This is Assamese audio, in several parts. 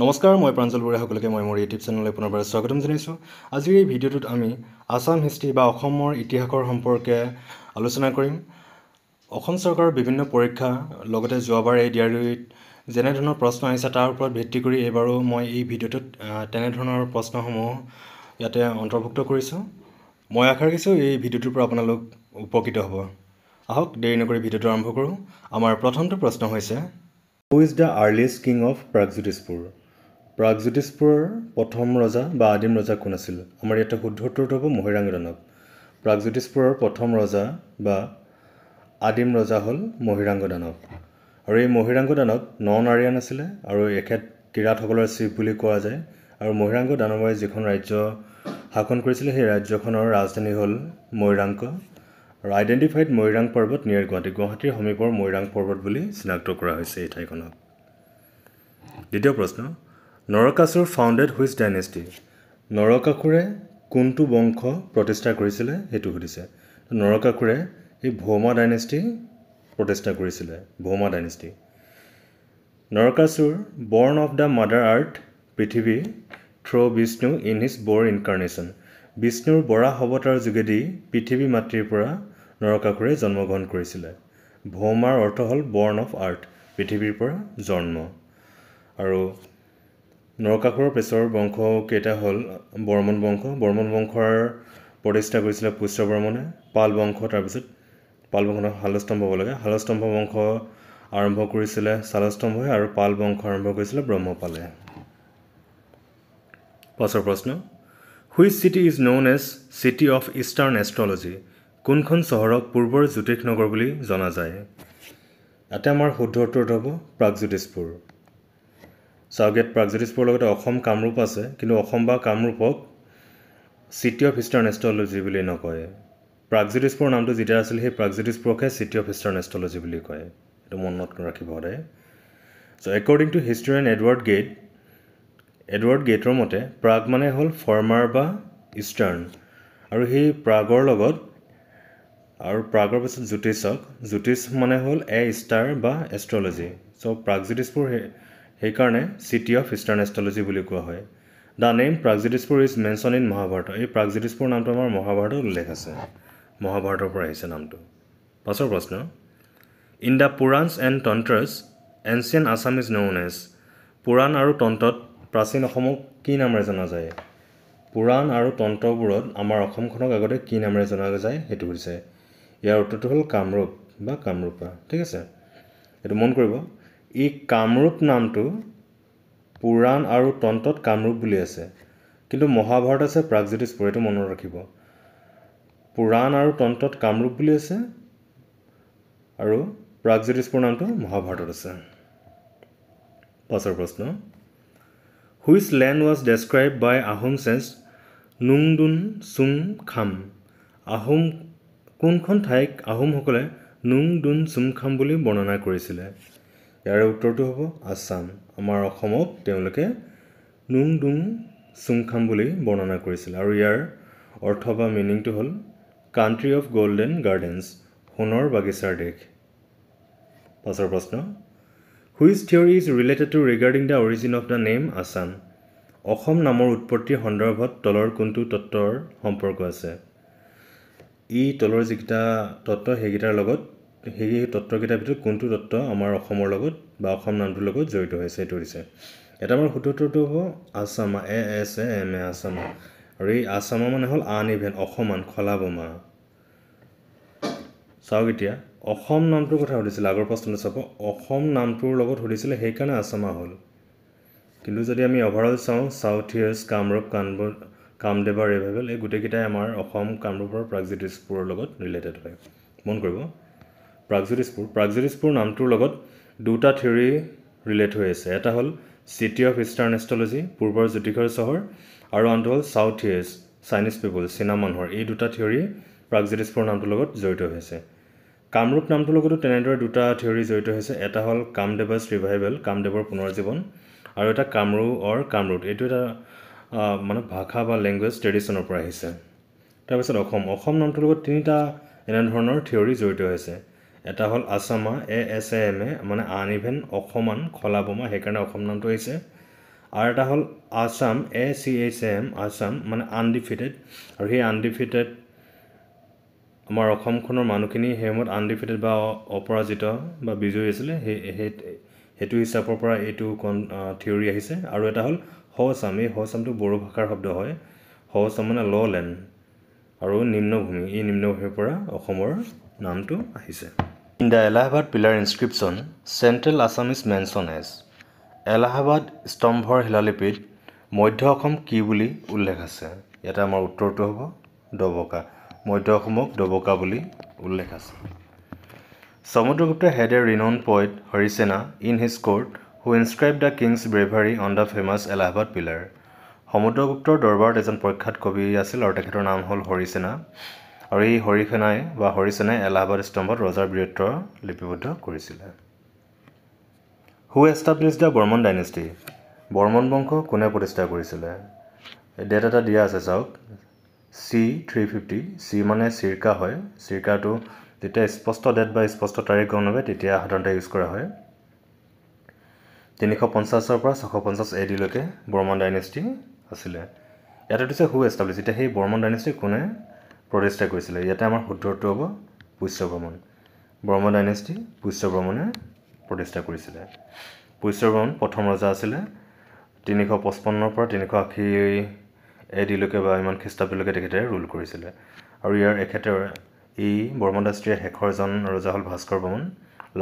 নমস্কাৰ মই প্ৰাঞ্জল বৰুৱা সকলোকে মই মোৰ ইউটিউব চেনেললৈ পুনৰবাৰ স্বাগতম জনাইছোঁ আজিৰ এই ভিডিঅ'টোত আমি আছাম হিষ্ট্ৰী বা অসমৰ ইতিহাসৰ সম্পৰ্কে আলোচনা কৰিম অসম চৰকাৰৰ বিভিন্ন পৰীক্ষা লগতে যোৱাবাৰ এই ডিয়াৰিত যেনেধৰণৰ প্ৰশ্ন আহিছে তাৰ ওপৰত ভিত্তি কৰি এইবাৰো মই এই ভিডিঅ'টোত তেনেধৰণৰ প্ৰশ্নসমূহ ইয়াতে অন্তৰ্ভুক্ত কৰিছোঁ মই আশা ৰাখিছোঁ এই ভিডিঅ'টোৰ পৰা আপোনালোক উপকৃত হ'ব আহক দেৰি নকৰি ভিডিঅ'টো আৰম্ভ কৰোঁ আমাৰ প্ৰথমটো প্ৰশ্ন হৈছে who is the earliest king of Pragjyotishpur প্ৰাগজ্যোতিষপুৰৰ প্ৰথম ৰজা বা আদিম ৰজা কোন আছিল আমাৰ ইয়াতে শুদ্ধ উত্তৰটো হ'ব মহিৰাং ৰণক প্ৰাগজ্যোতিষপুৰৰ প্ৰথম ৰজা বা আদিম ৰজা হ'ল মহিৰাংগ দানৱ আৰু এই মহিৰাংগ দানৱ ন নাৰায়ণ আছিলে আৰু এখেত কিৰাতসকলৰ চিফ বুলি কোৱা যায় আৰু মহিৰাংগ দানৱে যিখন ৰাজ্য শাসন কৰিছিলে সেই ৰাজ্যখনৰ ৰাজধানী হ'ল মৈৰাংক আৰু আইডেণ্টিফাইড মৈৰাং পৰ্বত নিয়াৰ গুৱাহাটী গুৱাহাটীৰ সমীপৰ মৈৰাং পৰ্বত বুলি চিনাক্ত কৰা হৈছে এই ঠাইখনক দ্বিতীয় প্ৰশ্ন নৰকাসুৰ ফাউণ্ডেড হুইজ ডাইনেষ্টি নৰকাসুৰে কোনটো বংশ প্ৰতিষ্ঠা কৰিছিলে সেইটো সুধিছে নৰকাসুৰে এই ভৌমা ডাইনেষ্টি প্ৰতিষ্ঠা কৰিছিলে ভৌমা ডাইনেষ্টি নৰকাসুৰ বৰ্ণ অফ দ্য মাডাৰ আৰ্থ পৃথিৱী থ্ৰ' বিষ্ণু ইন হিজ বৰ ইনকাৰ্নেশ্যন বিষ্ণুৰ বৰা অৱতাৰ যোগেদি পৃথিৱী মাতৃৰ পৰা নৰকাসুৰে জন্মগ্ৰহণ কৰিছিলে ভৌমাৰ অৰ্থ হ'ল বৰ্ণ অফ আৰ্থ পৃথিৱীৰ পৰা জন্ম আৰু নৰকাসুৰৰ পেছৰ বংশ কেইটা হ'ল বৰ্মন বংশ বৰ্মন বংশৰ প্ৰতিষ্ঠা কৰিছিলে পুষ্যবৰ্মনে পাল বংশ তাৰপিছত পাল বংশ হালস্তম্ভ হ'ব লাগে শালস্তম্ভ বংশ আৰম্ভ কৰিছিলে শালস্তম্ভই আৰু পাল বংশ আৰম্ভ কৰিছিলে ব্ৰহ্মপালে পাছৰ প্ৰশ্ন which city is known as city of eastern astrology কোনখন চহৰক পূৰ্বৰ জ্যোতিষ নগৰ বুলি জনা যায় ইয়াতে আমাৰ শুদ্ধ উত্তৰটো হ'ব প্ৰাগজ্যোতিষপুৰ চাউগেট প্ৰাগ জ্যোতিষপুৰৰ লগতে অসম কামৰূপ আছে কিন্তু অসম বা কামৰূপক চিটি অফ ইষ্টাৰ্ণ এষ্ট্ৰলজি বুলি নকয় প্ৰাগ জ্যোতিষপুৰৰ নামটো যেতিয়া আছিল সেই প্ৰাগ জ্যোতিষপুৰকহে চিটি অফ ইষ্টাৰ্ণ এষ্ট্ৰলজি বুলি কয় এইটো মনত ৰাখিব সদায় so' according to historian Edward Gait Edward গেটৰ মতে প্ৰাগ মানে হ'ল ফৰ্মাৰ বা ইষ্টাৰ্ণ আৰু সেই প্ৰাগৰ লগত আৰু প্ৰাগৰ পিছত জ্যোতিষক জ্যোতিষ মানে হ'ল এ ষ্টাৰ বা এষ্ট্ৰলজি চ' প্ৰাগ জ্যোতিষপুৰ সেই সেইকাৰণে চিটি অফ ইষ্টাৰ্ণ এষ্ট্ৰলজি বুলি কোৱা হয় the name Pragjyotishpur is mention in Mahabharata এই প্ৰাগজ্যোতিষপুৰ নামটো আমাৰ মহাভাৰতত উল্লেখ আছে মহাভাৰতৰ পৰা আহিছে নামটো পাছৰ প্ৰশ্ন in the Puranas and Tantras ancient Assam is known as পুৰাণ আৰু তন্ত্ৰত প্ৰাচীন অসমক কি নামেৰে জনা যায় পুৰাণ আৰু তন্ত্ৰবোৰত আমাৰ অসমখনক আগতে কি নামেৰে জনা যায় সেইটো সুধিছে ইয়াৰ উত্তৰটো হ'ল কামৰূপ বা কামৰূপা ঠিক আছে এইটো মন কৰিব ই কামৰূপ নামটো পুৰাণ আৰু তন্ত্ৰত কামৰূপ বুলি আছে কিন্তু মহাভাৰত আছে প্ৰাগজ্যোতিষপুৰ এইটো মনত ৰাখিব পুৰাণ আৰু তন্ত্ৰত কামৰূপ বুলি আছে আৰু প্ৰাগজ্যোতিষপুৰ নামটো মহাভাৰতত আছে পাছৰ প্ৰশ্ন which land was describe by Ahom চেঞ্চ নুং দুন চুং খাম আহোম কোনখন ঠাইক আহোমসকলে নুং দুন চুম খাম বুলি বৰ্ণনা কৰিছিলে ইয়াৰে উত্তৰটো হ'ব আছাম আমাৰ অসমক তেওঁলোকে নুং ডুং চুংখাম বুলি বৰ্ণনা কৰিছিল আৰু ইয়াৰ অৰ্থ বা মিনিংটো হ'ল কাণ্ট্ৰি অফ গ'ল্ডেন গাৰ্ডেনছ সোণৰ বাগিচাৰ দেশ পাছৰ প্ৰশ্ন which theory is related to regarding the origin of the name Assam Assam নামৰ উৎপত্তিৰ সন্দৰ্ভত তলৰ কোনটো তত্বৰ সম্পৰ্ক আছে ই তলৰ যিকেইটা তত্ত্ব সেইকেইটাৰ লগত সেই তত্ত্বকেইটাৰ ভিতৰত কোনটো তত্ত্ব আমাৰ অসমৰ লগত বা অসম নামটোৰ লগত জড়িত হৈছে এইটো হৈছে এটা আমাৰ শুদ্ধ হ'ব আছামা এ এছ এ এম এ আছামা আৰু এই আছামা মানে হ'ল আন ইভেন অসমান খলা বোমা চাওক এতিয়া অসম নামটোৰ কথা সুধিছিলে আগৰ প্ৰশ্নটো চাব অসম নামটোৰ লগত সুধিছিলে সেইকাৰণে আছামা হ'ল কিন্তু যদি আমি অভাৰঅল চাওঁ চাউথ ইয়েৰ্ছ কামৰূপ কামৰূপ কামদেৱা ৰেভাইভেল এই গোটেইকেইটাই আমাৰ অসম কামৰূপৰ প্ৰাগজ্যোতিষপুৰৰ লগত ৰিলেটেড হয় মন কৰিব প্ৰাগজ্যোতিষপুৰ প্ৰাগজ্যোতিষপুৰ নামটোৰ লগত দুটা থিয়ৰী ৰিলেট হৈ আছে এটা হ'ল চিটি অফ ইষ্টাৰ্ণ এষ্ট্ৰলজি পূৰ্বৰ জ্যোতিষৰ চহৰ আৰু আনটো হ'ল চাউথ ইষ্ট চাইনিজ পিপল চীনা মানুহৰ এই দুটা থিয়ৰী প্ৰাগজ্যোতিষপুৰ নামটোৰ লগত জড়িত হৈছে কামৰূপ নামটোৰ লগতো তেনেদৰে দুটা থিয়ৰী জড়িত হৈছে এটা হ'ল কামদেৱাজ ৰিভাইভেল কামদেৱৰ পুনৰ্জীৱন আৰু এটা কামৰু অৰ কামৰূপ এইটো এটা মানে ভাষা বা লেংগুৱেজ ট্ৰেডিশ্যনৰ পৰা আহিছে তাৰপিছত অসম অসম নামটোৰ লগত তিনিটা এনেধৰণৰ থিয়ৰী জড়িত হৈছে এটা হ'ল আছামা এ এছ এ এম এ মানে আন ইভেন অসমান খলা বোমা সেইকাৰণে অসম নামটো আহিছে আৰু এটা হ'ল Assam A C H M Assam মানে আনডিফিটেড আৰু সেই আনডিফিটেড আমাৰ অসমখনৰ মানুহখিনি সেই সময়ত আনডিফিটেড বা অপৰাজিত বা বিজয়ী আছিলে সেই সেই সেইটো হিচাপৰ পৰা এইটো কন থিয়ৰী আহিছে আৰু এটা হ'ল চাম এই হচামটো বড়ো ভাষাৰ শব্দ হয় হচাম মানে ল' লেণ্ড আৰু নিম্নভূমি এই নিম্নভূমিৰ পৰা অসমৰ নামটো আহিছে In the Allahabad pillar inscription, Central Assamese mention as Allahabad Stomphor Hilalipid Moidhokam Kibuli Ullekase Yatama Utrotobo Doboka Moidhokamok Dobokabuli Ullekase Samudragupta had a renowned poet, Harisena, in his court who inscribed the king's bravery on the famous Allahabad pillar. সমুদ্ৰগুপ্তৰ দৰবাৰত এজন প্ৰখ্যাত কবি আছিল আৰু তেখেতৰ নাম হ'ল হৰিচেনা আৰু এই হৰিসেনাই বা হৰিসেনাই এলাহাবাদ স্তম্ভত ৰজাৰ বীৰত্ব লিপিবদ্ধ কৰিছিলে who establish the Barman dynasty Varman বংশ কোনে প্ৰতিষ্ঠা কৰিছিলে ডেট এটা দিয়া আছে চাওক চি থ্ৰী ফিফটি চি মানে চিৰিকা হয় চিৰিকাটো যেতিয়া স্পষ্ট ডেট বা স্পষ্ট তাৰিখ গণ হ'ব তেতিয়া সাধাৰণতে ইউজ কৰা হয় তিনিশ পঞ্চাছৰ পৰা ছশ পঞ্চাছ এ ডিলৈকে বৰ্মন ডাইনেষ্টি আছিলে ইয়াতে দিছে হু এষ্টাব্লিছ এতিয়া সেই বৰ্মন ডাইনেষ্টি কোনে প্ৰতিষ্ঠা কৰিছিলে ইয়াতে আমাৰ শুদ্ধটো হ'ব পুষ্যভ্ৰমণ বৰ্ম ডাইনেষ্টি পুষ্যভ্ৰমণে প্ৰতিষ্ঠা কৰিছিলে পুষ্যভ্ৰমণ প্ৰথম ৰজা আছিলে তিনিশ পঁচপন্নৰ পৰা তিনিশ আশী এ ডিলৈকে বা ইমান খ্ৰীষ্টাব্দলৈকে তেখেতে ৰুল কৰিছিলে আৰু ইয়াৰ এখেতৰ ই ব্ৰহ্মদাস্ত্ৰীয়ে শেষৰজন ৰজা হ'ল Bhaskar Varman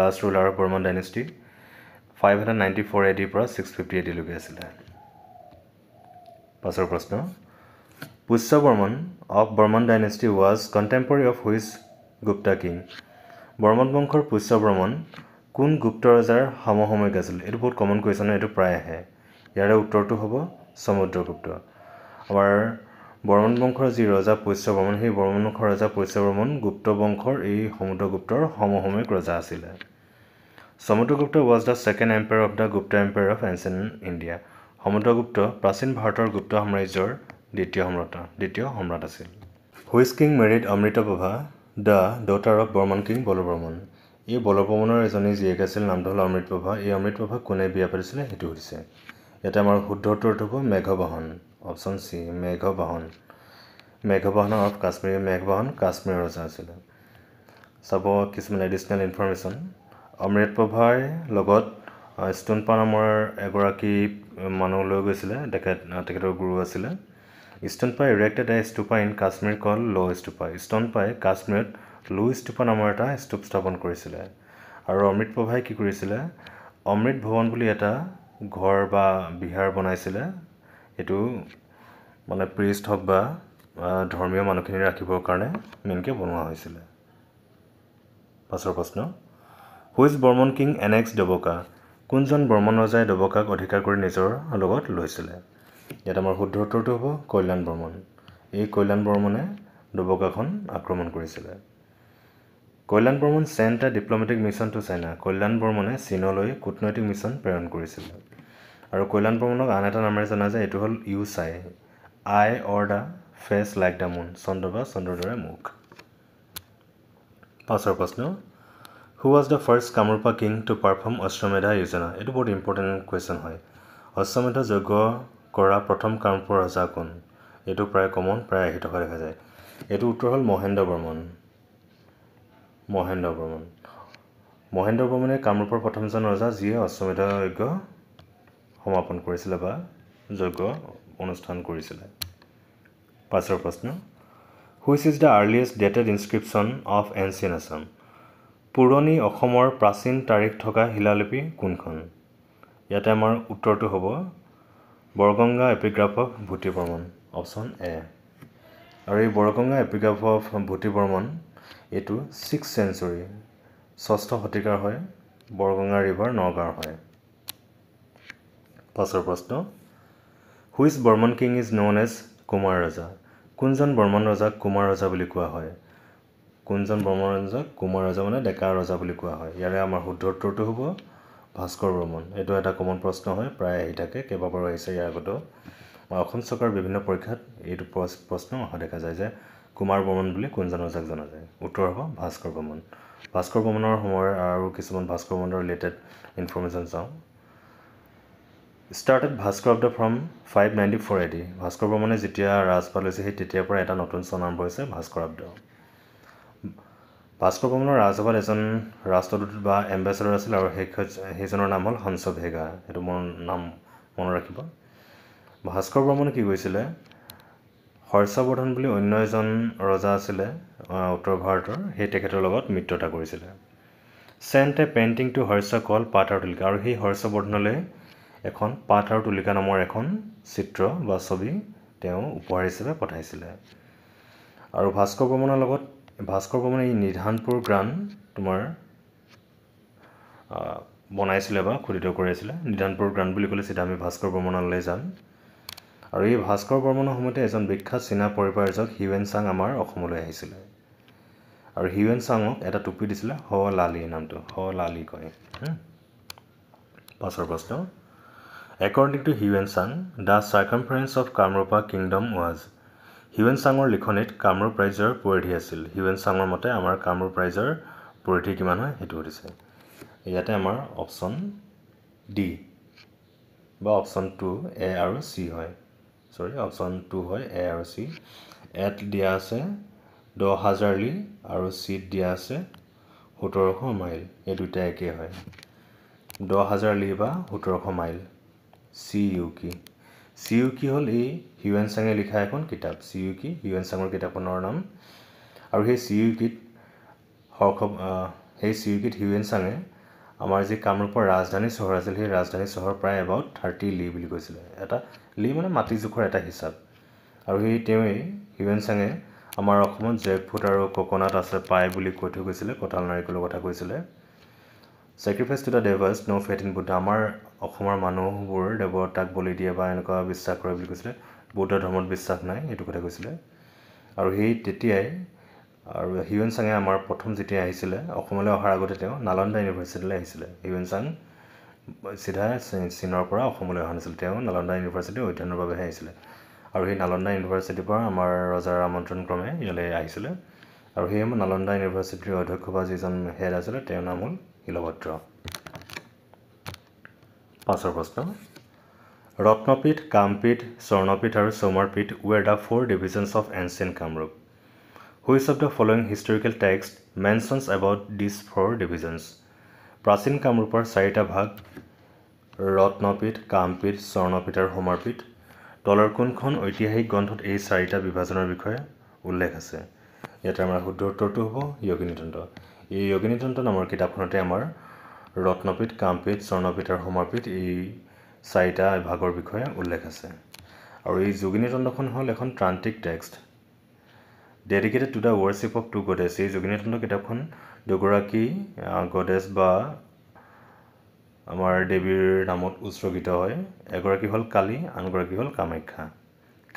last ruler of Barman dynasty five hundred ninety four A ডিৰ পৰা ছিক্স ফিফটি এ ডিলৈকে আছিলে পাছৰ প্ৰশ্ন Pushyavarman of Barman dynasty was contemporary of which Gupta king Varman বংশৰ পুষ্যবৰ্মন কোন গুপ্ত ৰজাৰ সমসাময়িক আছিল এইটো বহুত কমন কুৱেশ্যন হয় এইটো প্ৰায় আহে ইয়াৰে উত্তৰটো হ'ব সমুদ্ৰগুপ্ত আমাৰ বৰ্মন বংশৰ যি ৰজা পুষ্যবৰ্মন সেই বৰ্মন বংশৰ ৰজা পুষ্যবৰ্মন গুপ্ত বংশৰ এই সমুদ্ৰগুপ্তৰ সমসাময়িক ৰজা আছিলে Samudragupta was the second emperor of the Gupta empire of ancient India Samudragupta প্ৰাচীন ভাৰতৰ গুপ্ত সাম্ৰাজ্যৰ দ্বিতীয় সম্ৰাট দ্বিতীয় সম্ৰাট আছিল which king married Prabha the daughter of Varman king Balavarman এই বলবৰ্মনৰ এজনী জীয়েক আছিল নামটো হ'ল অমৃত প্ৰভা এই অমৃতপ্ৰভাক কোনে বিয়া পাতিছিলে সেইটো হৈছে ইয়াতে আমাৰ শুদ্ধ উত্তৰটো হ'ব মেঘবাহন অপশ্যন চি মেঘবাহন মেঘবাহন অফ কাশ্মীৰ মেঘবাহন কাশ্মীৰৰ ৰজা আছিলে চাব কিছুমান এডিচনেল ইনফৰ্মেশ্যন অমৃতপ্ৰভাৰ লগত ষ্টোনপা নামৰ এগৰাকী মানুহ লৈ গৈছিলে তেখেত তেখেতৰ গুৰু আছিলে ষ্টনপাই ইৰেক্টেড এ ষ্টুপা ইন কাশ্মীৰ কল ল' ষ্টুপা ষ্টনপাই কাশ্মীৰত লো ষ্টুপা নামৰ এটা ষ্টুপ স্থাপন কৰিছিলে আৰু অমৃত প্ৰভাই কি কৰিছিলে অমৃত ভৱন বুলি এটা ঘৰ বা বিহাৰ বনাইছিলে এইটো মানে প্ৰিষ্ট হওক বা ধৰ্মীয় মানুহখিনি ৰাখিবৰ কাৰণে মেইনকৈ বনোৱা হৈছিলে পাছৰ প্ৰশ্ন which Varman king annex Davaka কোনজন বৰ্মন ৰজাই ডবকাক অধিকাৰ কৰি নিজৰ লগত লৈছিলে ইয়াত আমাৰ শুদ্ধ উত্তৰটো হ'ব কল্যাণ বৰ্মন এই কল্যাণ বৰ্মনে দুবকাখন আক্ৰমণ কৰিছিলে Kalyan Varman sent a diplomatic mission to China Kalyan বৰ্মনে চীনলৈ কূটনৈতিক মিছন প্ৰেৰণ কৰিছিলে আৰু কল্যাণ বৰ্মনক আন এটা নামেৰে জনা যায় এইটো হ'ল ইউ চাই আই or the face like the moon চন্দ্ৰ বা চন্দ্ৰৰ দৰে মুখ পাছৰ প্ৰশ্ন who was the first Kamarupa king to perform Ashvamedha য়োজনা এইটো বহুত ইম্পৰ্টেণ্ট কুৱেশ্যন হয় অশ্বমেধা যজ্ঞ কৰা প্ৰথম কামৰূপৰ ৰজা কোন এইটো প্ৰায় কমন প্ৰায় আহি থকা দেখা যায় এইটো উত্তৰ হ'ল মহেন্দ্ৰ বৰ্মন মহেন্দ্ৰ বৰ্মন মহেন্দ্ৰ বৰ্মনে কামৰূপৰ প্ৰথমজন ৰজা যিয়ে অশ্বমেধ যজ্ঞ সমাপন কৰিছিলে বা যজ্ঞ অনুষ্ঠান কৰিছিলে পাছৰ প্ৰশ্ন which is the earliest dated inscription of ancient Assam পুৰণি অসমৰ প্ৰাচীন তাৰিখ থকা শিলালিপি কোনখন ইয়াতে আমাৰ উত্তৰটো হ'ব Barganga epigraph of Bhuti Varman option A আৰু এই বৰগংগা এপিগ্ৰাফ অফ ভূতি বৰ্মন এইটো ছিক্স চেঞ্চুৰী ষষ্ঠ শতিকাৰ হয় বৰগংগা ৰিভাৰ নগাঁৱৰ হয় পাছৰ প্ৰশ্ন which Barman king is known as Kumar ৰজা কোনজন বৰ্মন ৰজাক কুমাৰ ৰজা বুলি কোৱা হয় কোনজন বৰ্মন ৰজাক কুমাৰ ৰজা মানে ডেকা ৰজা বুলি কোৱা হয় ইয়াৰে আমাৰ শুদ্ধ উত্তৰটো হ'ব ভাস্কৰ ভ্ৰমণ এইটো এটা কমন প্ৰশ্ন হয় প্ৰায় আহি থাকে কেইবাবাৰো আহিছে ইয়াৰ আগতেও অসম চৰকাৰৰ বিভিন্ন পৰীক্ষাত এইটো প্ৰশ্ন অহা দেখা যায় যে কুমাৰ বৰ্মন বুলি কোনজন যাক জনা যায় উত্তৰ হ'ব ভাস্কৰ ভ্ৰমণ ভাস্কৰ ভ্ৰমণৰ সময়ৰ আৰু কিছুমান ভাস্কৰ ভ্ৰমণৰ ৰিলেটেড ইনফৰ্মেশ্যন চাওঁ started Bhaskar of the from five ninety four A Bhaskar বৰ্মনে যেতিয়া ৰাজ লৈছে সেই তেতিয়াৰ পৰা এটা নতুন চন আৰম্ভ হৈছে ভাস্কৰ আব্দ পাঁচশ ৰাজসভাত এজন ৰাষ্ট্ৰদূত বা এম্বেচাডৰ আছিল আৰু সেই সেইজনৰ নাম হ'ল হংস ভেগা সেইটো মোৰ নাম মনত ৰাখিব ভাস্কৰ বৰ্মনে কি কৈছিলে হৰ্ষবৰ্ধন বুলি অন্য এজন ৰজা আছিলে উত্তৰ ভাৰতৰ সেই তেখেতৰ লগত মিত্ৰতা কৰিছিলে sent a painting to Harsha কল পাত আৰু তুলিকা আৰু সেই হৰ্ষবৰ্ধনলৈ এখন পাত আৰু তুলিকা নামৰ এখন চিত্ৰ বা ছবি তেওঁ উপহাৰ হিচাপে পঠাইছিলে আৰু ভাস্কৰ বৰ্মনৰ লগত ভাস্কৰ বৰ্মনে এই নিধানপুৰ গ্ৰাণ তোমাৰ বনাইছিলে বা খোদিত কৰি আছিলে নিধানপুৰ গ্ৰাণ বুলি ক'লে চিধা আমি ভাস্কৰ বৰ্মনলৈ যাম আৰু এই ভাস্কৰ বৰ্মনৰ সময়তে এজন বিখ্যাত চীনা পৰিপাৰ্যক হিউৱেন চাং আমাৰ অসমলৈ আহিছিলে আৰু হিউৱেন চাঙক এটা টুপি দিছিলে হ লালি নামটো হ লালি কয় পাছৰ প্ৰশ্ন according to Hiuen Tsang the circumference of Kamarupa kingdom was Hiuen চাঙৰ লিখনিত কামৰূপ ৰাজ্যৰ পৰিধি আছিল হিউৱেন চাঙৰ মতে আমাৰ কামৰূপ ৰাজ্যৰ পৰিধি কিমান হয় সেইটো সুধিছে ইয়াতে আমাৰ অপশ্যন ডি বা অপশ্যন টু এ আৰু চি হয় চৰি অপশ্যন টু হয় এ আৰু চি এত দিয়া আছে দহ হাজাৰ লি আৰু চিত দিয়া আছে সোতৰশ মাইল এই দুটাই একেই হয় দহ হাজাৰ লি বা সোতৰশ মাইল চি ইউ কি চিউকি হ'ল এই হিউৱেন চাঙে লিখা এখন কিতাপ চিউকি হিউৱেন চাঙৰ কিতাপখনৰ নাম আৰু সেই চিউকিত হৰ্ষ সেই চিউকিত হিউৱেন চাঙে আমাৰ যি কামৰূপৰ ৰাজধানী চহৰ আছিল সেই ৰাজধানী চহৰ প্ৰায় এবাউট থাৰ্টি লি বুলি কৈছিলে এটা লি মানে মাটি জোখৰ এটা হিচাপ আৰু সেই তেওঁৱেই হিউৱেন চাঙে আমাৰ অসমত জেকফুট আৰু ককনাত আছে পায় বুলি কৈ থৈ গৈছিলে কঁঠাল নাৰিকলৰ কথা কৈছিলে sacrifice to the Devas no' faith in Buddha আমাৰ অসমৰ মানুহবোৰ দেৱতাক বলি দিয়ে বা এনেকুৱা বিশ্বাস কৰে বুলি কৈছিলে বৌদ্ধ ধৰ্মত বিশ্বাস নাই সেইটো কথা কৈছিলে আৰু সেই তেতিয়াই আৰু হিউৱেন চাঙে আমাৰ প্ৰথম যেতিয়া আহিছিলে অসমলৈ অহাৰ আগতে তেওঁ নালন্দা ইউনিভাৰ্চিটিলৈ আহিছিলে হিউৱেন চাং চিধা চীনৰ পৰা অসমলৈ অহা নাছিলে তেওঁ নালন্দা ইউনিভাৰ্চিটিৰ অধ্যয়নৰ বাবেহে আহিছিলে আৰু সেই নালন্দা ইউনিভাৰ্চিটিৰ পৰা আমাৰ ৰজাৰ আমন্ত্ৰণ ক্ৰমে ইয়ালৈ আহিছিলে আৰু সেই নালন্দা ইউনিভাৰ্চিটিৰ অধ্যক্ষ বা যিজন হেড আছিলে তেওঁৰ নাম হ'ল কিলভদ্ৰ পাঁচৰ প্ৰশ্ন ৰত্নপীঠ কামপীঠ স্বৰ্ণপীঠ আৰু Saumarpith were the four divisions of ancient Kamrup which of the following historical text mentions about this four divisions প্ৰাচীন কামৰূপৰ চাৰিটা ভাগ ৰত্নপীঠ কামপীঠ স্বৰ্ণপীঠ আৰু সোমাৰপীঠ তলৰ কোনখন ঐতিহাসিক গ্ৰন্থত এই চাৰিটা বিভাজনৰ বিষয়ে উল্লেখ আছে ইয়াতে আমাৰ শুদ্ধ উত্তৰটো হ'ব য়োগিনীতন্ত্ৰ এই অগ্নিতন্ত্ৰ নামৰ কিতাপখনতে আমাৰ ৰত্নপীঠ কামপীঠ স্বৰ্ণপীঠ আৰু সমৰপীঠ এই চাৰিটা ভাগৰ বিষয়ে উল্লেখ আছে আৰু এই যোগিনীতন্ত্ৰখন হ'ল এখন tantric text dedicated to the worship of to goddess এই যোগিনীতন্ত্ৰ কিতাপখন দুগৰাকী গডেছ বা আমাৰ দেৱীৰ নামত উৎসৰ্গিত হয় এগৰাকী হ'ল কালি আনগৰাকী হ'ল কামাখ্যা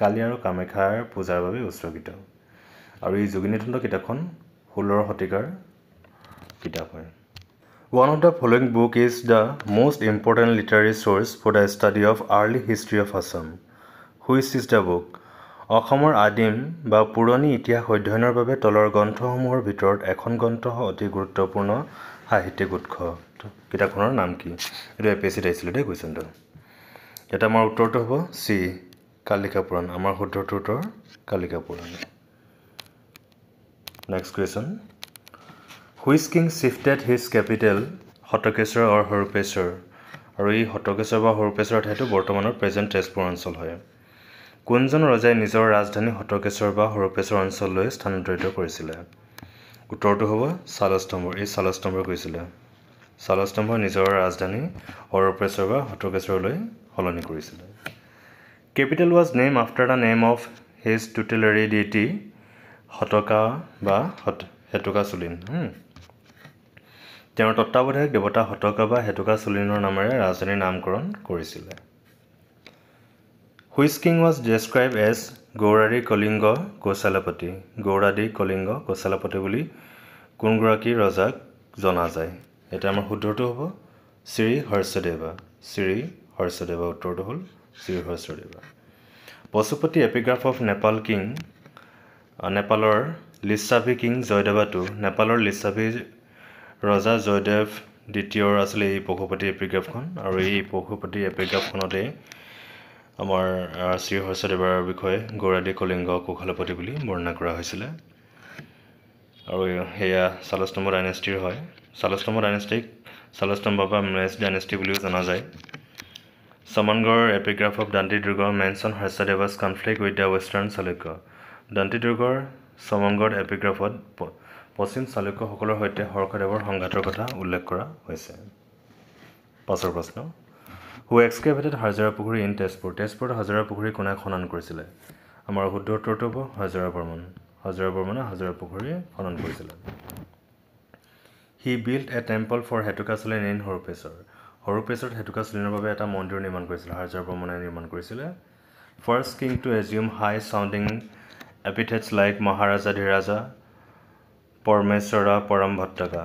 কালি আৰু কামাখ্যাৰ পূজাৰ বাবে উৎসৰ্গিত আৰু এই যোগিনীতন্ত্ৰ কিতাপখন ষোল্লৰ শতিকাৰ কিতাপ হয় one of the following book is the most important literary source for the study of early history of Assam which is the book অসমৰ আদিম বা পুৰণি ইতিহাস অধ্যয়নৰ বাবে তলৰ গ্ৰন্থসমূহৰ ভিতৰত এখন গ্ৰন্থ অতি গুৰুত্বপূৰ্ণ সাহিত্যিক উৎস কিতাপখনৰ নাম কি এইটো এ পি এছ চিত আহিছিলে দেই কুৱেশ্যনটো ইয়াতে আমাৰ উত্তৰটো হ'ব চি কালিকা পুৰাণ আমাৰ শুদ্ধটোৰ উত্তৰ Kalika Purana next question which king shifted his capital Hatkeshwar or Sarupeshwar আৰু এই হতকেশ্বৰ বা সৰুপেশ্বৰ ঠাইটো বৰ্তমানৰ প্ৰেজেণ্ট তেজপুৰ অঞ্চল হয় কোনজন ৰজাই নিজৰ ৰাজধানী হতকেশ্বৰ বা সৰুপেশ্বৰ অঞ্চললৈ স্থানান্তৰিত কৰিছিলে উত্তৰটো হ'ব চালস্তম্ভৰ এই চালস্তম্ভৰ কৈছিলে চালস্তম্ভৰ নিজৰ ৰাজধানী সৰুপেশ্বৰ বা হতকেশ্বৰলৈ সলনি কৰিছিলে capital was name after the name of his tutelary deity Hatka বা হত হেতুকা চুলিন তেওঁৰ তত্বাৱধায়ক দেৱতা হতকা বা হেতুকা চুলিনৰ নামেৰে ৰাজধানীৰ নামকৰণ কৰিছিলে which king was describe as Gauradi Kalinga Kaushalapati Gauradi Kalinga Kaushalapati বুলি কোনগৰাকী ৰজাক জনা যায় এতিয়া আমাৰ শুদ্ধটো হ'ব শ্ৰী হৰ্ষদেৱা শ্ৰী হৰ্ষদেৱা উত্তৰটো হ'ল Shri Harshadeva Pashupati epigraph of Nepal king নেপালৰ লিচাভি কিং জয়দেৱাটো নেপালৰ লিচাভি ৰজা জয়দেৱ দ্বিতীয়ৰ আছিলে এই পশুপতি এপিগ্ৰাফখন আৰু এই পশুপতি এপিগ্ৰাফখনতেই আমাৰ শ্ৰী হৰ্ষদেৱৰ বিষয়ে গৌৰাদী কলিংগ কোশালপতি বুলি বৰ্ণনা কৰা হৈছিলে আৰু সেয়া চালস্তম্ভ ডাইনেষ্টিৰ হয় চালস্তম্ভ ডাইনেষ্টিক চালস্তম্ভ বা মেছ ডাইনেষ্টি বুলিও জনা যায় চমনগড়ৰ epigraph of Danti Durga mention Harshadeva's conflict with the western Chalukya Danti দুৰ্গৰ চমনগড় এপিগ্ৰাফত পশ্চিম চালুক্যসকলৰ সৈতে হৰ্ষদেৱৰ সংঘাতৰ কথা উল্লেখ কৰা হৈছে পাছৰ প্ৰশ্ন হু এক্সকেভেটেড হাজাৰা পুখুৰী ইন তেজপুৰ তেজপুৰত হাজাৰা পুখুৰী কোনে খনন কৰিছিলে আমাৰ শুদ্ধ উত্তৰটো হ'ব হাজাৰা বৰ্মন হাজাৰা বৰ্মনে হাজাৰা পুখুৰী খনন কৰিছিলে he build a temple for Hetuka Hetukasulin in Harupeshwar হৰুপেশ্বৰত হেতুকাচলিনৰ বাবে এটা মন্দিৰ নিৰ্মাণ কৰিছিলে হাজাৰা বৰ্মনে নিৰ্মাণ কৰিছিলে first king to assume high sounding epithets like Maharajadhiraja Parameshvara Paramabhattaraka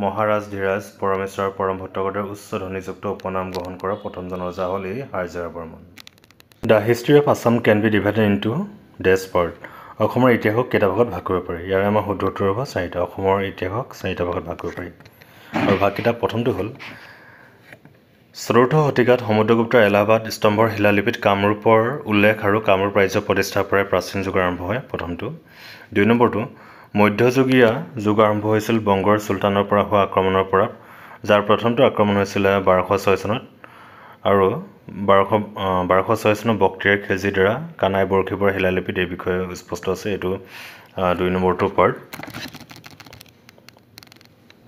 মহাৰাজ ধীৰাজ পৰমেশ্বৰ পৰম ভট্টকতাৰ উচ্চ ধ্বনিযুক্ত উপনাম গ্ৰহণ কৰা প্ৰথমজন ৰজা হ'ল এই Harjara Varman the history of Assam can be divided into ডেছপৰ্ট অসমৰ ইতিহাসক কেইটা ভাগত ভাগ কৰিব পাৰি ইয়াৰে আমাৰ শুদ্ধোত্তৰ হ'ব চাৰিটা অসমৰ ইতিহাসক চাৰিটা ভাগত ভাগ কৰিব পাৰি আৰু ভাগকেইটা প্ৰথমটো হ'ল চতুৰ্থ শতিকাত সমুদ্ৰগুপ্তৰ এলাহাবাদ স্তম্ভৰ শিলালিপিত কামৰূপৰ উল্লেখ আৰু কামৰূপ ৰাজ্য প্ৰতিষ্ঠাৰ পৰাই প্ৰাচীন যুগৰ আৰম্ভ হয় প্ৰথমটো দুই নম্বৰটো মধ্যযুগীয়া যুগ আৰম্ভ হৈছিল বংগৰ চুলতানৰ পৰা হোৱা আক্ৰমণৰ পৰা যাৰ প্ৰথমটো আক্ৰমণ হৈছিলে বাৰশ ছয় চনত আৰু বাৰশ বাৰশ ছয় চনৰ বক্তিৰে খেজিৰ দ্বাৰা কানাই বৰশীপৰ শিলালিপিত এই বিষয়ে স্পষ্ট আছে এইটো দুই নম্বৰটো পাৰ্ট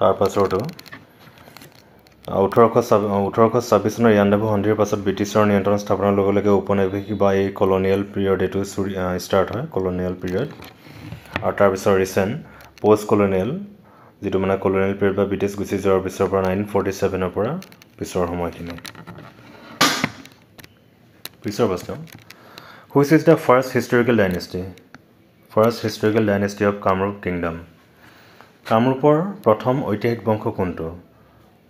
তাৰপাছৰটো ওঠৰশ ছাব ওঠৰশ ছাব্বিছ চনৰ ইয়ানদেৱ সন্ধিৰ পাছত ব্ৰিটিছৰ নিয়ন্ত্ৰণ স্থাপনৰ লগে লগে উপনিৱেশিক বা এই কলনিয়েল পিৰিয়ড এইটো চুৰি ষ্টাৰ্ট হয় কলনিয়েল পিৰিয়ড আৰু তাৰপিছত ৰিচেণ্ট পষ্ট কলনিয়েল যিটো মানে কলনিয়েল পিৰিয়ড বা ব্ৰিটিছ গুচি যোৱাৰ পিছৰ পৰা নাইন ফৰ্টি ছেভেনৰ পৰা পিছৰ সময়খিনি পিছৰ প্ৰশ্ন which is the first historical dynasty first historical dynasty of Kamrup kingdom কামৰূপৰ প্ৰথম ঐতিহাসিক বংশ কোনটো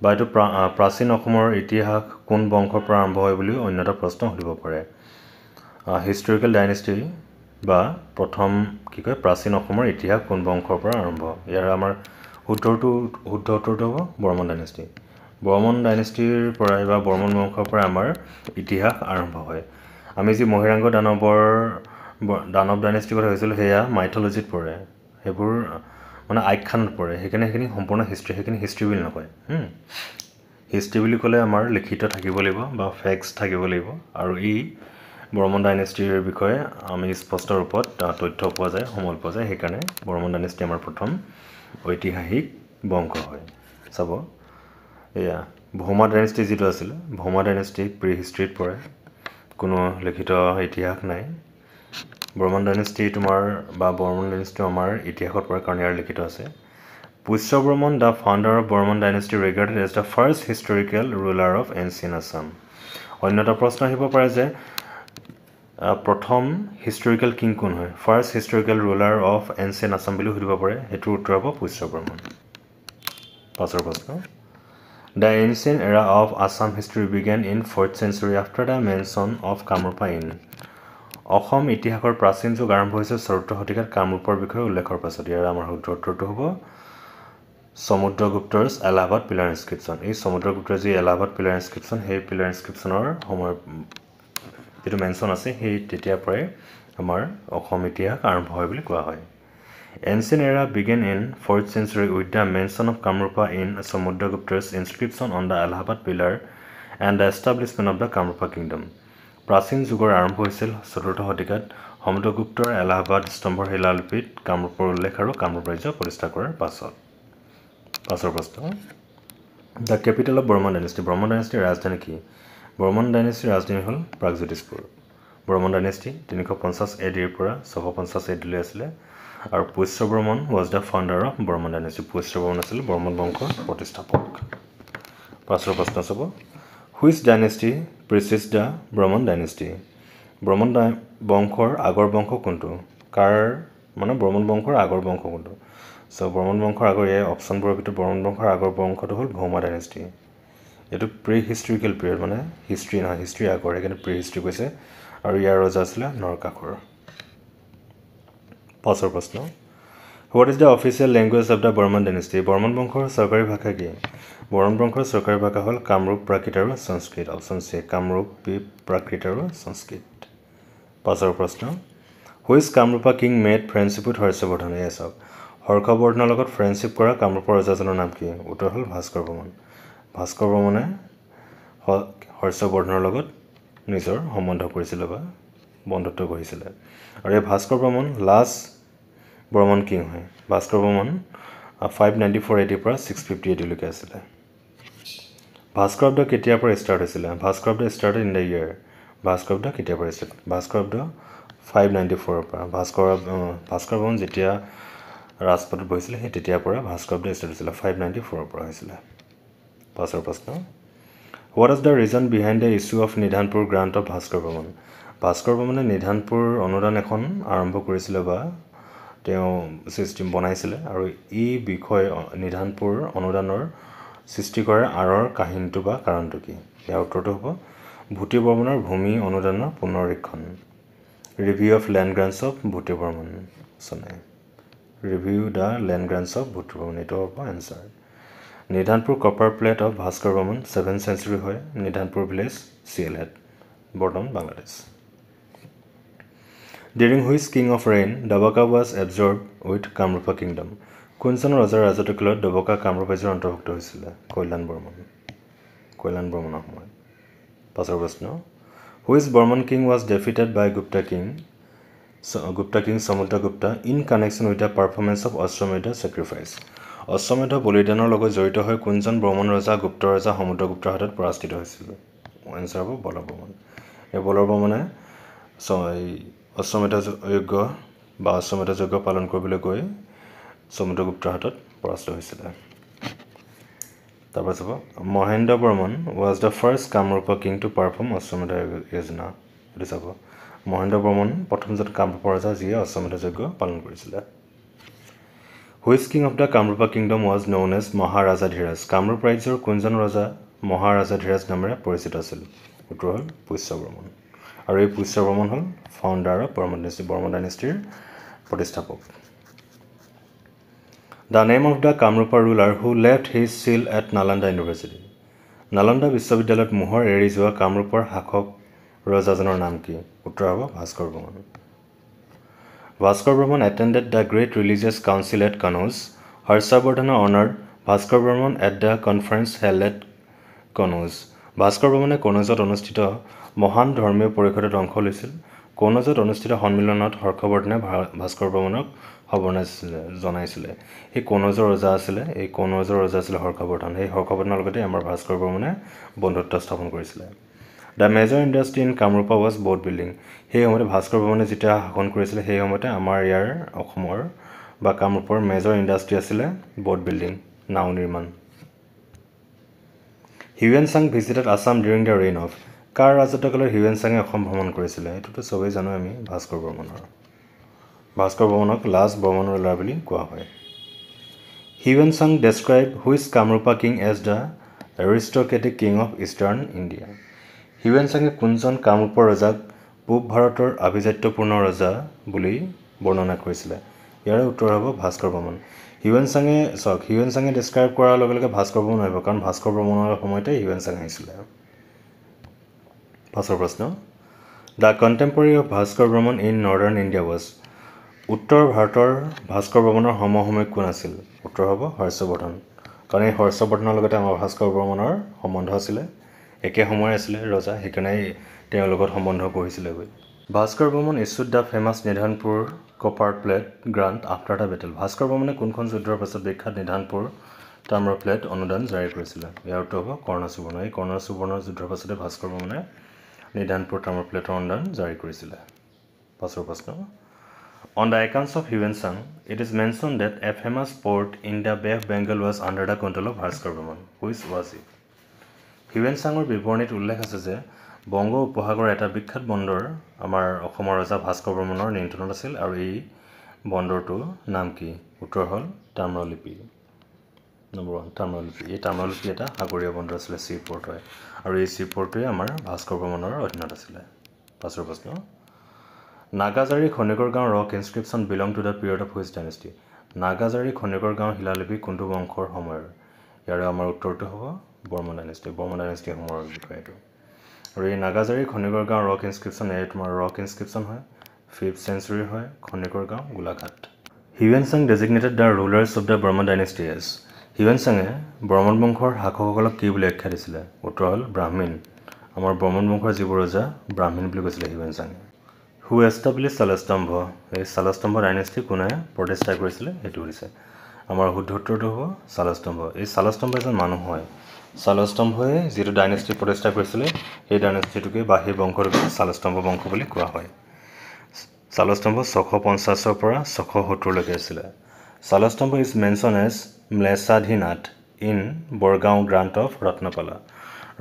বা এইটো প্ৰা প্ৰাচীন অসমৰ ইতিহাস কোন বংশৰ পৰা আৰম্ভ হয় বুলি অন্য এটা প্ৰশ্ন সুধিব পাৰে হিষ্টৰিকেল ডাইনেষ্টি বা প্ৰথম কি কয় প্ৰাচীন অসমৰ ইতিহাস কোন বংশৰ পৰা আৰম্ভ ইয়াৰ আমাৰ উত্তৰটো শুদ্ধ উত্তৰটো হ'ব বৰ্মন ডাইনেষ্টি বৰ্মন ডাইনেষ্টিৰ পৰাই বা বৰ্মন বংশৰ পৰাই আমাৰ ইতিহাস আৰম্ভ হয় আমি যি মহিৰাংগ দানৱৰ দানৱ ডাইনেষ্টিৰ কথা কৈছিলোঁ সেয়া মাইথলজিত পৰে সেইবোৰ মানে আখ্যানত পৰে সেইকাৰণে সেইখিনি সম্পূৰ্ণ হিষ্ট্ৰী সেইখিনি হিষ্ট্ৰী বুলি নকয় হিষ্ট্ৰী বুলি ক'লে আমাৰ লিখিত থাকিব লাগিব বা ফেক্স থাকিব লাগিব আৰু ই বৰ্মন ডাইনেষ্টিৰ বিষয়ে আমি স্পষ্ট ৰূপত তথ্য পোৱা যায় সমল পোৱা যায় সেইকাৰণে বৰ্মন ডাইনেষ্টি আমাৰ প্ৰথম ঐতিহাসিক বংশ হয় চাব এয়া ভৌমা ডাইনেষ্টি যিটো আছিলে ভৌমা ডাইনেষ্টি প্ৰি হিষ্ট্ৰিত পৰে কোনো লিখিত ইতিহাস নাই বৰ্মন ডাইনেষ্টি তোমাৰ বা বৰ্মন ডাইনেষ্টি আমাৰ ইতিহাসত পৰে কাৰণ ইয়াৰ লিখিত আছে Pushya Varman the founder of Barman dynasty regarded as the first historical ruler of ancient Assam অন্য এটা প্ৰশ্ন আহিব পাৰে যে প্ৰথম হিষ্টৰিকেল কিং কোন হয় first historical ruler of ancient Assam বুলিও সুধিব পাৰে সেইটোৰ উত্তৰ হ'ব ব্ৰহ্মণ পাছৰ প্ৰশ্ন the ancient era of Assam history began in fourth century after the mention of Kamarupa in Assam ইতিহাসৰ প্ৰাচীন যুগ আৰম্ভ হৈছে চতুৰ্থ শতিকাত কামৰূপৰ বিষয়ে উল্লেখৰ পাছত ইয়াৰ আমাৰ শুদ্ধ উত্তৰটো হ'ব সমুদ্ৰগুপ্তৰ এলাহাবাদ পিলাৰ ইনস্ক্ৰিপশ্যন এই সমুদ্ৰগুপ্তৰ যি এলাহাবাদ পিলাৰ ইনস্ক্ৰিপশ্যন সেই পিলাৰ ইনস্ক্ৰিপশ্যনৰ সময়ৰ যিটো মেনশ্যন আছে সেই তেতিয়াৰ পৰাই আমাৰ অসম ইতিহাস আৰম্ভ হয় বুলি কোৱা হয় ancient era began in fourth century with the mention of Kamarupa in সমুদ্ৰগুপ্তৰ inscription on the Allahabad pillar and the establishment of the Kamarupa kingdom প্ৰাচীন যুগৰ আৰম্ভ হৈছিল চতুৰ্থ শতিকাত সমুদ্ৰগুপ্তৰ এলাহাবাদ স্তম্ভৰ শিলালিপিত কামৰূপৰ উল্লেখ আৰু কামৰূপ ৰাজ্য প্ৰতিষ্ঠা কৰাৰ পাছত পাছৰ প্ৰশ্ন the capital of Barman dynasty Barman ডাইনেষ্টিৰ ৰাজধানী কি বৰ্মন ডাইনেষ্টিৰ ৰাজধানী হ'ল প্ৰাগজ্যোতিষপুৰ বৰ্মন ডাইনেষ্টি তিনিশ পঞ্চাছ এ ডিৰ পৰা ছশ পঞ্চাছ এ ডিলৈ আছিলে আৰু Pushya Varman was the founder of Barman dynasty Pushya Varman আছিল বৰ্মন বংশৰ প্ৰতিষ্ঠাপক পাঁচৰ প্ৰশ্ন চাব which dynasty precedes the Varman dynasty Varman ডাই বংশৰ আগৰ বংশ কোনটো কাৰ মানে ব্ৰমন বংশৰ আগৰ বংশ কোনটো চ' ব্ৰমন বংশৰ আগৰ এই অপশ্যনবোৰৰ ভিতৰত ব্ৰমন বংশৰ আগৰ বংশটো হ'ল ভৌমা ডাইনেষ্টি এইটো প্ৰি হিষ্টৰিকেল পিৰিয়ড মানে হিষ্ট্ৰী নহয় হিষ্ট্ৰী আগৰ সেইকাৰণে প্ৰি হিষ্ট্ৰী কৈছে আৰু ইয়াৰ ৰজা আছিলে নৰকাসুৰ পাছৰ প্ৰশ্ন what is the official language of the Varman dynasty Varman বংশৰ চৰকাৰী ভাষা কি বৰ্মন বংশৰ চৰকাৰী ভাষা হ'ল কামৰূপ প্ৰাকৃত আৰু সংস্কৃত অপশ্যন চি কামৰূপ প্ৰাকৃত আৰু সংস্কৃত পাছৰ প্ৰশ্ন which Kamarupa king made friendship with Harshavardhan এয়া চাওক হৰ্ষবৰ্ধনৰ লগত ফ্ৰেণ্ডশ্বিপ কৰা কামৰূপৰ ৰজাজনৰ নাম কি উত্তৰ হ'ল ভাস্কৰ বৰ্মন ভাস্কৰ বৰ্মনে হৰ্ষবৰ্ধনৰ লগত নিজৰ সম্বন্ধ কৰিছিলে বা বন্ধুত্ব গঢ়িছিলে আৰু এই ভাস্কৰ বৰ্মন লাষ্ট বৰ্মন কিং হয় Bhaskar Varman five ninety four এইটিৰ পৰা ছিক্স ফিফটি এইটিলৈকে আছিলে ভাস্কৰ আব্দ কেতিয়াৰ পৰা ষ্টাৰ্ট হৈছিলে Bhaskar Abda start in the year Bhaskar Abda কেতিয়াৰ পৰা start Bhaskar Abda five ninety ফ'ৰৰ পৰা ভাস্কৰ ভাস্কৰ বৰ্মন যেতিয়া ৰাজপথত বহিছিলে সেই তেতিয়াৰ পৰা ভাস্কৰ আব্দ ষ্টাৰ্ট হৈছিলে ফাইভ নাইণ্টি ফ'ৰৰ পৰা হৈছিলে পাছৰ প্ৰশ্ন what is the reason behind the issue of Nidhanpur grant of Bhaskar Varman Bhaskar ভ্ৰমণে নিধানপুৰ অনুদান এখন আৰম্ভ কৰিছিলে বা তেওঁ চিষ্টেম বনাইছিলে আৰু এই বিষয় নিধানপুৰ অনুদানৰ সৃষ্টি কৰাৰ আঁৰৰ কাহিনীটো বা কাৰণটো কি ইয়াৰ উত্তৰটো হ'ব ভূটি বৰ্মনৰ ভূমি অনুদানৰ পুনৰীক্ষণ review of land grants of Bhuti Barman চনাই review the land grants of Bhuti Barman এইটো হ'ব answer Nidhanpur copper plate of Bhaskar Barman seven century হয় নিধানপুৰ ভিলেজ চিয়েলহেড বৰ্তমান Bangladesh during which king of reign Davaka was absorbed with Kamarupa kingdom কোনজন ৰজাৰ ৰাজত্বকালত ডবকা কামৰূপ ৰাজ্যৰ অন্তৰ্ভুক্ত হৈছিলে কল্যাণ বৰ্মন কল্যাণ বৰ্মনৰ সময়ত পাছৰ প্ৰশ্ন which Barman king was defeated by Gupta king Gupta king Samudragupta in connection with the performance of Ashvamedha sacrifice Ashvamedha বলিদানৰ লগত জড়িত হৈ কোনজন ব্ৰহ্মণ ৰজা গুপ্ত ৰজা সমুদ্ৰগুপ্তৰ হাতত পৰাস্তিত হৈছিল এনচাৰ হ'ব বলভ্ৰমণ এই বলভ্ৰমণে অশ্বমেধ যজ্ঞ বা অশ্বমেধ যজ্ঞ পালন কৰিবলৈ গৈ সমুদ্ৰগুপ্তৰ হাতত পৰাস্ত হৈছিলে তাৰপাছত হ'ব Mahendra Barman was the first Kamrup king to perform Ashvamedha য়োজনা এইটো চাব মহেন্দ্ৰ বৰ্মন প্ৰথমজন কামৰূপ ৰজা যিয়ে অশ্বমেধ যজ্ঞ পালন কৰিছিলে which king of the Kamarupa kingdom was known as Maharaja dhiraj Kamrup ৰাজ্যৰ কোনজন ৰজা মহাৰাজা ধীৰাজ নামেৰে পৰিচিত আছিল উত্তৰ হ'ল পুষ্যবৰ্মন আৰু এই পুষ্যবৰ্মন হ'ল founder of Barman dynasty Barman ডাইনেষ্টিৰ প্ৰতিষ্ঠাপক the name of the Kamarupa ruler who left his seal at Nalanda university Nalanda বিশ্ববিদ্যালয়ত মোহৰ এৰি যোৱা কামৰূপৰ শাসক ৰজাজনৰ নাম কি উত্তৰ হ'ব Bhaskar Barman Bhaskar Barman attended the great religious council at Kannauj হৰ্ষবৰ্ধনৰ honour Bhaskar Barman at the conference held at Kannauj Bhaskar বৰ্মনে কনৌজত অনুষ্ঠিত মহান ধৰ্মীয় পৰিষদত অংশ লৈছিল কনৌজত অনুষ্ঠিত সন্মিলনত হৰ্ষবৰ্ধনে ভাস্কৰ বৰ্মনক সৱৰ্ণাইছিলে জনাইছিলে সেই কনৌজৰ ৰজা আছিলে এই কনৌজৰ ৰজা আছিলে হৰ্ষবৰ্ধন সেই হৰ্ষবৰ্ধনৰ লগতে আমাৰ ভাস্কৰ বৰ্মনে বন্ধুত্ব স্থাপন কৰিছিলে the major industry in Kamarupa was boat building সেই সময়তে ভাস্কৰ ভৱনে যেতিয়া শাসন কৰিছিলে সেই সময়তে আমাৰ ইয়াৰ অসমৰ বা কামৰূপৰ মেজৰ ইণ্ডাষ্ট্ৰী আছিলে ব'ৰ্ড বিল্ডিং নাও নিৰ্মাণ Hiuen Tsang visited Assam during the reign of কাৰ ৰাজত্বকালৰ হিউৱেন চাঙে অসম ভ্ৰমণ কৰিছিলে এইটোতো চবেই জানো আমি ভাস্কৰ ভ্ৰমণৰ ভাস্কৰ ভ্ৰমণক লাজ ভ্ৰমণৰ ল'ৰা বুলি কোৱা হয় Hiuen Tsang describe which Kamarupa king as the aristocratic king of eastern India Hiuen চাঙে কোনজন কামৰূপৰ ৰজাক পূব ভাৰতৰ আভিজাত্যপূৰ্ণ ৰজা বুলি বৰ্ণনা কৰিছিলে ইয়াৰে উত্তৰ হ'ব ভাস্কৰ ভ্ৰমণ হিউৱেন চাঙে চাওক হিউৱেন চাঙে ডেছক্ৰাইব কৰাৰ লগে লগে ভাস্কৰ ভ্ৰমণ আহিব কাৰণ ভাস্কৰ ভ্ৰমণৰ সময়তে হিউৱেন চাং আহিছিলে পাছৰ প্ৰশ্ন দ্য কণ্টেম্পৰৰী অফ ভাস্কৰ ভ্ৰমণ ইন নৰ্দাৰ্ণ ইণ্ডিয়া ৱাজ উত্তৰ ভাৰতৰ ভাস্কৰ ভ্ৰমণৰ সমসাময়িক কোন আছিল উত্তৰ হ'ব হৰ্ষবৰ্ধন কাৰণ এই হৰ্ষবৰ্ধনৰ লগতে আমাৰ ভাস্কৰ ভ্ৰমণৰ সম্বন্ধ আছিলে একে সময়ৰ আছিলে ৰজা সেইকাৰণে তেওঁৰ লগত সম্বন্ধ কৰিছিলেগৈ Bhaskar Barman issued the famous Nidhanpur copper plate grant after the battle Bhaskar বৰ্মনে কোনখন যুদ্ধৰ পাছত বিখ্যাত নিধানপুৰ তামৰ প্লেট অনুদান জাৰি কৰিছিলে ইয়াৰ উত্তৰ হ'ব কৰ্ণ সুবৰ্ণ এই কৰ্ণ সুবৰ্ণৰ যুদ্ধৰ পাছতে ভাস্কৰ বৰ্মনে নিধানপুৰ তামৰ প্লেটৰ অনুদান জাৰি কৰিছিলে পাছৰ প্ৰশ্ন on the accounts of Hiuen Tsang it is mention that a famous port in the bay Bengal was under the control of Bhaskar Barman which was it Hiuen চাঙৰ বিৱৰণীত উল্লেখ আছে যে বংগ উপসাগৰৰ এটা বিখ্যাত বন্দৰ আমাৰ অসমৰ ৰজা ভাস্কৰ বৰ্মনৰ নিয়ন্ত্ৰণত আছিল আৰু এই বন্দৰটোৰ নাম কি উত্তৰ হ'ল তাম্ৰলিপি নম্বৰ ওৱান তাম্ৰলিপি এই তাম্ৰলিপি এটা সাগৰীয় বন্দৰ আছিলে চি হয় আৰু এই চি আমাৰ ভাস্কৰ বৰ্মনৰ অধীনত আছিলে পাছৰ প্ৰশ্ন Nagajari Khanikar Gaon rock inscription belong to the period of which dynasty Nagajari Khanikar Gaon শিলালিপি কোনটো বংশৰ সময়ৰ ইয়াৰে আমাৰ উত্তৰটো হ'ব বৰ্মন ডাইনেষ্টি বৰ্মন ডাইনেষ্টি সময়ৰ বিষয়ে এইটো আৰু এই নাগাজাৰী খনিকৰ গাঁও ৰক ইনস্ক্ৰিপশ্যন এই তোমাৰ ৰক ইনস্ক্ৰিপশ্যন হয় ফিফ্থ চেঞ্চুৰীৰ হয় Khanikar Gaon Golaghat Tsang designated the rulers of the Barman dynasty as Hiuen চাঙে বৰ্মন বংশৰ শাসকসকলক কি বুলি আখ্যা দিছিলে উত্তৰ হ'ল ব্ৰাহ্মীণ আমাৰ বৰ্মন বংশৰ যিবোৰ ৰজা ব্ৰাহ্মীণ বুলি কৈছিলে হিউৱেন চাঙে হু এষ্টাব্লিছ চালাস্তম্ভ এই চালাস্তম্ভ ডাইনেষ্টি কোনে প্ৰতিষ্ঠা কৰিছিলে সেইটো হৈছে আমাৰ শুদ্ধ উত্তৰটো হ'ব চালাস্তম্ভ এই চালাস্তম্ভ এজন মানুহ হয় চালস্তম্ভয়ে যিটো ডাইনেষ্টি প্ৰতিষ্ঠা কৰিছিলে সেই ডাইনেষ্টিটোকে বাহিৰ বংশৰূপে চালস্তম্ভ বংশ বুলি কোৱা হয় চালস্তম্ভ ছশ পঞ্চাছৰ পৰা ছশ সত্তৰলৈকে আছিলে Salastambha is mention as Mlechchhadhinath in Bargaon grant of Ratnapala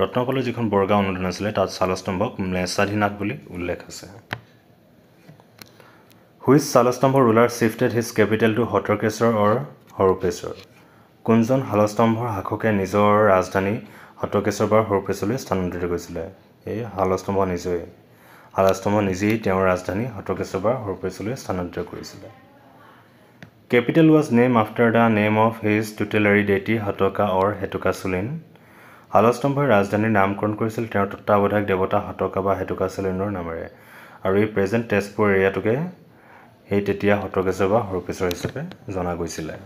ৰত্নপালৰ যিখন বৰগাঁও অনুদান আছিলে তাত চালস্তম্ভক ম্লেচাধীনাথ বুলি উল্লেখ আছে which Salastambha ruler shifted his capital to Hatakeshwar or Sarupeshwar কোনজন হালস্তম্ভৰ শাসকে নিজৰ ৰাজধানী হতকেশ্বৰ পৰা সৰুপেচলৈ স্থানান্তৰিত কৰিছিলে এই হালস্তম্ভ নিজেই হালস্তম্ভ নিজেই তেওঁৰ ৰাজধানী হতকেশ্বৰ পৰা সৰুপেচলৈ স্থানান্তৰিত কৰিছিলে capital was name after the name of his tutelary deity Hatka or Shulin হালস্তম্ভই ৰাজধানীৰ নামকৰণ কৰিছিল তেওঁৰ তত্বাৱধায়ক দেৱতা হতকা বা হেতুকাচুলিনৰ নামেৰে আৰু এই প্ৰেজেণ্ট তেজপুৰ এৰিয়াটোকে সেই তেতিয়া হতকেশ্বৰ বা সৰুকেশ্বৰ হিচাপে জনা গৈছিলে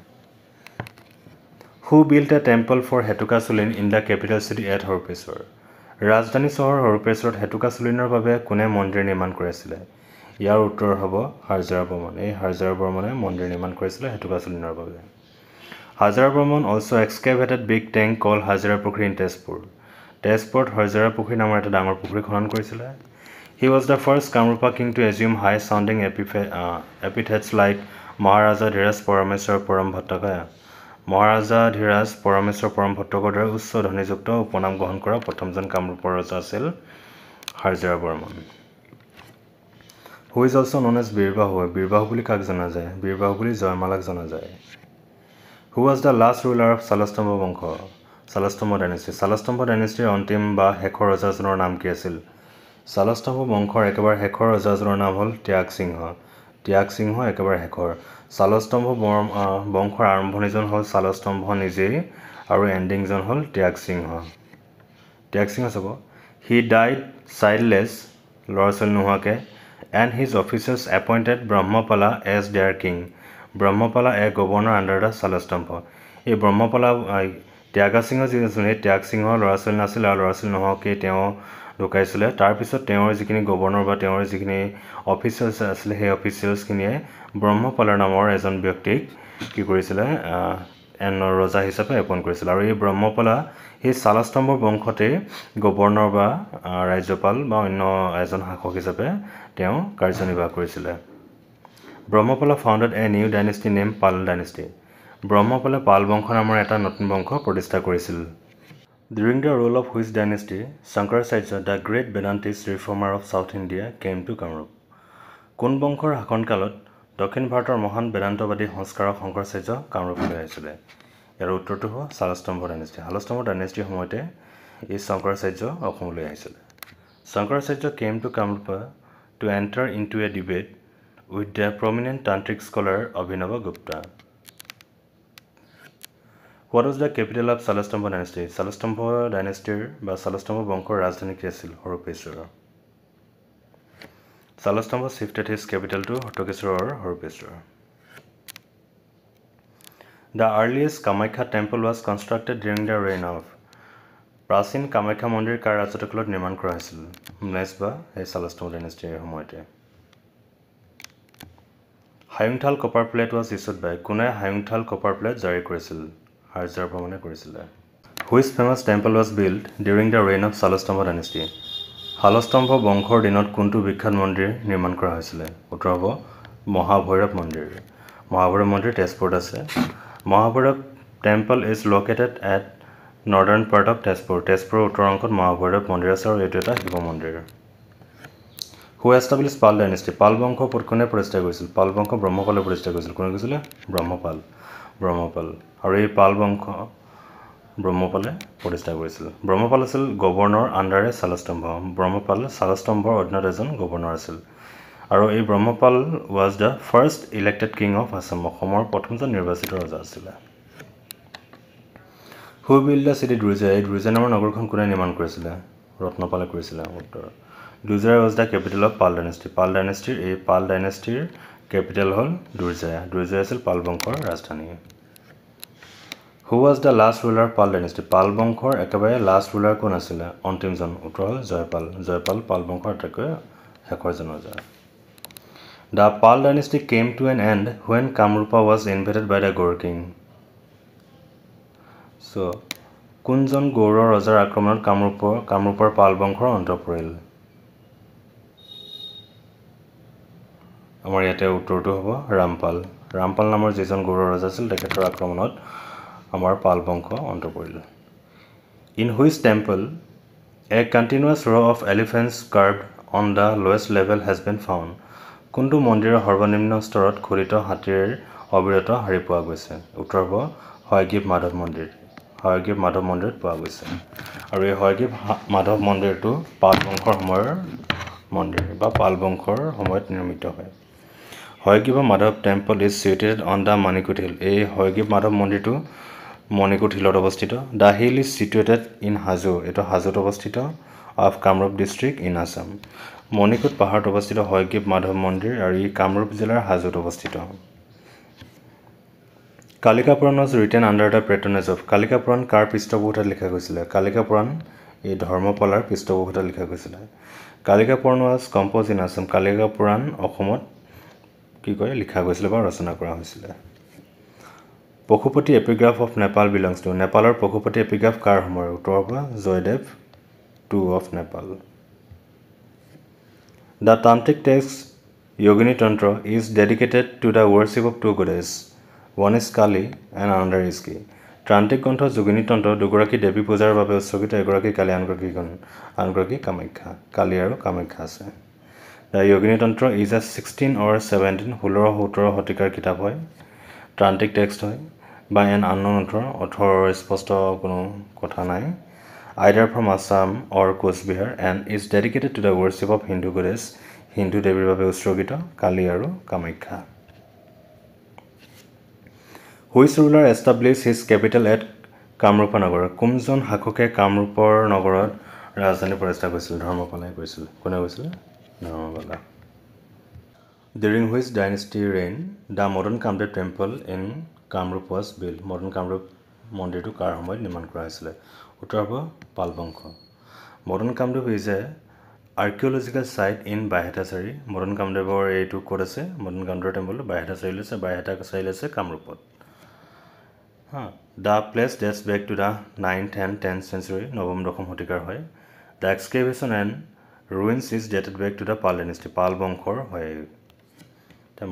who built a temple for Hetuka Shulin in the capital city at Harupeshwar ৰাজধানী চহৰ হৰুপেশ্বৰত হেতুকাচুলিনৰ বাবে কোনে মন্দিৰ নিৰ্মাণ কৰিছিলে ইয়াৰ উত্তৰ হ'ব হাৰজাৰা বৰ্মন এই হাৰজাৰা বৰ্মনে মন্দিৰ নিৰ্মাণ কৰিছিলে হেতুকাচুলিনৰ বাবে Hajara Barman also' excavated big tank call Hajara Pukhuri in Tezpur তেজপুৰত হৰজাৰা পুখুৰী নামৰ এটা ডাঙৰ পুখুৰী খনন কৰিছিলে he was the first Kamarupa king to assume high sounding epithet epithets like Maharaja dhiraj Parameshwar Param ভট্টকায়া মহাৰাজা ধীৰাজ পৰমেশ্বৰ পৰম ভট্টগৰদাৰ উচ্চ ধ্বনিযুক্ত উপনাম গ্ৰহণ কৰা প্ৰথমজন কামৰূপৰ ৰজা আছিল Harjara Barman whose also known as Birbahu Birbahu বুলি কাক জনা যায় বীৰবাহু বুলি জয়মালাক জনা যায় who was the last ruler of Salastambha বংশ চালাস্তম্ভ ডাইনেষ্টি চালাস্তম্ভ ডাইনেষ্টিৰ অন্তিম বা শেষৰ ৰজাজনৰ নাম কি আছিল চালাস্তম্ভ বংশৰ একেবাৰে শেষৰ ৰজাজনৰ নাম হ'ল ত্যাগ সিংহ ত্যাগ সিংহ একেবাৰে শেষৰ চালস্তম্ভ বংশৰ আৰম্ভণিজন হ'ল চালস্তম্ভ নিজেই আৰু এণ্ডিংজন হ'ল ত্যাগ সিংহ ত্যাগ সিংহ চাব হি ডাইড চাইল্ডলেছ ল'ৰা ছোৱালী নোহোৱাকৈ and his officers appointed Brahmapala as their king Brahmapala a governor under the Salastambha এই ব্ৰহ্মপালা ত্যাগা সিঙৰ যি আছিল সেই ত্যাগ সিংহৰ ল'ৰা ছোৱালী নাছিল আৰু ল'ৰা ছোৱালী নোহোৱাকৈ তেওঁ লুকাইছিলে তাৰপিছত তেওঁৰ যিখিনি গৱৰ্ণৰ বা তেওঁৰ যিখিনি অফিচিয়েলছ আছিলে সেই অফিচিয়েলছখিনিয়ে ব্ৰহ্মপালাৰ নামৰ এজন ব্যক্তিক কি কৰিছিলে এনৰ ৰজা হিচাপে অৰ্পণ কৰিছিলে আৰু এই ব্ৰহ্মপালা সেই চালাস্তম্ভ বংশতেই গৱৰ্ণৰ বা ৰাজ্যপাল বা অন্য এজন শাসক হিচাপে তেওঁ কাৰ্যনিৰ্বাহ কৰিছিলে Brahmapala founded a new dynasty name Pal dynasty ব্ৰহ্মপালে পাল বংশ নামৰ এটা নতুন বংশ প্ৰতিষ্ঠা কৰিছিল During the rule of which dynasty, Shankaracharya, the great Vedantist reformer of South India, came to Kamrup? কোন বংশৰ শাসনকালত দক্ষিণ ভাৰতৰ মহান বেদান্তবাদী সংস্কাৰক শংকৰাচাৰ্য কামৰূপলৈ আহিছিলে ইয়াৰ উত্তৰটো হ'ল শালস্তম্ভ ডাইনেষ্টি শালস্তম্ভ ডাইনেষ্টিৰ সময়তে এই শংকৰাচাৰ্য অসমলৈ আহিছিলে Shankaracharya came to Kamrup to enter into a debate with the prominent tantric scholar Abhinav Gupta what was the capital of Salastambha dynasty Salastambha ডাইনেষ্টিৰ বা চালাস্তম্ভ বংশৰ ৰাজধানী কি আছিল হৰূপেশ্বৰৰ চালাস্তম্ভ চিফ্টেড হিজ কেপিটেলটো হটকেশ্বৰৰ হৰূপেশ্বৰৰ the earliest Kamakhya temple was constructed during the reign of প্ৰাচীন কামাখ্যা মন্দিৰ কাৰ ৰাজত্বকালত নিৰ্মাণ কৰা হৈছিল মেজ বা সেই চালাস্তম্ভ ডাইনেষ্টিৰ সময়তে Hayunthal copper plate was issued by কোনে হায়ুংথাল কপাৰ প্লেট জাৰি কৰিছিল আৰ্যৰ ভ্ৰমণে কৰিছিলে which famous temple was build during the reign of Salastambha dynasty Salastambha বংশৰ দিনত কোনটো বিখ্যাত মন্দিৰ নিৰ্মাণ কৰা হৈছিলে উত্তৰ হ'ব মহাভৈৰৱ মন্দিৰ মহাভৈৰৱ মন্দিৰ তেজপুৰত আছে Mahabhairav temple is located at northern part of Tezpur তেজপুৰৰ উত্তৰ অংশত মহাভৈৰৱ মন্দিৰ আছে আৰু এইটো এটা শিৱ মন্দিৰ হু এষ্টাব্লিছ পাল ডাইনেষ্টি পাল বংশ পুতকনে প্ৰতিষ্ঠা কৰিছিল পাল বংশ ব্ৰহ্মপালে প্ৰতিষ্ঠা কৰিছিল কোনে কৈছিলে ব্ৰহ্মপাল ব্ৰহ্মপাল আৰু এই পাল বংশ ব্ৰহ্মপালে প্ৰতিষ্ঠা কৰিছিল ব্ৰহ্মপাল আছিল গৱৰ্ণৰ আণ্ডাৰে চালস্তম্ভ ব্ৰহ্মপাল চালস্তম্ভৰ অধীনত এজন গৱৰ্ণৰ আছিল আৰু এই Brahmapal was the first elected king of Assam অসমৰ প্ৰথমজন নিৰ্বাচিত ৰজা আছিলে হু বিল দ্য চিটি দুৰ্জা এই দুৰ্জা নামৰ নগৰখন কোনে নিৰ্মাণ কৰিছিলে ৰত্নপালে কৰিছিলে উত্তৰ Durjaya was the capital of Pal dynasty Pal ডাইনেষ্টিৰ এই পাল ডাইনেষ্টিৰ কেপিটেল হ'ল দুৰ্জায়া দুৰ্জায়া আছিল পাল বংশৰ ৰাজধানী who was the last ruler Pal dynasty Pal বংশৰ একেবাৰে লাষ্ট ৰুলাৰ কোন আছিলে অন্তিমজন উত্তৰ হ'ল জয়পাল জয়পাল পাল বংশৰ আটাইতকৈ শেষৰজন ৰজা the Pal dynasty came to an end when Kamarupa was invaded by the Gaur king চ' কোনজন গৌৰৰ ৰজাৰ আক্ৰমণত কামৰূপৰ কামৰূপৰ পাল বংশৰ অন্ত পৰিল আমাৰ ইয়াতে উত্তৰটো হ'ব ৰামপাল ৰামপাল নামৰ যিজন গৌৰৰ ৰজা আছিল তেখেতৰ আক্ৰমণত আমাৰ পাল বংশ অন্ত পৰিলে in which temple a continuous row' of elephants carve on the lowest level has been found কোনটো মন্দিৰৰ সৰ্বনিম্ন স্তৰত খুলিত হাতীৰ অবিৰত হাৰি পোৱা গৈছে উত্তৰ পূব হয়গ্ৰীৱ মাধৱ মন্দিৰ হয়গ্ৰীৱ মাধৱ মন্দিৰত পোৱা গৈছে আৰু এই হয়গ্ৰীৱ মাধৱ মন্দিৰটো পাল বংশৰ সময়ৰ মন্দিৰ বা পাল বংশৰ সময়ত নিৰ্মিত হয় Hayagriva Madhav temple is seated on the Manikut hill এই হয়গ্ৰীৱ মাধৱ মন্দিৰটো মণিকোট হিলত অৱস্থিত the hill is situated in Hajo এইটো হাজোত অৱস্থিত of Kamrup district in Assam Manikot পাহাৰত অৱস্থিত হয়গ্ৰীৱ মাধৱ মন্দিৰ আৰু ই কামৰূপ জিলাৰ হাজোত অৱস্থিত Kalika Purana was written under the patronage of Kalika Purana কাৰ পৃষ্ঠপোষতাত লিখা গৈছিলে কালিকাপুৰাণ এই ধৰ্মপলাৰ পৃষ্ঠপোষতাত লিখা গৈছিলে Kalika Purana was compose in Assam Kalika Purana অসমত কি কয় লিখা গৈছিলে বা ৰচনা কৰা হৈছিলে Pashupati epigraph of Nepal belongs to নেপালৰ পশুপতি এপিগ্ৰাফ কাৰ সময়ৰ উত্তৰৰ পৰা Jaydev two of Nepal the tantric text Yogini Tantra is dedicated to the worship of two goddess one is Kali and another is কি তান্ত্ৰিক যোগিনী তন্ত্ৰ দুগৰাকী দেৱী পূজাৰ বাবে উৎসৰ্গিত এগৰাকী কালি আনগৰাকী আনগৰাকী কামাখ্যা কালি আৰু কামাখ্যা আছে the Yoginitantra is a sixteen or seventeen ষোল্ল সোতৰ শতিকাৰ কিতাপ হয় তান্ত্ৰিক টেক্সট হয় বা এন আননোন অথৰ অথৰ স্পষ্ট কোনো কথা নাই either from Assam or Cooch Behar and is dedicated to the worship of Hindu goddess Hindu দেৱীৰ বাবে উৎসৰ্গিত কালী আৰু Kamakhya which ruler establish his capital at Kamarupa Nagar কোনজন শাসকে কামৰূপৰ নগৰত ৰাজধানী প্ৰতিষ্ঠা কৰিছিল ধৰ্মপালাই কৈছিল কোনে কৈছিল Dharmapala during which dynasty reign the modern Kamdev temple in Kamrup was built modern Kamrup মন্দিৰটো কাৰ সময়ত নিৰ্মাণ কৰা হৈছিলে উত্তৰ হ'ব পালবংশ modern Kamrup is a archaeological site in Baihata Chari modern কামদেৱৰ এইটো ক'ত আছে মডাৰ্ণ কামদেৱৰ টেম্পলটো বাইহেটা চাৰিআলি আছে বাইহেটা চাৰিআলি আছে কামৰূপত the place dates back to the nine ten ten century নৱম দশম শতিকাৰ হয় the excavation and ruins is dated back to the Pal dynasty Pal বংশৰ হয়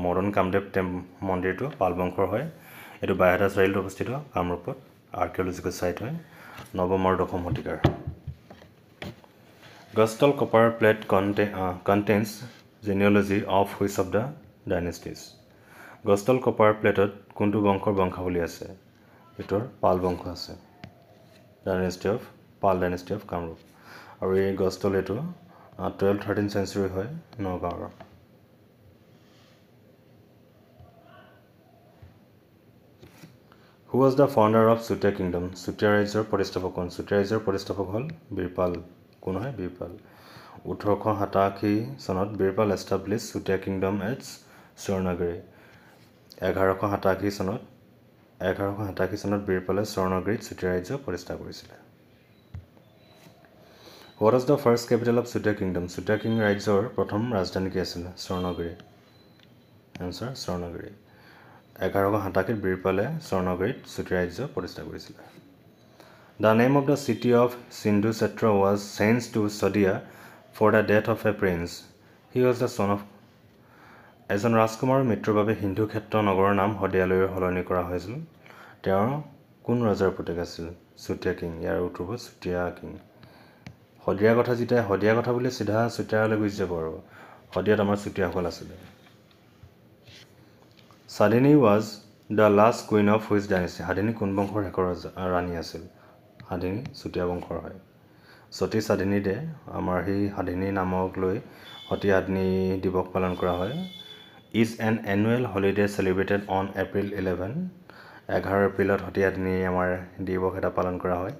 মডাৰ্ণ কামদেৱ টেম্প মন্দিৰটো পালবংশৰ হয় এইটো বাইহাটা চাৰিআলিত অৱস্থিত কামৰূপত আৰ্কিঅলজিকেল চাইট হয় নৱম আৰু দশম শতিকাৰ Gachtal copper plate content contents genealogy of which of the dynasties Gachtal copper প্লেটত কোনটো বংশৰ বংশাৱলী আছে সেইটোৰ পাল বংশ আছে dynasty of Pal dynasty of Kamrup আৰু এই গছতল এইটো টুৱেল্ভ থাৰ্টিন চেঞ্চুৰী হয় নগাঁৱৰ who was the founder of Chutiya kingdom Chutiya ৰাজ্যৰ প্ৰতিষ্ঠাপক কোন চুটিয়া ৰাজ্যৰ প্ৰতিষ্ঠাপক হ'ল বীৰপাল কোন হয় বীৰপাল ওঠৰশ সাতাশী চনত Birpal establish Chutiya kingdom at Swarnagiri এঘাৰশ সাতাশী চনত এঘাৰশ সাতাশী চনত বীৰপালে স্বৰ্ণগিৰিত চুতীয়া ৰাজ্য প্ৰতিষ্ঠা কৰিছিলে what is the first capital of Chutiya kingdom Chutiya king ৰাজ্যৰ প্ৰথম ৰাজধানী কি আছিলে স্বৰ্ণগিৰি এনচাৰ স্বৰ্ণগিৰি এঘাৰশ সাতাশীত বীৰপালে স্বৰ্ণগিৰিত চুটি ৰাজ্য প্ৰতিষ্ঠা কৰিছিলে the name of the city of Sindhu Chetra was change to Sadiya for the death of a prince he was the son of এজন ৰাজকুমাৰৰ মৃত্যুৰ বাবে সিন্ধু ক্ষেত্ৰ নগৰৰ নাম শদিয়ালৈ সলনি কৰা হৈছিল তেওঁৰ কোন ৰজাৰ প্ৰতীক আছিল চুতীয়া কিং ইয়াৰ উত্তৰ হ'ল চুতীয়া কিং শদিয়াৰ কথা যেতিয়া সদিয়াৰ কথা বুলি চিধা চুতীয়ালৈ গুচি যাব আৰু শদিয়াত আমাৰ চুতীয়াসকল আছিলে Shalini was the last queen of whose dynasty Shalini কোন বংশৰ শেষৰ ৰাণী আছিল শালিনী চুতীয়া বংশৰ হয় সতী স্বাধীনী দে আমাৰ সেই স্বাধীনী নামক লৈ সতী আধিনী দিৱস পালন কৰা হয় is an annual holiday celebrated on April eleven এঘাৰ এপ্ৰিলত সতী আধিনী আমাৰ দিৱস এটা পালন কৰা হয়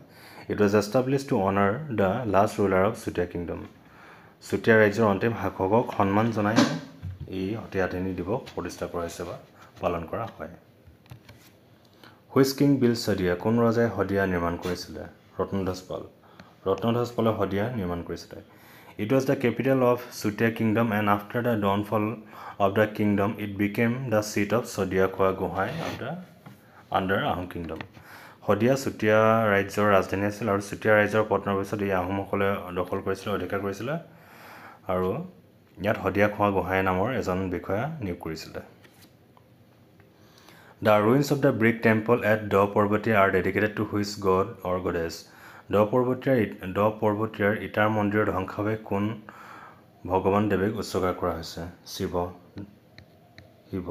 it was establish to honour the last ruler of Chutiya kingdom Chutiya ৰাজ্যৰ অন্তিম শাসকক সন্মান জনাই এই সতী আধিনী দিৱস প্ৰতিষ্ঠা কৰা হৈছে বা পালন কৰা হয় কিং বিল চদিয়া কোন ৰজাই শদিয়া নিৰ্মাণ কৰিছিলে ৰত্নধাজ পাল ৰত্নধাজ পালে শদিয়া নিৰ্মাণ কৰিছিলে it was the capital of Chutiya kingdom and after the downfall of the kingdom it became the seat of Sadiya Khowa Gohain of the under Ahom kingdom Sadiya Chutiya ৰাজ্যৰ ৰাজধানী আছিল আৰু চুতীয়া ৰাজ্যৰ পত্নৰ পিছত ই আহোমসকলে দখল কৰিছিলে অধিকাৰ কৰিছিলে আৰু ইয়াত শদিয়া খোৱা গোহাঁই নামৰ এজন বিষয়া নিয়োগ কৰিছিলে the ruins of the brick temple at Da Parbatia are dedicated to which god or goddess Da পৰ্বতীয়াৰ দ পৰ্বতীয়াৰ ইটাৰ মন্দিৰৰ ধ্বংসাৱে কোন ভগৱান দেৱীক উচৰ্গা কৰা হৈছে শিৱ শিৱ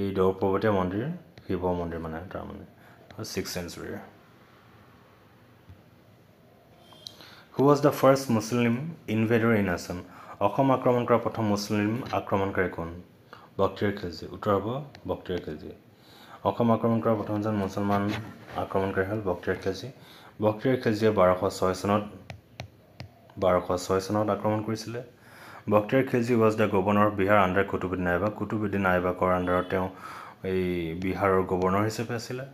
এই দ পৰ্বতীয়া মন্দিৰ শিৱ মন্দিৰ মানে তাৰমানে ছিক্স চেঞ্চুৰীৰ who was the first Muslim invader in Assam Assam আক্ৰমণ কৰা প্ৰথম মুছলিম আক্ৰমণকাৰী কোন বক্তিৰ খিলজি উত্তৰ হ'ব বক্তিৰ খিলজি অসম আক্ৰমণ কৰা প্ৰথমজন মুছলমান আক্ৰমণকাৰী হ'ল বক্তিৰ খেলজী বক্তিৰ খেলজীয়ে বাৰশ ছয় চনত বাৰশ ছয় চনত আক্ৰমণ কৰিছিলে Bakhtiyar Khalji was the governor Bihar under Qutbuddin Aibak Qutbuddin আইবাকৰ আণ্ডাৰত তেওঁ এই বিহাৰৰ গৱৰ্ণৰ হিচাপে আছিলে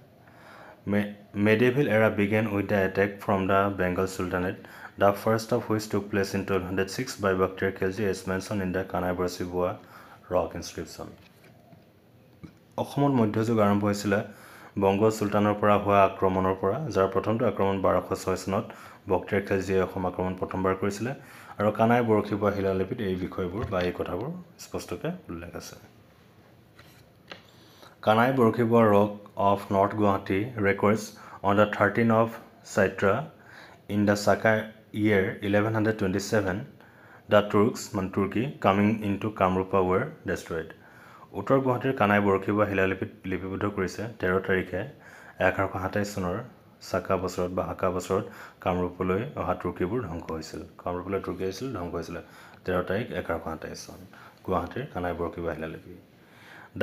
মে medieval era began with the attack from the Bengal sultanate the first of which took place in twelve hundred six by Bakhtiyar Khalji as mentioned in the Kanaibarshi Bowa rock ইনষ্ট্ৰিপশ্যন অসমত মধ্যযুগ আৰম্ভ হৈছিলে বংগ চুলতানৰ পৰা হোৱা আক্ৰমণৰ পৰা যাৰ প্ৰথমটো আক্ৰমণ বাৰশ ছয় চনত বক্তিৰ খেজীয়ে অসম আক্ৰমণ প্ৰথমবাৰ কৰিছিলে আৰু কানাই বৰশী পোৱা শিলালিপিত এই বিষয়বোৰ বা এই কথাবোৰ স্পষ্টকৈ উল্লেখ আছে Kanai Barshi Bowa rock of north Guwahati records on the thirteen of Chaitra in the Saka year eleven hundred twenty seven the Turks মানে তুৰ্কী coming into Kamarupa were destroyed উত্তৰ গুৱাহাটীৰ কানাই বৰশী বা শিলালিপিত লিপিবদ্ধ কৰিছে তেৰ তাৰিখে এঘাৰশ সাতাইছ চনৰ চাকা বছৰত বা হাকা বছৰত কামৰূপলৈ অহা তুৰ্কীবোৰ ধ্বংস হৈছিল কামৰূপলৈ তুৰ্কী আহিছিল ধ্বংস হৈছিলে তেৰ তাৰিখ এঘাৰশ সাতাইছ চন গুৱাহাটীৰ কানাই বৰশী বা শিলালিপি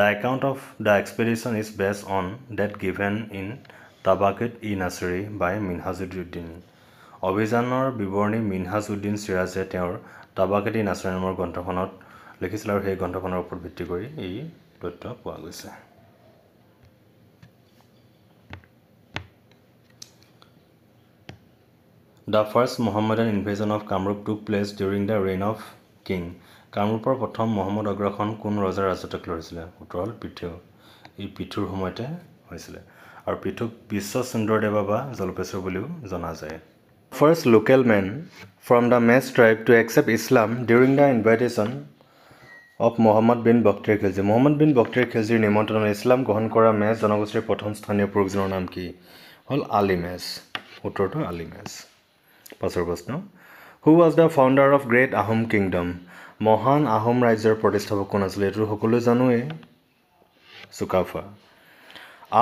the account of the expedition is based on date given in Tabaqat i Nasiri by Minhajuddin অভিযানৰ বিৱৰণী মিনহাজুদ্দিন চিৰাজে তেওঁৰ তাবাকেট ই নাচৰী নামৰ গ্ৰন্থখনত লিখিছিল আৰু সেই গ্ৰন্থখনৰ ওপৰত ভিত্তি কৰি এই তথ্য পোৱা গৈছে the first Muhammad Muhammadan invasion of Kamrup took place during the reign of king কামৰূপৰ প্ৰথম মহম্মদ অগ্ৰখন কোন ৰজাৰ ৰাজত্বক লৈছিলে উত্তৰ হ'ল পৃথু এই পৃথুৰ সময়তে হৈছিলে আৰু পৃথুক বিশ্ব সুন্দৰদেৱা বা জলপেশ্বৰ বুলিও জনা যায় first local man from the Mech tribe to accept Islam during the invitation of Muhammad bin Bakhtiyar Khalji Muhammad bin Bakhtiyar খেলজীৰ নিমন্ত্ৰণত ইছলাম গ্ৰহণ কৰা মেজ জনগোষ্ঠীৰ প্ৰথম স্থানীয় পুৰুষজনৰ নাম কি হ'ল আলি মেজ উত্তৰটো আলি মেজ পাছৰ প্ৰশ্ন who was the founder of great Ahom kingdom মহান আহোম ৰাজ্যৰ প্ৰতিষ্ঠাপক কোন আছিলে এইটো সকলোৱে জানোৱেই চুকাফা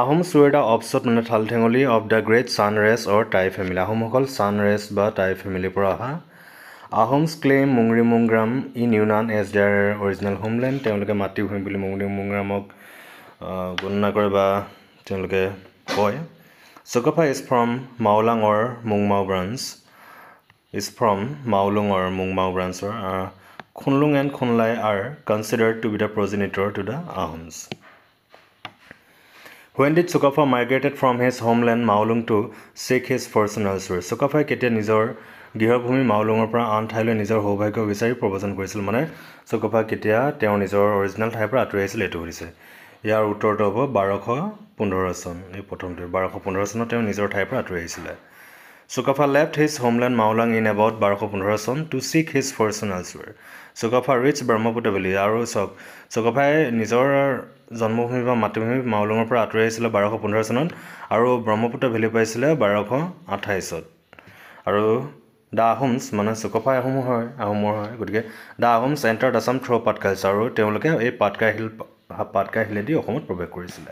আহোম চুৱেৰ্ডা অপছত মানে থালঠেঙলি of the great Shan race or Tai family আহোমসকল ছান ৰেচ বা টাই ফেমিলিৰ পৰা অহা Ahoms claim Mungri Mungram in Yunnan as their original homeland তেওঁলোকে মাতৃভূমি বুলি মুংৰি মুংগ্ৰামক গণনা কৰে বা তেওঁলোকে কয় চকফা ইজ ফ্ৰম মাওলাঙৰ মুংমাও ব্ৰাঞ্চ ইজ ফ্ৰম মাওলুঙৰ মুংমাও ব্ৰাঞ্চৰ Khunlung and Khunlai are considered to be the progenitor to the Ahoms when did Sukaphaa migrated from his homeland Maolung to seek his fortune চুকাফাই কেতিয়া নিজৰ গৃহভূমি মাওলুঙৰ পৰা আন ঠাইলৈ নিজৰ সৌভাগ্য বিচাৰি প্ৰব্ৰজন কৰিছিল মানে চুকাফা কেতিয়া তেওঁ নিজৰ অৰিজিনেল ঠাইৰ পৰা আঁতৰি আহিছিল এইটো সুধিছে ইয়াৰ উত্তৰটো হ'ব বাৰশ পোন্ধৰ চন এই প্ৰথমটো বাৰশ পোন্ধৰ চনত তেওঁ নিজৰ ঠাইৰ পৰা আঁতৰি আহিছিলে Sukaphaa left his homeland Maolung in about বাৰশ পোন্ধৰ চন to seek his fortune elsewhere Sukaphaa reached Brahmaputra বুলি আৰু চক চুকাফাই নিজৰ জন্মভূমি বা মাতৃভূমি মাওলঙৰ পৰা আঁতৰি আহিছিলে বাৰশ পোন্ধৰ চনত আৰু ব্ৰহ্মপুত্ৰ ভেলি পাইছিলে বাৰশ আঠাইছত আৰু দ্য আহোমছ মানে চুকাফাই আহোমৰ হয় আহোমৰ হয় গতিকে দ্য আহোমছ এণ্টাৰ দাচাম থ্ৰ' পাটকাইলছ আৰু তেওঁলোকে এই পাটকাই শিল পাটকাই শিলেদি অসমত প্ৰৱেশ কৰিছিলে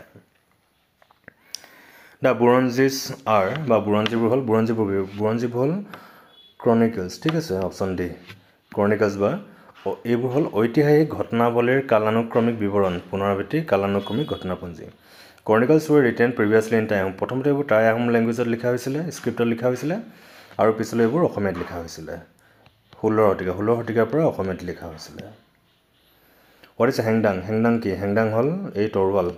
দ্য বুৰঞ্জীজ আৰ বা বুৰঞ্জীবোৰ হ'ল বুৰঞ্জীবোৰ বুৰঞ্জীবোৰ হ'ল ক্ৰনিকেলছ ঠিক আছে অপশ্যন ডি ক্ৰনিকেলছ বা এইবোৰ হ'ল ঐতিহাসিক ঘটনাৱলীৰ কালানুক্ৰমিক বিৱৰণ পুনৰাবৃত্তি কালানুক্ৰমিক ঘটনাপঞ্জী chronicles were written previously in Tai Ahom প্ৰথমতে এইবোৰ টাই আহোম লেংগুৱেজত লিখা হৈছিলে স্ক্ৰিপ্টত লিখা হৈছিলে আৰু পিছলৈ এইবোৰ অসমীয়াত লিখা হৈছিলে ষোল্ল শতিকা ষোল্ল শতিকাৰ পৰা অসমীয়াত লিখা হৈছিলে হোৱাট ইজ হেংদাং হেংদাং কি হেংদাং হ'ল এই তৰোৱাল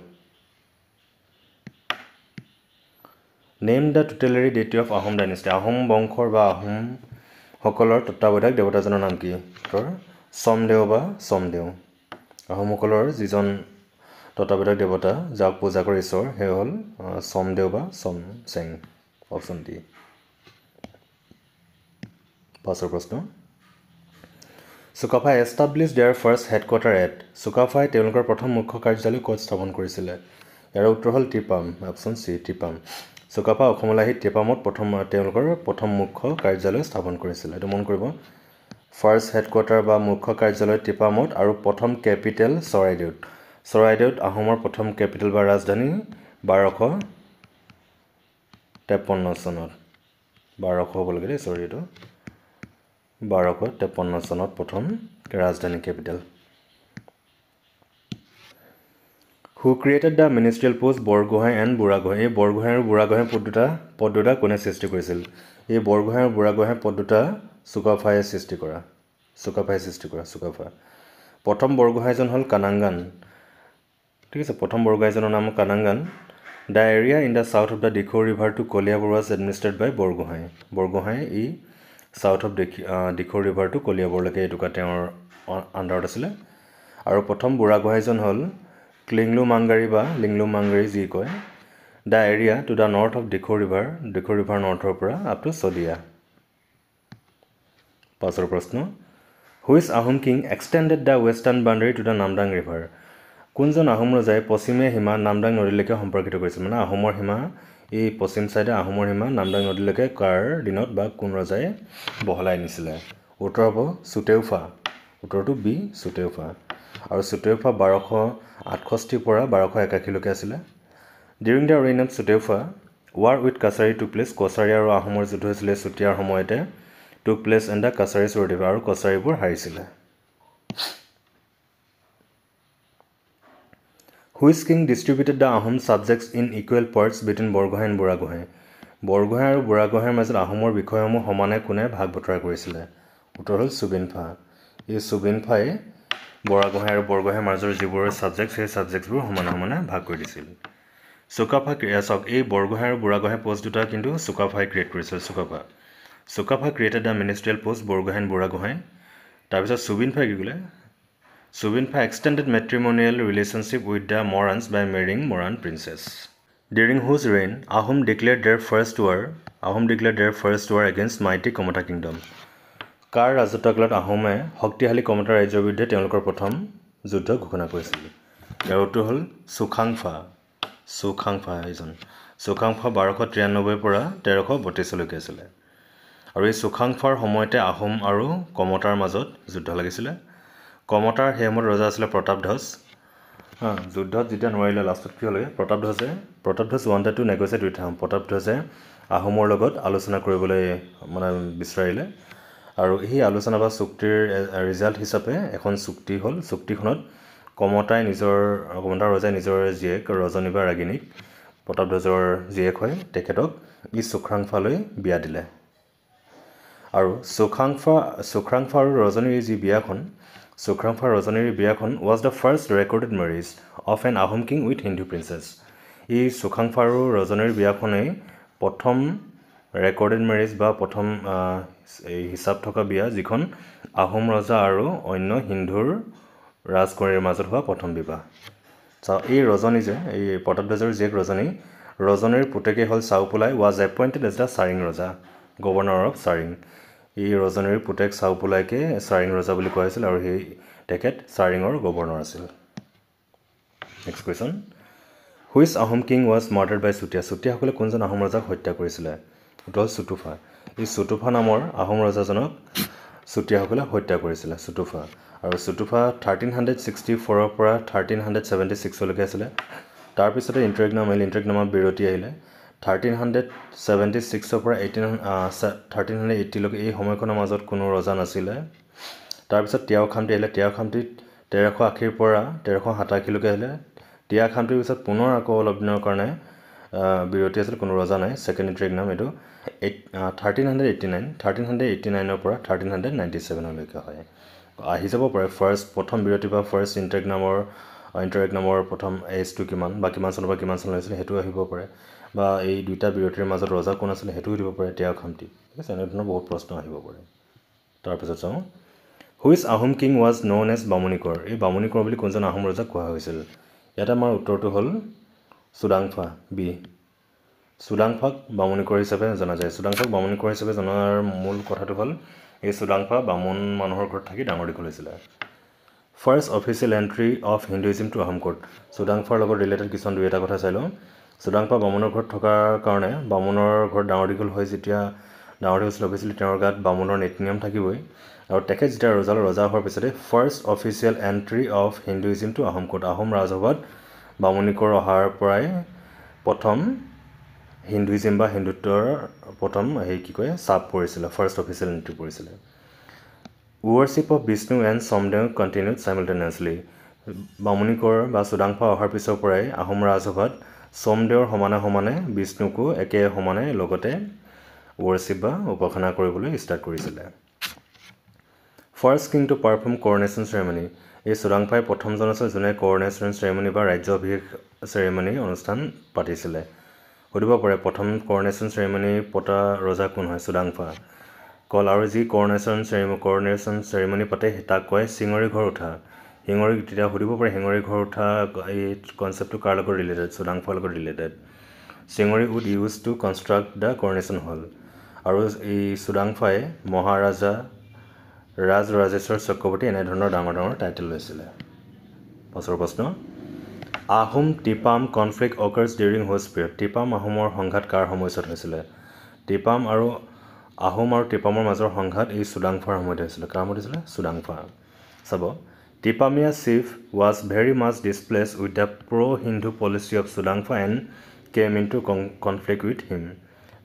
name the tutelary deity of Ahom dynasty Ahom বংশৰ বা আহোমসকলৰ তত্বাৱধায়ক দেৱতাজনৰ নাম কি উত্তৰ চমদেউ বা চমদেউ আহোমসকলৰ যিজন তত্বাৱধায়ক দেৱতা যাক পূজা কৰে ঈশ্বৰ সেই হ'ল চমদেও বা চম চেং অপশ্যন ডি পাছৰ প্ৰশ্ন চুকাফাই establish their first headquarter at চুকাফাই তেওঁলোকৰ প্ৰথম মুখ্য কাৰ্যালয় ক'ত স্থাপন কৰিছিলে ইয়াৰ উত্তৰ হ'ল ত্ৰিপাম অপশ্যন চি ত্ৰিপাম চুকাফা অসমলৈ আহি ত্ৰিপামত প্ৰথম তেওঁলোকৰ প্ৰথম মুখ্য কাৰ্যালয় স্থাপন কৰিছিলে এইটো মন কৰিব ফাৰ্ষ্ট হেডকোৱাৰ্টাৰ বা মুখ্য কাৰ্যালয় ত্ৰিপামত আৰু প্ৰথম কেপিটেল চৰাইদেউত চৰাইদেউত আহোমৰ প্ৰথম কেপিটেল বা ৰাজধানী বাৰশ তেপন্ন চনত বাৰশ হ'ব লাগে দেই চৰি এইটো বাৰশ তেপন্ন চনত প্ৰথম ৰাজধানী capital who created the ministerial post Borgohain and Burhagohain এই বৰগোহাঁই আৰু বুঢ়াগোহাঁই পদ দুটা পদ দুটা কোনে সৃষ্টি কৰিছিল এই বৰগোহাঁই আৰু বুঢ়াগোহাঁই পদ দুটা চুকাফাই সৃষ্টি কৰা চুকাফাই সৃষ্টি কৰা চুকাফা প্ৰথম বৰগোহাঁইজন হ'ল কানাংগান ঠিক আছে প্ৰথম বৰগোহাঁইজনৰ নাম কানাংগান the area in the south of the Dikhow river to Kaliabor was administered by Borgohain Borgohain ই south of Dikhow river to কলিয়াবৰলৈকে এটুকা তেওঁৰ আণ্ডাৰত আছিলে আৰু প্ৰথম বুঢ়াগোহাঁইজন হ'ল ক্লিংলু মাংগাৰী বা লিংলু মাংগাৰী যি কয় the area to the north of Dikhow river Dikhow river নৰ্থৰ পৰা আপ টু চদিয়া পাছৰ প্ৰশ্ন which Ahom king extended the western boundary to the Namdang river কোনজন আহোম ৰজাই পশ্চিমীয়া সীমা নামদাং নদীলৈকে সম্পৰ্কিত কৰিছিল মানে আহোমৰ সীমা এই পশ্চিম চাইডে আহোমৰ সীমা নামদাং নদীলৈকে কাৰ দিনত বা কোন ৰজাই বহলাই নিছিলে উত্তৰ হ'ব চুটেউফা উত্তৰটো বি চুটেউফা আৰু চুটেউফা বাৰশ আঠষষ্ঠিৰ পৰা বাৰশ একাশীলৈকে আছিলে during the reign of Suteuphaa war with Kachari took place Kachari আৰু আহোমৰ যুদ্ধ হৈছিলে চুটিয়াৰ সময়তে two place and the Kachari চুৰ আৰু কছাৰীবোৰ হাৰিছিলে which king distributed the Ahom subjects in equal parts between Borgohain and Burhagohain Borgohain আৰু বুঢ়াগোহাঁইৰ মাজত আহোমৰ বিষয়সমূহ সমানে কোনে ভাগ বতৰা কৰিছিলে উত্তৰ হ'ল চুবিনফা এই চুবিনফাই বৰাগোহাঁই আৰু বৰগোহাঁই মাজৰ যিবোৰ ছাবজেক্টছ সেই ছাবজেক্টবোৰ সমানে সমানে ভাগ কৰি দিছিল চুকাফা চাওক এই বৰগোহাঁই আৰু বুঢ়াগোহাঁই প'ষ্ট দুটা কিন্তু চুকাফাই ক্ৰিয়েট কৰিছিল Sukaphaa Sukaphaa created the ministerial post Borgohain Burhagohain তাৰপিছত চুবিনফাই কি ক'লে Subinpa extended matrimonial relationship with the Morans by marrying Moran princess. During whose reign, Ahum declared their first war. Ahum declared their first war against mighty Komata kingdom. কাৰ ৰাজত্বকালত আহোমে শক্তিশালী কমতা ৰাজ্যৰ বিৰুদ্ধে তেওঁলোকৰ প্ৰথম যুদ্ধ ঘোষণা কৰিছিল আৰু এইটো হ'ল চুখাংফা চুখাংফা এজন চুখাংফা বাৰশ তিৰান্নব্বৈৰ পৰা তেৰশ বত্ৰিছলৈকে আছিলে আৰু এই চুখাংফাৰ সময়তে আহোম আৰু কমতাৰ মাজত যুদ্ধ লাগিছিলে কমতাৰ সেই সময়ত ৰজা আছিলে প্ৰতাপ ধ্বজ যুদ্ধত যেতিয়া নোৱাৰিলে লাষ্টত কিয় হ'লে প্ৰতাপ ধ্বজে প্ৰতাপ ধ্বজ ওৱান to negotiate with Ahom Pratap ধ্বজে আহোমৰ লগত আলোচনা কৰিবলৈ মানে বিচাৰিলে আৰু সেই আলোচনা বা চুক্তিৰ ৰিজাল্ট হিচাপে এখন চুক্তি হ'ল চুক্তিখনত কমতাই নিজৰ কমতাৰ ৰজাই নিজৰ জীয়েক ৰজনী বা ৰাগিনীক প্ৰতাপ ধ্বজৰ জীয়েক হয় তেখেতক ই চুখ্ৰাংফালৈ বিয়া দিলে আৰু চুখাংফা চুখ্ৰাংফা আৰু ৰজনীৰ যি বিয়াখন চুখ্ৰাংফা ৰজনীৰ বিয়াখন was the first recorded marriage of an Ahom king with Hindu princess ই চুখাংফা আৰু ৰজনীৰ বিয়াখনেই প্ৰথম ৰেকৰ্ডেড মেৰিজ বা প্ৰথম এই হিচাপ থকা বিয়া যিখন আহোম ৰজা আৰু অন্য হিন্দুৰ ৰাজকুঁৱৰীৰ মাজত হোৱা প্ৰথম বিবাহ চাওঁ এই ৰজনী যে এই প্ৰতাপবেজৰ জীয়েক ৰজনী ৰজনীৰ পুতেকেই হ'ল Saopolai was appointed as the Charing raja governor of চাৰিং এই ৰজনীৰ পুতেক চাউ পোলাইকে চাৰিং ৰজা বুলি কোৱা হৈছিল আৰু সেই তেখেত চাৰিঙৰ গভৰ্ণৰ আছিল next question which Ahom king was murdered by Chutiya চুতীয়াসকলে কোনজন আহোম ৰজাক হত্যা কৰিছিলে সেইটো হ'ল চুটুফা এই চুটুফা নামৰ আহোম ৰজাজনক চুতীয়াসকলে হত্যা কৰিছিলে চুটুফা আৰু চুটুফা থাৰ্টিন হাণ্ড্ৰেড ছিক্সটি ফ'ৰৰ পৰা থাৰ্টিন হাণ্ড্ৰেড ছেভেণ্টি ছিক্সলৈকে আছিলে তাৰপিছতে ইণ্টাৰেক নাম আহিল ইণ্টাৰেক নামত বিৰতি আহিলে থাৰ্টিন হাণ্ড্ৰেড ছেভেণ্টি ছিক্সৰ পৰা এইটিন থাৰ্টিন হাণ্ড্ৰেড এইটিলৈকে এই সময়খনৰ মাজত কোনো ৰজা নাছিলে তাৰপিছত তিয়াও খামটি আহিলে তিয়াও খামটিত তেৰশ আশীৰ পৰা তেৰশ সাতাশীলৈকে আহিলে তিয়া খামটিৰ পিছত পুনৰ আকৌ অলপ দিনৰ কাৰণে বিৰতি আছিল কোনো ৰজা নাই ছেকেণ্ড ট্ৰেক নাম এইটো eight thirteen hundred eighty nine thirteen hundred eighty নাইনৰ পৰা থাৰ্টিন হাণ্ড্ৰেড নাইণ্টি ছেভেনলৈকে হয় আহি যাব পাৰে ফাৰ্ষ্ট প্ৰথম বিৰতি বা ফাৰ্ষ্ট ইণ্টাৰেক নামৰ ইণ্টাৰেক নামৰ প্ৰথম এজটো কিমান বা কিমান চনৰ পৰা কিমান চন লৈছিল সেইটো আহিব পাৰে বা এই দুটা বিৰতিৰ মাজত ৰজা কোন আছিলে সেইটোও দিব পাৰে তেওঁৰ খামটি ঠিক আছে এনেধৰণৰ বহুত প্ৰশ্ন আহিব পাৰে তাৰপিছত চাওঁ which Ahom king was known as বামুণিকৰ এই বামুণিকৰ বুলি কোনজন আহোম ৰজাক কোৱা হৈছিল ইয়াত আমাৰ উত্তৰটো হ'ল চুদাংফা বি চুদাংফাক বামুণিকৰ হিচাপে জনা যায় চুদাংফাক বামুণিকৰ হিচাপে জনাৰ মূল কথাটো হ'ল এই চুদাংফা বামুণ মানুহৰ ঘৰত থাকি ডাঙৰ দীঘল হৈছিলে first official entry of Hinduism to Ahom court চুদাংফাৰ লগত ৰিলেটেড কিছুমান দুই এটা কথা চাই লওঁ চোদাংপা বামুণৰ ঘৰত থকাৰ কাৰণে বামুণৰ ঘৰত ডাঙৰ দীঘল হৈ যেতিয়া ডাঙৰ দীঘল লগাইছিলে তেওঁৰ গাত বামুণৰ নীতি নিয়ম থাকিবই আৰু তেখেত যেতিয়া ৰজালৈ ৰজা হোৱাৰ পিছতে first official entry of Hinduism to Ahom court Ahom ৰাজসভাত বামুণিকৰ অহাৰ পৰাই প্ৰথম হিন্দুইজিম বা হিন্দুত্বৰ প্ৰথম সেই কি কয় চাপ পৰিছিলে ফাৰ্ষ্ট অফিচিয়েল এণ্ট্ৰি পৰিছিলে worship of Vishnu and Chomdeo continued simultaneously বামুণিকৰ বা চুদাংফা অহাৰ পিছৰ পৰাই আহোম ৰাজসভাত সোমদেৱৰ সমানে সমানে বিষ্ণুকো একে সমানে লগতে ৱৰ্শ্বিপ বা উপাসনা কৰিবলৈ ষ্টাৰ্ট কৰিছিলে first king to perform coronation ceremony এই চোৰাংফাই প্ৰথমজন আছে যোনে কৰ'নেশ্যন চেৰেমনি বা ৰাজ্য ৰাজ্যভিষেক চেৰেমনি অনুষ্ঠান পাতিছিলে সুধিব পাৰে প্ৰথম কৰ'নেশ্যন চেৰেমনি পতা ৰজা কোন হয় চোৰাংফা কল আৰু যি কৰ'নেশ্যন চেৰেমনি কৰ'নেশ্যন চেৰেমনি পাতে তাক কয় চিঙৰি ঘৰ উঠা হেঙৰি তেতিয়া সুধিব পাৰে হেঙৰি ঘৰ উঠা এই কনচেপ্টটো কাৰ লগত ৰিলেটেড চুদাংফৰ লগত related Chengri wood use to construct the coronation hall আৰু এই চুডাংফাই মহাৰাজা ৰাজ ৰাজেশ্বৰ চক্ৰৱৰ্তী এনেধৰণৰ ডাঙৰ ডাঙৰ টাইটেল লৈছিলে পাছৰ প্ৰশ্ন Ahom Tipam conflict occurs during whose period Tipam আহোমৰ সংঘাত কাৰ সময়ছোৱাত হৈছিলে টিপাম আৰু আহোম আৰু টিপামৰ মাজৰ সংঘাত এই চুডাংফাৰ সময়ত হৈছিলে কাৰ সময়ত হৈছিলে চুদাংফা চাব Tipamia Sif was very much displeased with the pro-Hindu policy of Sudangfa and came into con conflict with him.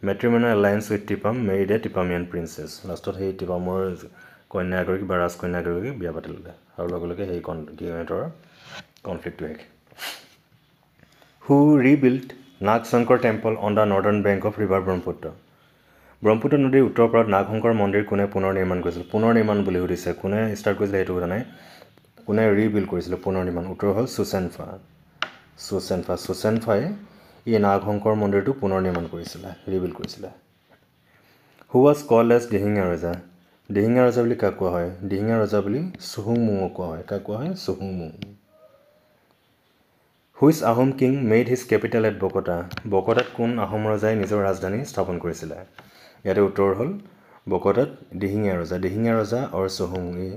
Matrimonial alliance with Tipam made a Tipamian princess. Last of all, Tipam was Koinagarik, Baras Koinagarik, Biabatil. How long ago he came into conflict with Who rebuilt Nagsankar temple on the northern bank of River Brahmaputra? Brahmaputra নদীৰ উত্তৰ পাৰত নাগশংকৰ মন্দিৰ কোনে পুনৰ নিৰ্মাণ কৰিছিল পুনৰ নিৰ্মাণ বুলি সুধিছে কোনে ষ্টাৰ্ট কৰিছিলে সেইটো জানে কোনে ৰিবিল কৰিছিলে পুনৰ নিৰ্মাণ উত্তৰ হ'ল চুচেনফা চুচেনফা চুচেনফাই এই নাগশংকৰ মন্দিৰটো পুনৰ নিৰ্মাণ কৰিছিলে ৰিবিল কৰিছিলে হু ৱাজ কল এজ দিহিঙা ৰজা দিহিঙা ৰজা বুলি কাক কোৱা হয় দিহিঙা ৰজা বুলি চুহুংমুঙক কোৱা হয় কাক কোৱা হয় চুহুংমুং which Ahom king made his capital at Bakata বকতাত কোন আহোম ৰজাই নিজৰ ৰাজধানী স্থাপন কৰিছিলে ইয়াতে উত্তৰ হ'ল বকতাত দিহিঙীয়া ৰজা দিহিঙীয়া ৰজা অৰ চহুং এই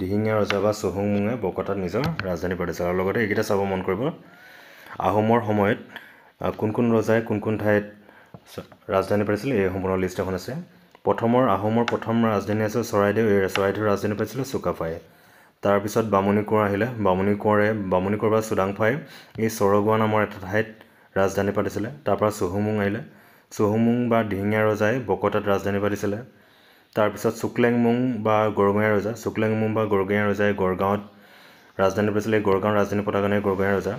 দিহিঙীয়া ৰজা বা চহুমুঙে বকতাত নিজৰ ৰাজধানী পাতিছিল আৰু লগতে এইকেইটা চাব মন কৰিব আহোমৰ সময়ত কোন কোন ৰজাই কোন কোন ঠাইত ৰাজধানী পাতিছিলে এই সম্পূৰ্ণ লিষ্ট এখন আছে প্ৰথমৰ আহোমৰ প্ৰথম ৰাজধানী আছিল চৰাইদেউ এই চৰাইদেউ ৰাজধানী পাতিছিলে চুকাফাই তাৰপিছত বামুণী কোঁৱৰ আহিলে বামুণী কোঁৱৰে বামুণী কোঁৱৰ বা চুদাংফাই এই চৰগুৱা নামৰ এটা ঠাইত ৰাজধানী পাতিছিলে তাৰপৰা চহুমুং আহিলে চহুমুং বা দিহিঙীয়া ৰজাই বকতাত ৰাজধানী পাতিছিলে তাৰপিছত চুকলেংমুং বা গড়গঙীয়া ৰজা চুকলেংমুং বা গড়গঙীয়া ৰজাই গড়গাঁৱত ৰাজধানী পাতিছিলে গড়গাঁৱৰ ৰাজধানী পতাৰ কাৰণে গড়গঙীয়া ৰজা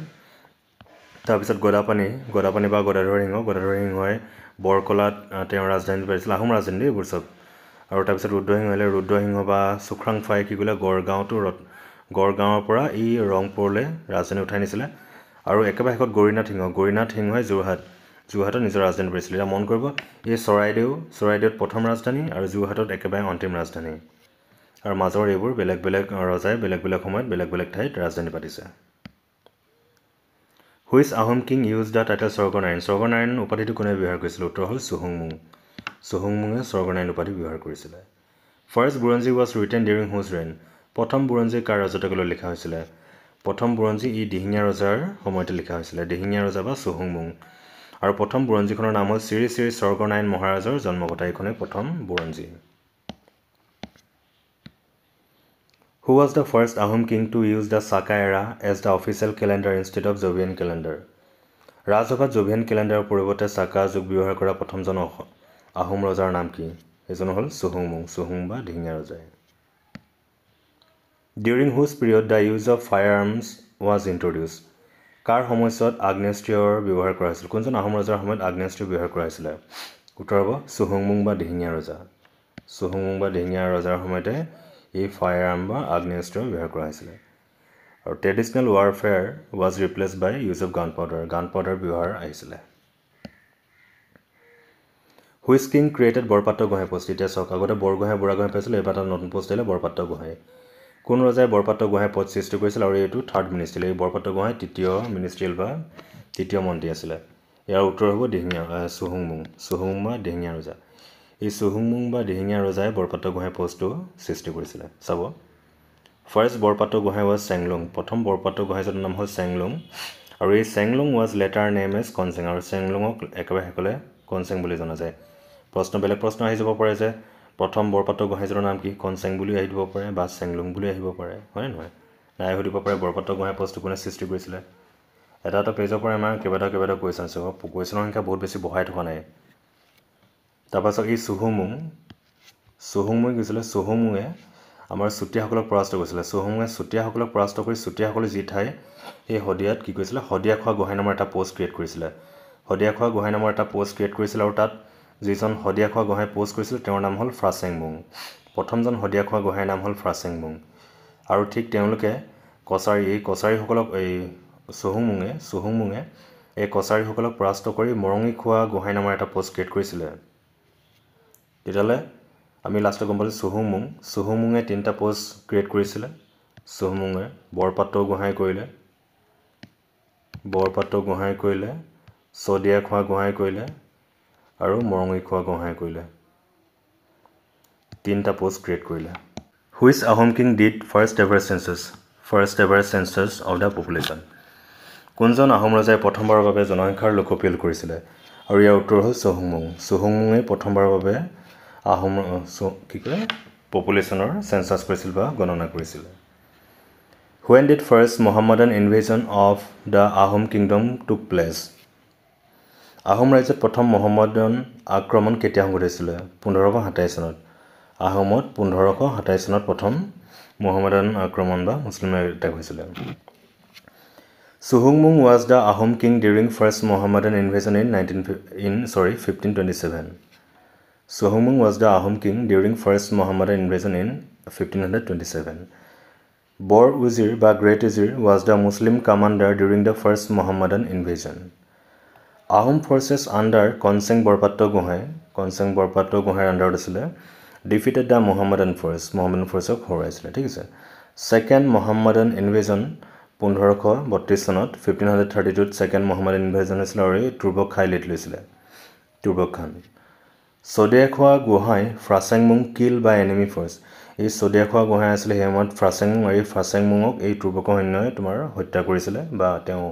তাৰপিছত গদাপানী গদাপানী বা গদাধৰ সিংহ গদাধৰ সিংহই বৰকলাত তেওঁ ৰাজধানী পাতিছিলে আহোম ৰাজধানী এইবোৰ চব আৰু তাৰপিছত ৰুদ্ৰসিংহ আহিলে ৰুদ্ৰসিংহ বা চুখ্ৰাংফাই কি ক'লে গড়গাঁওটো ৰ গড়গাঁৱৰ পৰা ই ৰংপুৰলৈ ৰাজধানী উঠাই নিছিলে আৰু একেবাৰে শেষত গৌৰীনাথ সিংহ গৌৰীনাথ সিংহই যোৰহাট যোৰহাটত নিজৰ ৰাজধানী পাতিছিলোঁ এতিয়া মন কৰিব এই চৰাইদেউ চৰাইদেউত প্ৰথম ৰাজধানী আৰু যোৰহাটত একেবাৰে অন্তিম ৰাজধানী আৰু মাজৰ এইবোৰ বেলেগ বেলেগ ৰজাই বেলেগ বেলেগ সময়ত বেলেগ বেলেগ ঠাইত ৰাজধানী পাতিছে which Ahom king use the title Swarganarayan Swarganarayan উপাধিটো কোনে ব্যৱহাৰ কৰিছিলে উত্তৰ হ'ল চুহুংমুং চুহুংমুঙে স্বৰ্গনাৰায়ণ উপাধি ব্যৱহাৰ কৰিছিলে first Buranji was written during whose reign প্ৰথম বুৰঞ্জী কাৰ ৰজতকলৈ লিখা হৈছিলে প্ৰথম বুৰঞ্জী ই দিহিঙীয়া ৰজাৰ সময়তে লিখা হৈছিলে দিহিঙীয়া ৰজা বা চুহুংমুং আৰু প্ৰথম বুৰঞ্জীখনৰ নাম হ'ল শ্ৰী শ্ৰী স্বৰ্গনাৰায়ণ মহাৰাজৰ জন্ম জন্মগতাইখনেই প্ৰথম Buranji who was the first Ahom king to use the Saka era as the official calendar institute of Jovian calendar ৰাজসভাত জভিয়ান কেলেণ্ডাৰৰ পৰিৱৰ্তে চাকা যোগ ব্যৱহাৰ কৰা প্ৰথমজন আহোম ৰজাৰ নাম কি সেইজন হ'ল চুহুং মুং চুহুং বা ধিঙীয়া ৰজাই during whose period the use of fire arms was introduced কাৰ সময়ছোৱাত আগ্নেয়াস্ত্ৰীয়ৰ ব্যৱহাৰ কৰা হৈছিল কোনজন আহোম ৰজাৰ সময়ত আগ্নেয়াস্ত্ৰীয় ব্যৱহাৰ কৰা হৈছিলে উত্তৰ হ'ব চুহুংমুং বা দিহিঙীয়া ৰজা চুহুংমুং বা দিহিঙীয়া ৰজাৰ সময়তে এই ফায়াৰ আৰ্ম বা আগ্নেয়াস্ত্ৰীয় ব্যৱহাৰ কৰা হৈছিলে আৰু traditional warfare was replaced by use of gunpowder gunpowder ব্যৱহাৰ আহিছিলে which king created Borpatra Gohain post এতিয়া চাওক আগতে বৰগোহাঁই বুঢ়াগোহাঁই পাইছিলোঁ এইবাৰ এটা নতুন পষ্ট আহিলে বৰপাত্ৰ গোহাঁই কোন ৰজাই বৰপাত্ৰ গোহাঁই পদ সৃষ্টি কৰিছিল আৰু এইটো থাৰ্ড মিনিষ্ট্ৰিয়েল এই বৰপাত্ৰ গোহাঁই তৃতীয় মিনিষ্ট্ৰিয়েল বা তৃতীয় মন্ত্ৰী আছিলে ইয়াৰ উত্তৰ হ'ব দিহিঙীয়া চুহুংমুং চুহুং বা দিহিঙীয়া ৰজা এই চুহুংমুং বা দিহিঙীয়া ৰজাই বৰপাত্ৰ গোহাঁই পদটো সৃষ্টি কৰিছিলে চাব ফাৰ্ষ্ট বৰপাত্ৰ গোহাঁই ৱাজ চেংলুং প্ৰথম বৰপাত্ৰ বৰপাত্ৰগোহাঁইজনৰ নাম হ'ল চেংলুং আৰু এই Chenglung was later named as Konseng আৰু চেংলুঙক একেবাৰে সকলে কনচেং বুলি জনা যায় প্ৰশ্ন বেলেগ প্ৰশ্ন আহি যাব পাৰে যে প্ৰথম বৰপাত্ৰ গোহাঁইজনৰ নাম কি কনচেং বুলি আহি দিব পাৰে বা চেংলুং বুলি আহিব পাৰে হয়নে নহয় নাই সুধিব পাৰে বৰপাত্ৰ গোহাঁই পষ্টটো কোনে সৃষ্টি কৰিছিলে এটা এটা পেজৰ পৰা আমাৰ কেইবাটাও কেইবাটাও কুৱেশ্যন আছে কুৱেশ্যনৰ সংখ্যা বহুত বেছি বঢ়াই থকা নাই তাৰপাছত এই চুহুমুং চুহুমুই কৈছিলে চুহুমুঙে আমাৰ চুতীয়াসকলক পৰাস্ত কৰিছিলে চুহুমুঙে চুতীয়াসকলক পৰাস্ত কৰি চুতীয়াসকলে যি ঠাই সেই শদিয়াত কি কৰিছিলে শদিয়া খোৱা গোহাঁই নামৰ এটা পষ্ট ক্ৰিয়েট কৰিছিলে শদিয়া খোৱা গোহাঁই নামৰ এটা পষ্ট ক্ৰিয়েট কৰিছিলে আৰু তাত যিজন শদিয়া খোৱা গোহাঁই পোষ্ট কৰিছিল তেওঁৰ নাম হ'ল ফ্ৰাচেংমুং প্ৰথমজন শদিয়া খোৱা গোহাঁইৰ নাম হ'ল ফ্ৰাচেংমুং আৰু ঠিক তেওঁলোকে কছাৰী এই কছাৰীসকলক এই চুহুংমুঙে চুহুংমুঙে এই কছাৰীসকলক পৰাস্ত কৰি মৰঙি খোৱা গোহাঁই নামৰ এটা পোষ্ট ক্ৰিয়েট কৰিছিলে তেতিয়াহ'লে আমি লাষ্টত গম পালোঁ চুহুংমুং চুহুংমুঙে তিনিটা পোষ্ট ক্ৰিয়েট কৰিছিলে চুহুমুঙে বৰপাত্ৰ গোহাঁই কৰিলে বৰপাত্ৰ গোহাঁই কৰিলে চদিয়া খোৱা গোহাঁই কৰিলে আৰু মৰঙি খোৱা গোহাঁই কৰিলে তিনিটা প'ষ্ট ক্ৰিয়েট কৰিলে which Ahom king did first ever censuses first ever censuses of the population কোনজন আহোম ৰজাই প্ৰথমবাৰৰ বাবে জনসংখ্যাৰ লোকপিয়ল কৰিছিলে আৰু ইয়াৰ উত্তৰ হ'ল চুহুংমুং চুহুংমুঙে প্ৰথমবাৰৰ বাবে আহোম কি কয় পপুলেশ্যনৰ চেঞ্চাছ কৰিছিল বা গণনা কৰিছিলে when did first Muhammadan invasion of the Ahom kingdom took place Ahom ৰাজ্যত প্ৰথম মহম্মদন আক্ৰমণ কেতিয়া সংঘটিছিলে পোন্ধৰশ সাতাইছ চনত আহোমত পোন্ধৰশ সাতাইছ চনত প্ৰথম মহম্মদন আক্ৰমণ বা মুছলিম এটেক হৈছিলে চুহুংমুং was the Ahom king during first মহম্মদন invasion in nineteen in চৰি fifteen twenty seven চুহুংমুং was the Ahom king during first মহম্মদন invasion in fifteen hundred twenty seven বৰ উজিৰ বা great উজিৰ was the Muslim commander during the first মহম্মদন invasion Ahom forces under কনচেং Borpatra Gohain কনচেং Borpatra গোহাঁইৰ আণ্ডাৰত আছিলে ডিফিটেড দ্য মহম্মদান ফৰেষ্ট মহম্মদান ফ'ৰ্চক হৰুৱাইছিলে ঠিক আছে ছেকেণ্ড মহম্মদান ইনভেজন পোন্ধৰশ বত্ৰিছ চনত ফিফটিন হাণ্ড্ৰেড থাৰ্টি টুত ছেকেণ্ড মহম্মদ ইনভেজন হৈছিলে আৰু এই তুৰ্বক খাই লেট লৈছিলে তুৰ্বক Khan Sadiya Khowa Gohain Phrasengmung kill by enemy force এই চদিয়া খোৱা গোহাঁই আছিলে সেই সময়ত ফ্ৰাচেংমুং আৰু এই ফ্ৰাচেংমুঙক এই তুৰ্বক সৈন্যই তোমাৰ হত্যা কৰিছিলে বা তেওঁ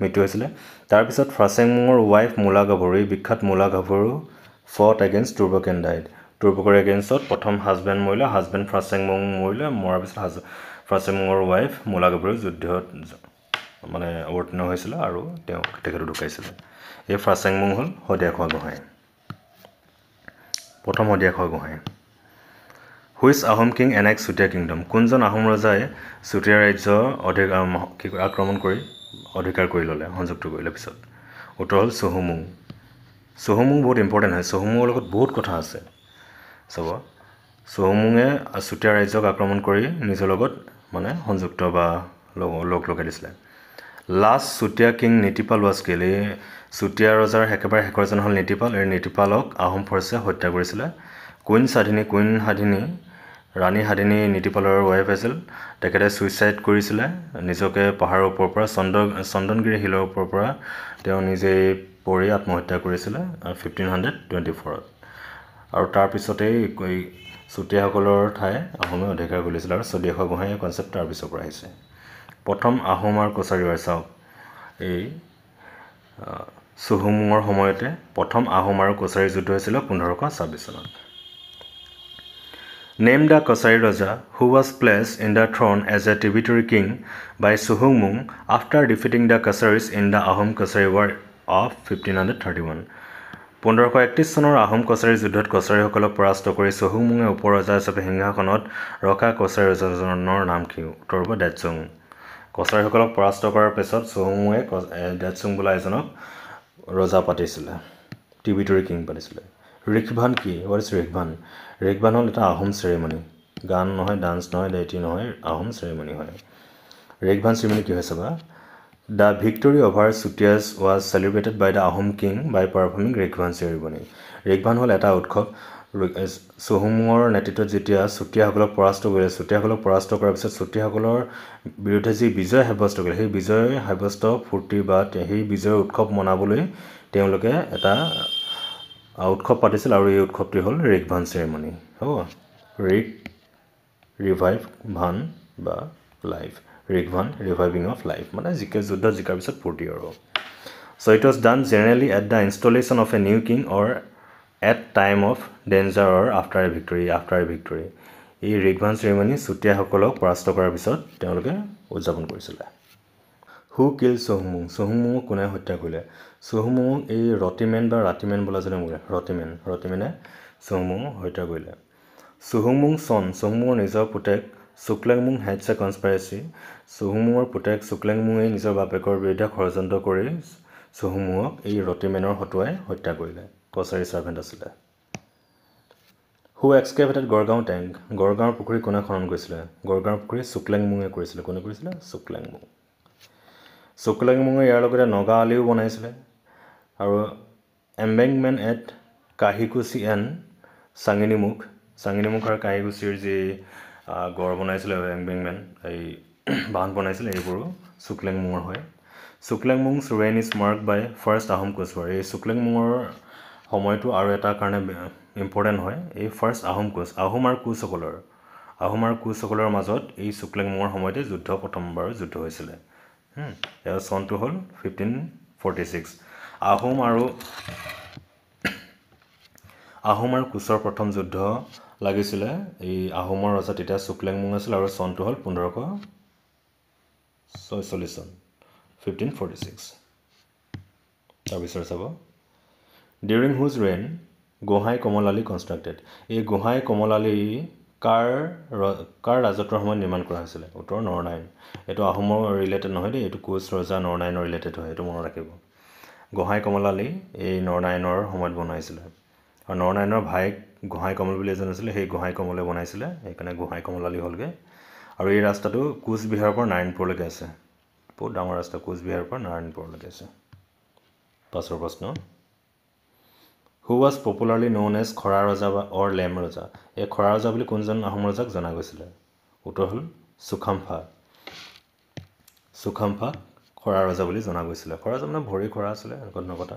মৃত্যু হৈছিলে তাৰপিছত ফ্ৰাচেংমুঙৰ ৱাইফ মূলা গাভৰুই বিখ্যাত মূলা গাভৰু ফট এগেইনষ্ট টুৰ্বকেণ্ডাইড টুৰ্বকৰ এগেইনষ্টত প্ৰথম হাজবেণ্ড মৰিলে হাজবেণ্ড ফ্ৰাচেংমুং মৰিলে মৰাৰ পিছত হাজ ফ্ৰাচেংমুঙৰ ৱাইফ মূলা গাভৰু যুদ্ধত মানে অৱতীৰ্ণ হৈছিলে আৰু তেওঁ তেখেতো ঢুকাইছিলে এই ফ্ৰাচেংমুং হ'ল শদিয়া খোৱা গোহাঁই প্ৰথম শদিয়া খোৱা গোহাঁই হুইচ আহোম কিং এনেক চুতীয়া কিংডম কোনজন আহোম ৰজাই চুতীয়া ৰাজ্য অধিক আক্ৰমণ কৰি অধিকাৰ কৰি ল'লে সংযুক্ত কৰি ল'লে পিছত উত্তৰ হ'ল চহুমু চহুমু বহুত ইম্পৰ্টেণ্ট হয় চহুমুৰ লগত বহুত কথা আছে চব চহুমুঙে চুতীয়া ৰাজ্যক আক্ৰমণ কৰি নিজৰ লগত মানে সংযুক্ত বা লগ লগাই দিছিলে last Chutiya king Nitipal was killed এই চুতীয়া ৰজাৰ একেবাৰে শেষৰজন হ'ল নীতিপাল এই নীতিপালক আহোম ফৰ্চে হত্যা কৰিছিলে কুইন স্বাধীনী কুইন স্বাধীনী ৰাণী হাদিনী নীতিপালৰ ৱাইফ আছিল তেখেতে ছুইচাইড কৰিছিলে নিজকে পাহাৰৰ ওপৰৰ পৰা চন্দ চন্দনগিৰি শিলৰ ওপৰৰ পৰা তেওঁ নিজেই পৰি আত্মহত্যা কৰিছিলে ফিফটিন হাণ্ড্ৰেড টুৱেণ্টি ফ'ৰত আৰু তাৰপিছতেই চুতীয়াসকলৰ ঠাই আহোমে অধিকাৰ কৰিছিলে আৰু স্বদেশ গোহাঁই কনচেপ্ট তাৰপিছৰ পৰা আহিছে প্ৰথম আহোম আৰু কছাৰীৰ চাওক এই চুহুমুঙৰ সময়তে প্ৰথম আহোম আৰু কছাৰী যুদ্ধ হৈছিলে পোন্ধৰশ ছাব্বিছ চনত Named the Kosari Raja, who was placed in the throne as a tributary king by Suhumung after defeating the Kasaris in the Ahom Kosari War of 1531. পোন্ধৰশ একত্ৰিছ চনৰ আহোম কছাৰী যুদ্ধত কছাৰীসকলক পৰাস্ত কৰি চহুমুঙে উপৰজা হিচাপে সিংহাসনত ৰখা কছাৰী ৰজাজনৰ নাম কি উত্তৰ হ'ব ডেটচুং কছাৰীসকলক পৰাস্ত কৰাৰ পিছত চহুমুঙে ডেটচুং বোলা এজনক ৰজা পাতিছিলে টিবিটৰী কিং পাতিছিলে ৰিখভান কি হোৱাট ইজ ৰিখভান ৰেগবান হ'ল এটা আহোম চেৰেমনি গান নহয় ডান্স নহয় ডাইটি নহয় আহোম চেৰেমনি হয় ৰেগবান চেৰেমনি কি হয় চাবা the victory over Chutiyas was celebrated by the Ahom king by performing Rikhvan ceremony Rikhvan হ'ল এটা উৎসৱ চুহুমৰ নেতৃত্বত যেতিয়া চুতীয়াসকলক পৰাস্ত কৰিলে চুতীয়াসকলক পৰাস্ত কৰাৰ পিছত চুতীয়াসকলৰ বিৰুদ্ধে যি বিজয় সাব্যস্ত কৰিলে সেই বিজয় সাব্যস্ত ফূৰ্তি বা সেই বিজয়ৰ উৎসৱ মনাবলৈ তেওঁলোকে এটা উৎসৱ পাতিছিল আৰু এই উৎসৱটোৱে হ'ল ৰিক ভান চেৰেমনি হ'ব ৰিগ ৰিভাইভ ভান বা live Rik Van reviving of life মানে জিকে যুদ্ধ জিকাৰ পিছত ফূৰ্তি আৰু so' it was done generally at the installation of a new king or at time of danger or after a victory after a victory এই ৰিক ভান চেৰেমনি চুতীয়াসকলক পৰাস্ত কৰাৰ পিছত তেওঁলোকে উদযাপন কৰিছিলে হু কিল চহুমুং চহুমুঙক কোনে হত্যা কৰিলে চুহুমুং এই ৰতিমেন বা ৰাতিমেন বোলা যেনে মোৰ ৰতিমেন ৰতিমেনে চুহুমুং হত্যা কৰিলে চুহুমুং চন চুহুমুঙৰ নিজৰ পুতেক চুকলেংমুং হাইটছে কনস্পাইৰেচি চুহুমুঙৰ পুতেক চুকলেংমুঙে নিজৰ বাপেকৰ বিৰুদ্ধে ষড়যন্ত্ৰ কৰি চুহুমুঙক এই ৰতিমেনৰ হতুৱাই হত্যা কৰিলে কছাৰী ছাৰ্ভেণ্ট আছিলে হু এক্সকেভেটেড গড়গাঁও টেংক গড়গাঁৱৰ পুখুৰী কোনে খনন কৰিছিলে গড়গাঁৱৰ পুখুৰী চুকলেংমুঙে কৰিছিলে কোনে কৰিছিলে চুকলেংমুং চুকলেংমুঙে ইয়াৰ লগতে নগা আলিও বনাইছিলে আৰু এম্বেংমেণ্ট এট কাহিকুচি এণ্ড চাঙিনীমুখ চাঙিনীমুখ আৰু কাহিকুচিৰ যি গড় বনাইছিলে এম্বেংমেণ্ট এই বান্ধ বনাইছিলে এইবোৰো চুকলেং চুকলেংমুঙৰ হয় চুকলেংমুং চুৰেন is marked by first Ahom Koch war এই চুকলেং চুকলেংমুঙৰ সময়টো আৰু এটা কাৰণে ইম্পৰ্টেণ্ট হয় এই ফাৰ্ষ্ট আহোম কোচ আহোম আৰু কোচসকলৰ আহোম আৰু কোচসকলৰ মাজত এই চুকলেংমুঙৰ সময়তে যুদ্ধ প্ৰথমবাৰ যুদ্ধ হৈছিলে চনটো হ'ল ফিফটিন ফৰ্টি ছিক্স আহোম আৰু আহোম আৰু কোচৰ প্ৰথম যুদ্ধ লাগিছিলে এই আহোমৰ ৰজা তেতিয়া চুকলেংমুং আছিল আৰু চনটো হ'ল পোন্ধৰশ ছয়চল্লিছ চন ফিফটিন ফৰ্টি ছিক্স তাৰপিছত চাব during whose reign Gohain Kamal Ali constructed এই গোহাঁই কমল আলি কাৰ কাৰ ৰাজত্বৰ সময়ত নিৰ্মাণ কৰা হৈছিলে উত্তৰ নৰনাৰায়ণ এইটো আহোমৰ ৰিলেটেড নহয় দেই এইটো কোচ ৰজা নৰনাৰায়ণৰ ৰিলেটেড হয় এইটো মনত ৰাখিব গোহাঁই কমলালী এই নৰনাৰায়ণৰ সময়ত বনাইছিলে আৰু নৰনাৰায়ণৰ ভায়েক গোহাঁই কমল বুলি এজন আছিলে সেই গোহাঁই কমলে বনাইছিলে সেইকাৰণে গোহাঁই কমলালী হ'লগৈ আৰু এই ৰাস্তাটো কোচবিহাৰৰ পৰা নাৰায়ণপুৰলৈকে আছে বহুত ডাঙৰ ৰাস্তা কোচবিহাৰৰ পৰা নাৰায়ণপুৰলৈকে আছে পাছৰ প্ৰশ্ন who was popularly known as Khora raja বা অৰ লেম ৰজা এই খৰা ৰজা বুলি কোনজন আহোম ৰজাক জনা গৈছিলে উত্তৰ হ'ল চুখাম্ফা চুখাম্ফা খৰা ৰজা বুলি জনা গৈছিলে খৰা ৰজা মানে ভৰি খৰা আছিলে এনেকুৱা কথা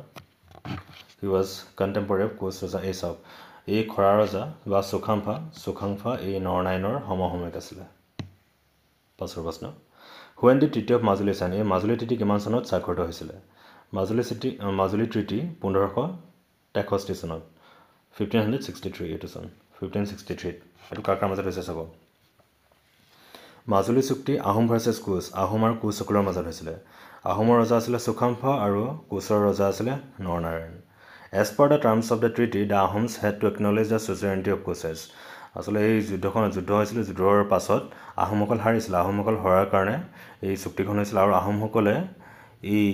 he was contemporary of Koch raja এই চব এই খৰা ৰজা বা চুখাংফা চুখাংফা এই নৰনাইনৰ সমসাময়িক আছিলে পাছৰ প্ৰশ্ন হুৱেন দি তৃতীয় অফ মাজুলী চেন এই মাজুলী ট্ৰিটি কিমান চনত স্বাক্ষৰিত হৈছিলে মাজুলী চিটি মাজুলী ট্ৰিটি পোন্ধৰশ তেষষ্ঠি চনত ফিফটিন হাণ্ড্ৰেড ছিক্সটি থ্ৰী এইটো চন ফিফটিন ছিক্সটি থ্ৰীত এইটো কাৰ কাৰ মাজত হৈছে চাব মাজুলী চুক্তি আহোম ভাৰ্চেছ কোচ আহোম আৰু কোচসকলৰ মাজত হৈছিলে আহোমৰ ৰজা আছিলে চুখাম্ফা আৰু কোচৰ ৰজা আছিলে Naranarayan as per the terms of the treaty the Ahoms had to acknowledge the suzerainty of Koches আচলতে এই যুদ্ধখন যুদ্ধ হৈছিলে যুদ্ধৰ পাছত আহোমসকল হাৰিছিলে আহোমসকল হৰাৰ কাৰণে এই চুক্তিখন হৈছিলে আৰু আহোমসকলে এই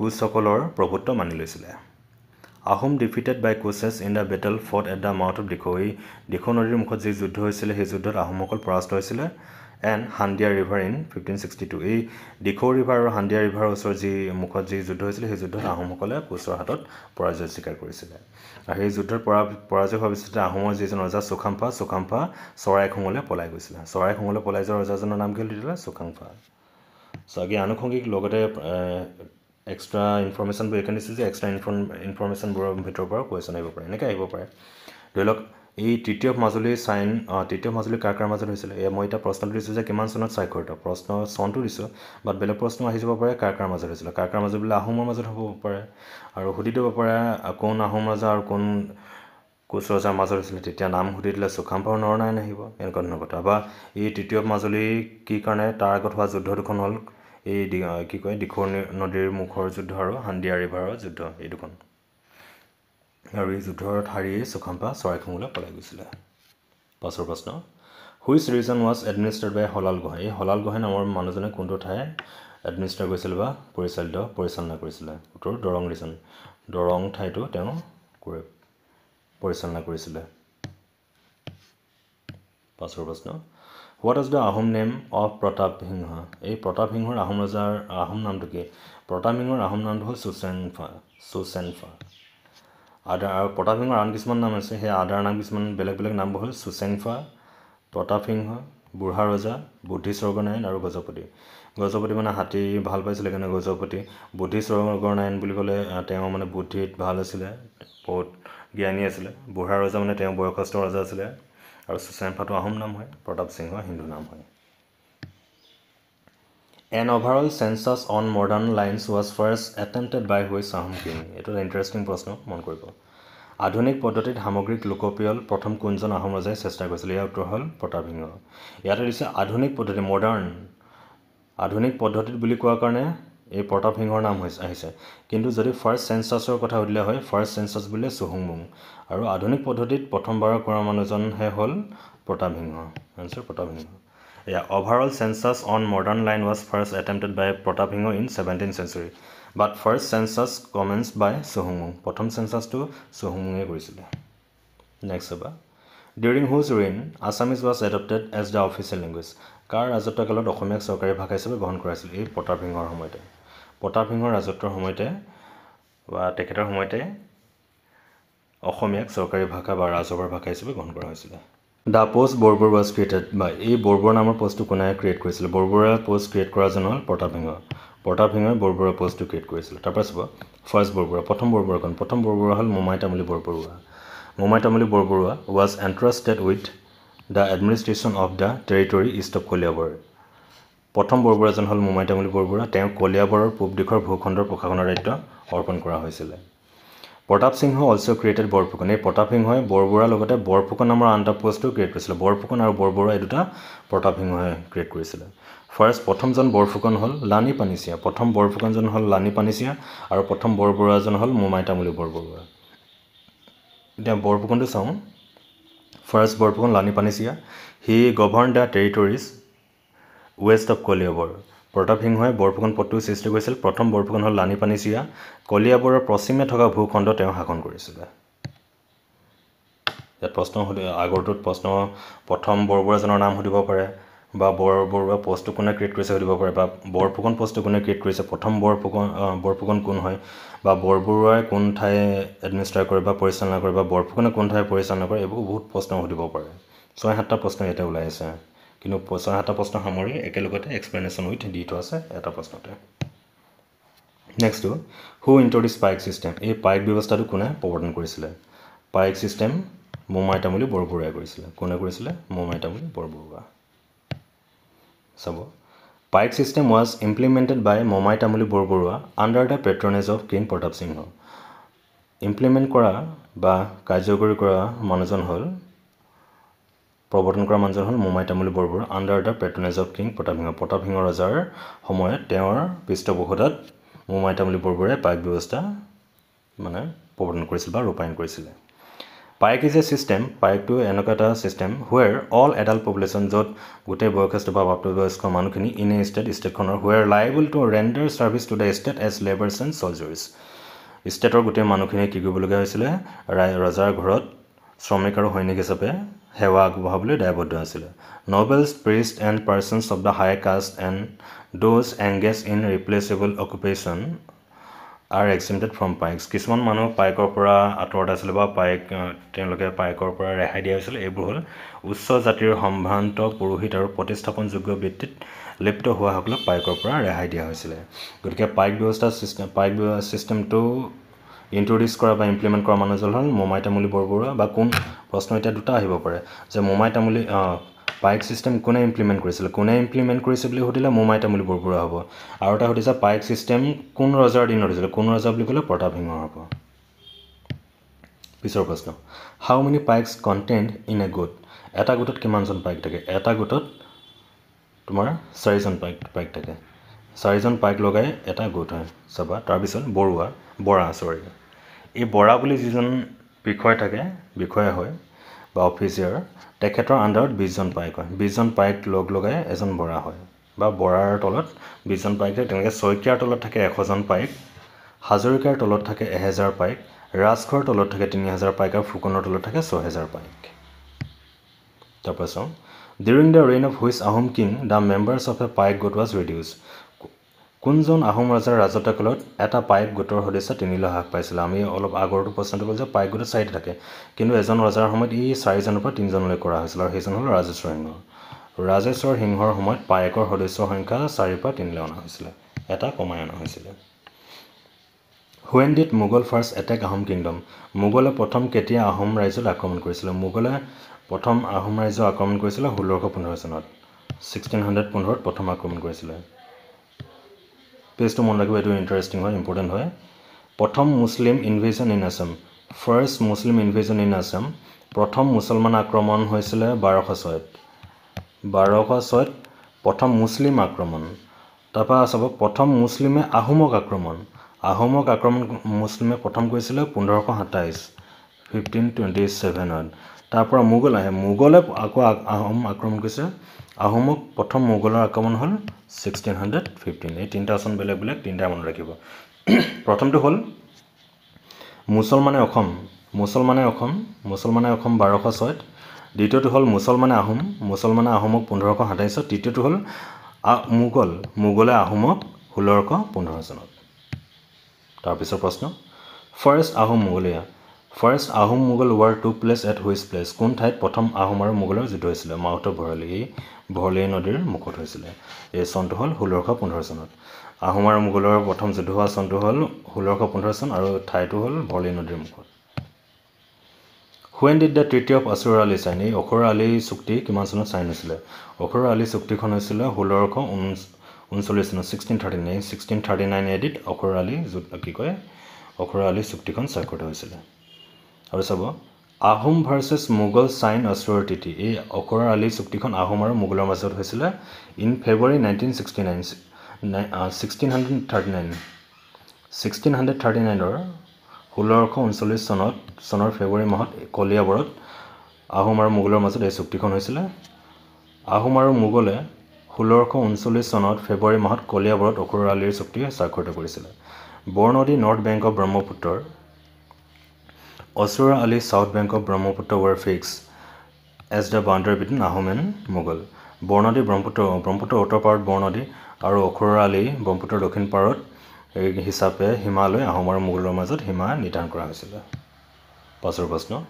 কোচসকলৰ প্ৰভুত্ব মানি লৈছিলে Ahom defeated by Koches in the battle fought at the mouth of Dikhow এই দিখৌ নদীৰ মুখত যি যুদ্ধ হৈছিলে সেই যুদ্ধত আহোমসকল পৰাস্ত হৈছিলে and Handia river in fifteen sixty two এই দিখৌ ৰিভাৰ আৰু হাণ্ডিয়া ৰিভাৰৰ ওচৰত যি মুখত যি যুদ্ধ হৈছিলে সেই যুদ্ধত আহোমসকলে কোচৰ হাতত পৰাজয় স্বীকাৰ কৰিছিলে আৰু সেই যুদ্ধত পৰা পৰাজয় হোৱাৰ পিছতে আহোমৰ যিজন ৰজা চুখাম্ফা চৰাই খুঙলৈ পলাই গৈছিলে চৰাই খুঙলৈ পলাই যোৱা ৰজাজনৰ নাম কি হ'ল তেতিয়াহ'লে চুখাংফা চ' আগে আনুষংগিক লগতে এক্সট্ৰা ইনফৰমেশ্যনবোৰ এইখিনি দিছিল যে এক্সট্ৰা ইনফৰ ইনফৰ্মেশ্যনবোৰৰ ভিতৰৰ পৰাও কুৱেশ্যন আহিব পাৰে এনেকৈ আহিব পাৰে ধৰি লওক এই তৃতীয় মাজুলী চাইন তৃতীয় মাজুলী কাৰ কাৰ মাজুলী হৈছিলে মই এতিয়া প্ৰশ্নটো দিছোঁ যে কিমান চনত স্বাক্ষৰিত প্ৰশ্ন চনটো দিছোঁ বাট বেলেগ প্ৰশ্ন আহি যাব পাৰে কাৰ কাৰ মাজুলী হৈছিলে কাৰ কাৰ মাজুলী বোলে আহোমৰ মাজত হ'ব পাৰে আৰু সুধি দিব পাৰে কোন আহোম ৰজা আৰু কোন কোচ ৰজাৰ মাজত হৈছিলে তেতিয়া নাম সুধি দিলে চুখামপাৰ নৰনাৰায়ণ আহিব এনেকুৱা ধৰণৰ কথা বা এই তৃতীয় মাজুলী কি কাৰণে তাৰ আগত হোৱা যুদ্ধ দুখন হ'ল এই কি কয় দিখৌ নদীৰ মুখৰ যুদ্ধ আৰু হান্দিয়া ৰিভাৰৰ যুদ্ধ এই দুখন আৰু এই যুদ্ধৰ ঠাৰিয়ে চুখাম্পা পা পলাই গৈছিলে পাছৰ প্ৰশ্ন which region was administered by Halal Gohain এই হলাল গোহাঁই নামৰ মানুহজনে কোনটো ঠাই এডমিনিষ্ট্ৰেট কৰিছিলে বা পৰিচালিত পৰিচালনা কৰিছিলে উত্তৰ দৰং ৰিজন দৰং ঠাইটো তেওঁ পৰিচালনা কৰিছিলে পাছৰ প্ৰশ্ন what is the Ahom name of Pratap Singh এই প্ৰতাপ সিংহৰ আহোম ৰজাৰ আহোম নামটো কি প্ৰতাপ সিংহৰ আহোম নামটো হ'ল চুচেনফা চুচেনফা আদা আৰু আধাৰ প্ৰতাপসিংহৰ আন কিছুমান নাম আছে সেই আদাৰ নাম কিছুমান বেলেগ বেলেগ নামবোৰ হ'ল সুচেংফা প্ৰতাপসিংহ বুঢ়া ৰজা বুদ্ধি স্বৰ্গনাৰায়ণ আৰু গজপতি গজপতি মানে হাতী ভাল পাইছিলে সেইকাৰণে গজপতি বুদ্ধি স্বৰ্গনাৰায়ণ বুলি ক'লে তেওঁ মানে বুদ্ধিত ভাল আছিলে বহুত জ্ঞানী আছিলে বুঢ়া ৰজা মানে তেওঁ বয়সস্থ ৰজা আছিলে আৰু চুচেংফাটো আহোম নাম হয় প্ৰতাপ সিংহ হিন্দু নাম হয় an overall census on modern lines was first attempted by which Ahom king এইটো এটা ইণ্টাৰেষ্টিং প্ৰশ্ন মন কৰিব আধুনিক পদ্ধতিত সামগ্ৰিক লোকপিয়ল প্ৰথম কোনজন আহোম ৰজাই চেষ্টা কৰিছিল ইয়াৰ উত্তৰ হ'ল প্ৰতাপসিংহ ইয়াতে দিছে আধুনিক পদ্ধতি মডাৰ্ণ আধুনিক পদ্ধতিত বুলি কোৱাৰ কাৰণে এই প্ৰতাপসিংহৰ নাম হৈছে আহিছে কিন্তু যদি ফাৰ্ষ্ট চেঞ্চাছৰ কথা সুধিলে হয় ফাৰ্ষ্ট চেঞ্চাছ বুলিলে চুহুংমুং আৰু আধুনিক পদ্ধতিত প্ৰথমবাৰৰ কৰা মানুহজনহে হ'ল Pratapsingha answer Pratapsingha Yeah, overall census on modern line was first attempted by Protapingo in 17th century. But first census commenced by Suhumung. Potom census to Suhumung. Next above. During whose reign, Assamese was adopted as the official language. কাৰ ৰাজত্বকালত অসমীয়াক চৰকাৰী ভাষা হিচাপে গ্ৰহণ কৰাইছিল এই প্ৰতাপসিংহৰ সময়তে প্ৰতাপসিংহৰ ৰাজত্বৰ সময়তে বা তেখেতৰ সময়তে অসমীয়াক চৰকাৰী ভাষা বা ৰাজহৰ ভাষা হিচাপে গ্ৰহণ কৰা হৈছিলে the post Borbarua was created বা এই বৰবৰ নামৰ পোষ্টটো কোনে ক্ৰিয়েট কৰিছিলে বৰবৰা পোষ্ট ক্ৰিয়েট কৰাজন হ'ল প্ৰতাপ সিঙৰ প্ৰতাপ সিঙৰ বৰবৰা পোষ্টটো ক্ৰিয়েট কৰিছিলে তাৰপৰা চাব ফাৰ্ষ্ট বৰবৰা প্ৰথম বৰবৰাখন প্ৰথম বৰবৰা হ'ল Momai Tamuli Borbarua Momai Tamuli Borbarua was entrusted with the administration of the territory east of Kaliabor প্ৰথম বৰবৰাজন হ'ল মোমাই তামুলী বৰবৰুৱা তেওঁক কলিয়াবৰৰ পূব দিশৰ ভূখণ্ডৰ প্ৰশাসনৰ দায়িত্ব অৰ্পণ কৰা হৈছিলে প্ৰতাপ সিংহ অলছ' ক্ৰিয়েটেড বৰফুকন এই প্ৰতাপ সিংহই বৰবৰুৱাৰ লগতে বৰফুকন নামৰ আন এটা পোষ্টটো ক্ৰিয়েট কৰিছিলে বৰফুকন আৰু বৰবৰুৱা এই দুটা প্ৰতাপ সিংহই ক্ৰিয়েট কৰিছিলে ফাৰ্ষ্ট প্ৰথমজন বৰফুকন হ'ল লানি পানীচিয়া প্ৰথম বৰফুকনজন হ'ল লানি পানীচিয়া আৰু প্ৰথম বৰবৰুৱাজন হ'ল মোমাই তামুলী বৰবৰুৱা এতিয়া বৰফুকনটো চাওঁ first Borphukan Lani Panisiya he govern the territories west of Kaliabor প্ৰতাপসিংহই বৰফুকন পথটো সৃষ্টি কৰিছিল প্ৰথম বৰফুকন হ'ল লানিপানীচিয়া কলিয়াবৰৰ পশ্চিমে থকা ভূখণ্ড তেওঁ শাসন কৰিছিলে ইয়াত প্ৰশ্ন সুধি আগৰটোত প্ৰশ্ন প্ৰথম বৰবৰুৱাজনৰ নাম সুধিব পাৰে বা বৰবৰুৱা পষ্টটো কোনে ক্ৰিয়েট কৰিছে সুধিব পাৰে বা বৰফুকন পষ্টটো কোনে ক্ৰিয়েট কৰিছে প্ৰথম বৰফুকন বৰফুকন কোন হয় বা বৰবৰুৱাই কোন ঠাই এডমিনিষ্ট্ৰেট কৰে বা পৰিচালনা কৰে বা বৰফুকনে কোন ঠাই পৰিচালনা কৰে এইবোৰ বহুত প্ৰশ্ন সুধিব পাৰে ছয় সাতটা প্ৰশ্ন ইয়াতে ওলাই আছে কিন্তু পইচা এটা প্ৰশ্ন সামৰি একেলগতে এক্সপ্লেনেশ্যন উইথ দি থোৱা আছে এটা প্ৰশ্নতে নেক্সটটো হু ইণ্ট্ৰডিউচ পাইক ছিষ্টেম এই পাইক ব্যৱস্থাটো কোনে প্ৰৱৰ্তন কৰিছিলে পাইক ছিষ্টেম মোমাইটা বুলি বৰবৰুৱাই কৰিছিলে কোনে কৰিছিলে মোমাইটা বুলি বৰবৰুৱা চাব paik system was implemented by Momai Tamuli Borbarua under the patronage of king Pratap Singh implement কৰা বা কাৰ্যকৰী কৰা মানুহজন হ'ল প্ৰৱৰ্তন কৰা মানুহজন হ'ল Momai Tamuli Borbarua under the patronise of king Pratap Singh Pratap Singh ৰজাৰ সময়ত তেওঁৰ পৃষ্ঠপোষকতাত মোমাই তামুলী বৰবৰুৱাই পাইক ব্যৱস্থা মানে প্ৰৱৰ্তন কৰিছিল বা ৰূপায়ণ কৰিছিলে পাইক ইজ এ ছিষ্টেম পাইকটো এনেকুৱা এটা system where all adult population য'ত গোটেই বয়সস্থ বা প্ৰাপ্তবয়স্ক মানুহখিনি ইন এ ষ্টেট ষ্টেটখনৰ were liable to render service to the state as labours and soldiers ষ্টেটৰ গোটেই মানুহখিনিয়ে কি কৰিবলগীয়া হৈছিলে ৰাই ৰজাৰ ঘৰত শ্ৰমিক আৰু সৈনিক হিচাপে সেৱা আগবঢ়াবলৈ দায়বদ্ধ আছিলে nobles priest and persons of the high caste and those engage in replaceable occupation are exempted from paiks কিছুমান মানুহ পাইকৰ পৰা আঁতৰত আছিলে বা পাইক তেওঁলোকে পাইকৰ পৰা ৰেহাই দিয়া হৈছিলে এইবোৰ হ'ল উচ্চ জাতিৰ সম্ভ্ৰান্ত পুৰোহিত আৰু প্ৰতিস্থাপনযোগ্য বৃত্তিত লিপ্ত হোৱাসকলক পাইকৰ পৰা ৰেহাই দিয়া হৈছিলে গতিকে পাইক ব্যৱস্থা চিষ্টেম পাইক ব্যৱস্থা চিষ্টেমটো ইন্ট্ৰডিউচ কৰা বা ইমপ্লিমেণ্ট কৰা মানুহজন হ'ল মোমাই তামুলী বৰবৰুৱা বা কোন প্ৰশ্ন এতিয়া দুটা আহিব পাৰে যে মোমাই তামুলী পাইক ছিষ্টেম কোনে ইমপ্লিমেণ্ট কৰিছিলে কোনে ইমপ্লিমেণ্ট কৰিছে বুলি সুধিলে মোমাই তামুলী বৰবৰুৱা হ'ব আৰু এটা সুধিছে পাইক ছিষ্টেম কোন ৰজাৰ দিনত হৈছিলে কোন ৰজা বুলি ক'লে প্ৰতাপ সিংহ হ'ব পিছৰ প্ৰশ্ন how many paiks content in a got এটা গোটত কিমানজন পাইক থাকে এটা গোটত তোমাৰ চাৰিজন পাইক পাইক থাকে চাৰিজন পাইক লগাই এটা গোট হয় চাবা তাৰপিছত বৰুৱা বৰা চৰি এই বৰা বুলি যিজন বিষয় থাকে বিষয়া হয় বা অফিচিয়াৰ তেখেতৰ আণ্ডাৰত বিছজন পাইক হয় বিছজন পাইক লগ লগাই এজন বৰা হয় বা বৰাৰ তলত বিছজন পাইক থাকে তেনেকৈ শইকীয়াৰ তলত থাকে এশজন পাইক হাজৰিকাৰ তলত থাকে এহেজাৰ পাইক ৰাজঘৰৰ তলত থাকে তিনি হাজাৰ পাইক আৰু ফুকনৰ তলত থাকে ছহেজাৰ পাইক তাৰপৰা চাওঁ during the reign of which Ahom king the members of a paik got was reduce কোনজন আহোম ৰজাৰ ৰাজত্বকালত এটা পাইক গোটৰ সদস্য তিনি লাখ হ্ৰাস পাইছিলে আমি অলপ আগৰটো প্ৰশ্নটো কৰিলোঁ যে পাইক গোটত চাৰিটা থাকে কিন্তু এজন ৰজাৰ সময়ত এই চাৰিজনৰ পৰা তিনিজনলৈ কৰা হৈছিল আৰু সেইজন হ'ল ৰাজেশ্বৰ সিংহ ৰাজেশ্বৰ সিংহৰ সময়ত পায়েকৰ সদস্যৰ সংখ্যা চাৰিৰ পৰা তিনিলৈ অনা হৈছিলে এটা কমাই অনা হৈছিলে when did Mughal first attack Ahom kingdom মোগলে প্ৰথম কেতিয়া আহোম ৰাজ্যত আক্ৰমণ কৰিছিলে মোগলে প্ৰথম আহোম ৰাজ্য আক্ৰমণ কৰিছিলে ষোল্লশ পোন্ধৰ চনত ছিক্সটিন হাণ্ড্ৰেড পোন্ধৰত প্ৰথম আক্ৰমণ কৰিছিলে পেজটো মন ৰাখিব এইটো ইণ্টাৰেষ্টিং হয় ইম্পৰ্টেণ্ট হয় প্ৰথম Muslim invasion in Assam first Muslim invasion in Assam প্ৰথম মুছলমান আক্ৰমণ হৈছিলে বাৰশ ছয়ত বাৰশ ছয়ত প্ৰথম মুছলিম আক্ৰমণ তাৰপৰা চাব প্ৰথম মুছলিমে আহোমক আক্ৰমণ আহোমক আক্ৰমণ মুছলিমে প্ৰথম কৰিছিলে পোন্ধৰশ সাতাইছ ফিফটিন টুৱেণ্টি ছেভেনত তাৰপৰা মোগল আহে মোগলে আকৌ আহোম আক্ৰমণ কৰিছে আহোমক প্ৰথম মোগলৰ আক্ৰমণ হ'ল ছিক্সটিন হাণ্ড্ৰেড ফিফটিন এই তিনিটা আচন বেলেগ বেলেগ তিনিটাই মনত ৰাখিব প্ৰথমটো হ'ল মুছলমানে অসম মুছলমানে অসম মুছলমানে অসম বাৰশ ছয়ত দ্বিতীয়টো হ'ল মুছলমানে আহোম মুছলমানে আহোমক পোন্ধৰশ সাতাইছত তৃতীয়টো হ'ল মোগল মোগলে আহোমক ষোল্লশ পোন্ধৰ চনত তাৰপিছৰ প্ৰশ্ন ফাৰ্ষ্ট আহোম মোগলীয়া first Ahom Mughal war took place at which place কোন ঠাইত প্ৰথম আহোম আৰু মোগলৰ যুদ্ধ হৈছিলে মাউথ অফ ভৰালী ভৰলে নদীৰ মুখত হৈছিলে এই চনটো হ'ল ষোল্লশ পোন্ধৰ চনত আহোম আৰু মোগলৰ প্ৰথম যুদ্ধ হোৱা চনটো হ'ল ষোল্লশ পোন্ধৰ চন আৰু ঠাইটো হ'ল ভৰলে নদীৰ মুখত when did the treaty of Asur Ali sign এই অখৰ আলী চুক্তি কিমান চনত চাইন হৈছিলে অখৰ আলি চুক্তিখন হৈছিলে ষোল্লশ ঊন ঊনচল্লিছ চনত sixteen thirty nine sixteen thirty nine এডিত অখৰ আলী কি কয় অখৰ আলি চুক্তিখন স্বাক্ষৰিত হৈছিলে আৰু চাব Ahom versus Mughal sign authority এই অকৰৰ আলি চুক্তিখন আহোম আৰু মোগলৰ মাজত হৈছিলে in February nineteen sixty nine sixteen hundred thirty nine sixteen hundred thirty নাইনৰ চনত চনৰ ফেব্ৰুৱাৰী মাহত কলিয়াবৰত আহোম আৰু মোগলৰ মাজত এই চুক্তিখন হৈছিলে আহোম আৰু মোগলে ষোল্লশ ঊনচল্লিছ চনত ফেব্ৰুৱাৰী মাহত কলিয়াবৰত অখৰ আলিৰ চুক্তি স্বাক্ষৰিত কৰিছিলে বৰনদী নৰ্থ বেংক অৱ ব্ৰহ্মপুত্ৰৰ Osura Ali South Bank of Brahmaputra were fixed as the boundary between Ahom and Mughal. Bornadi Brahmaputra Brahmaputra outer part Bornadi aru Okura Ali Brahmaputra dakhin parot hisape Himalay Ahomar Mughal majot hima nitan kora hoisil. Pasor prashno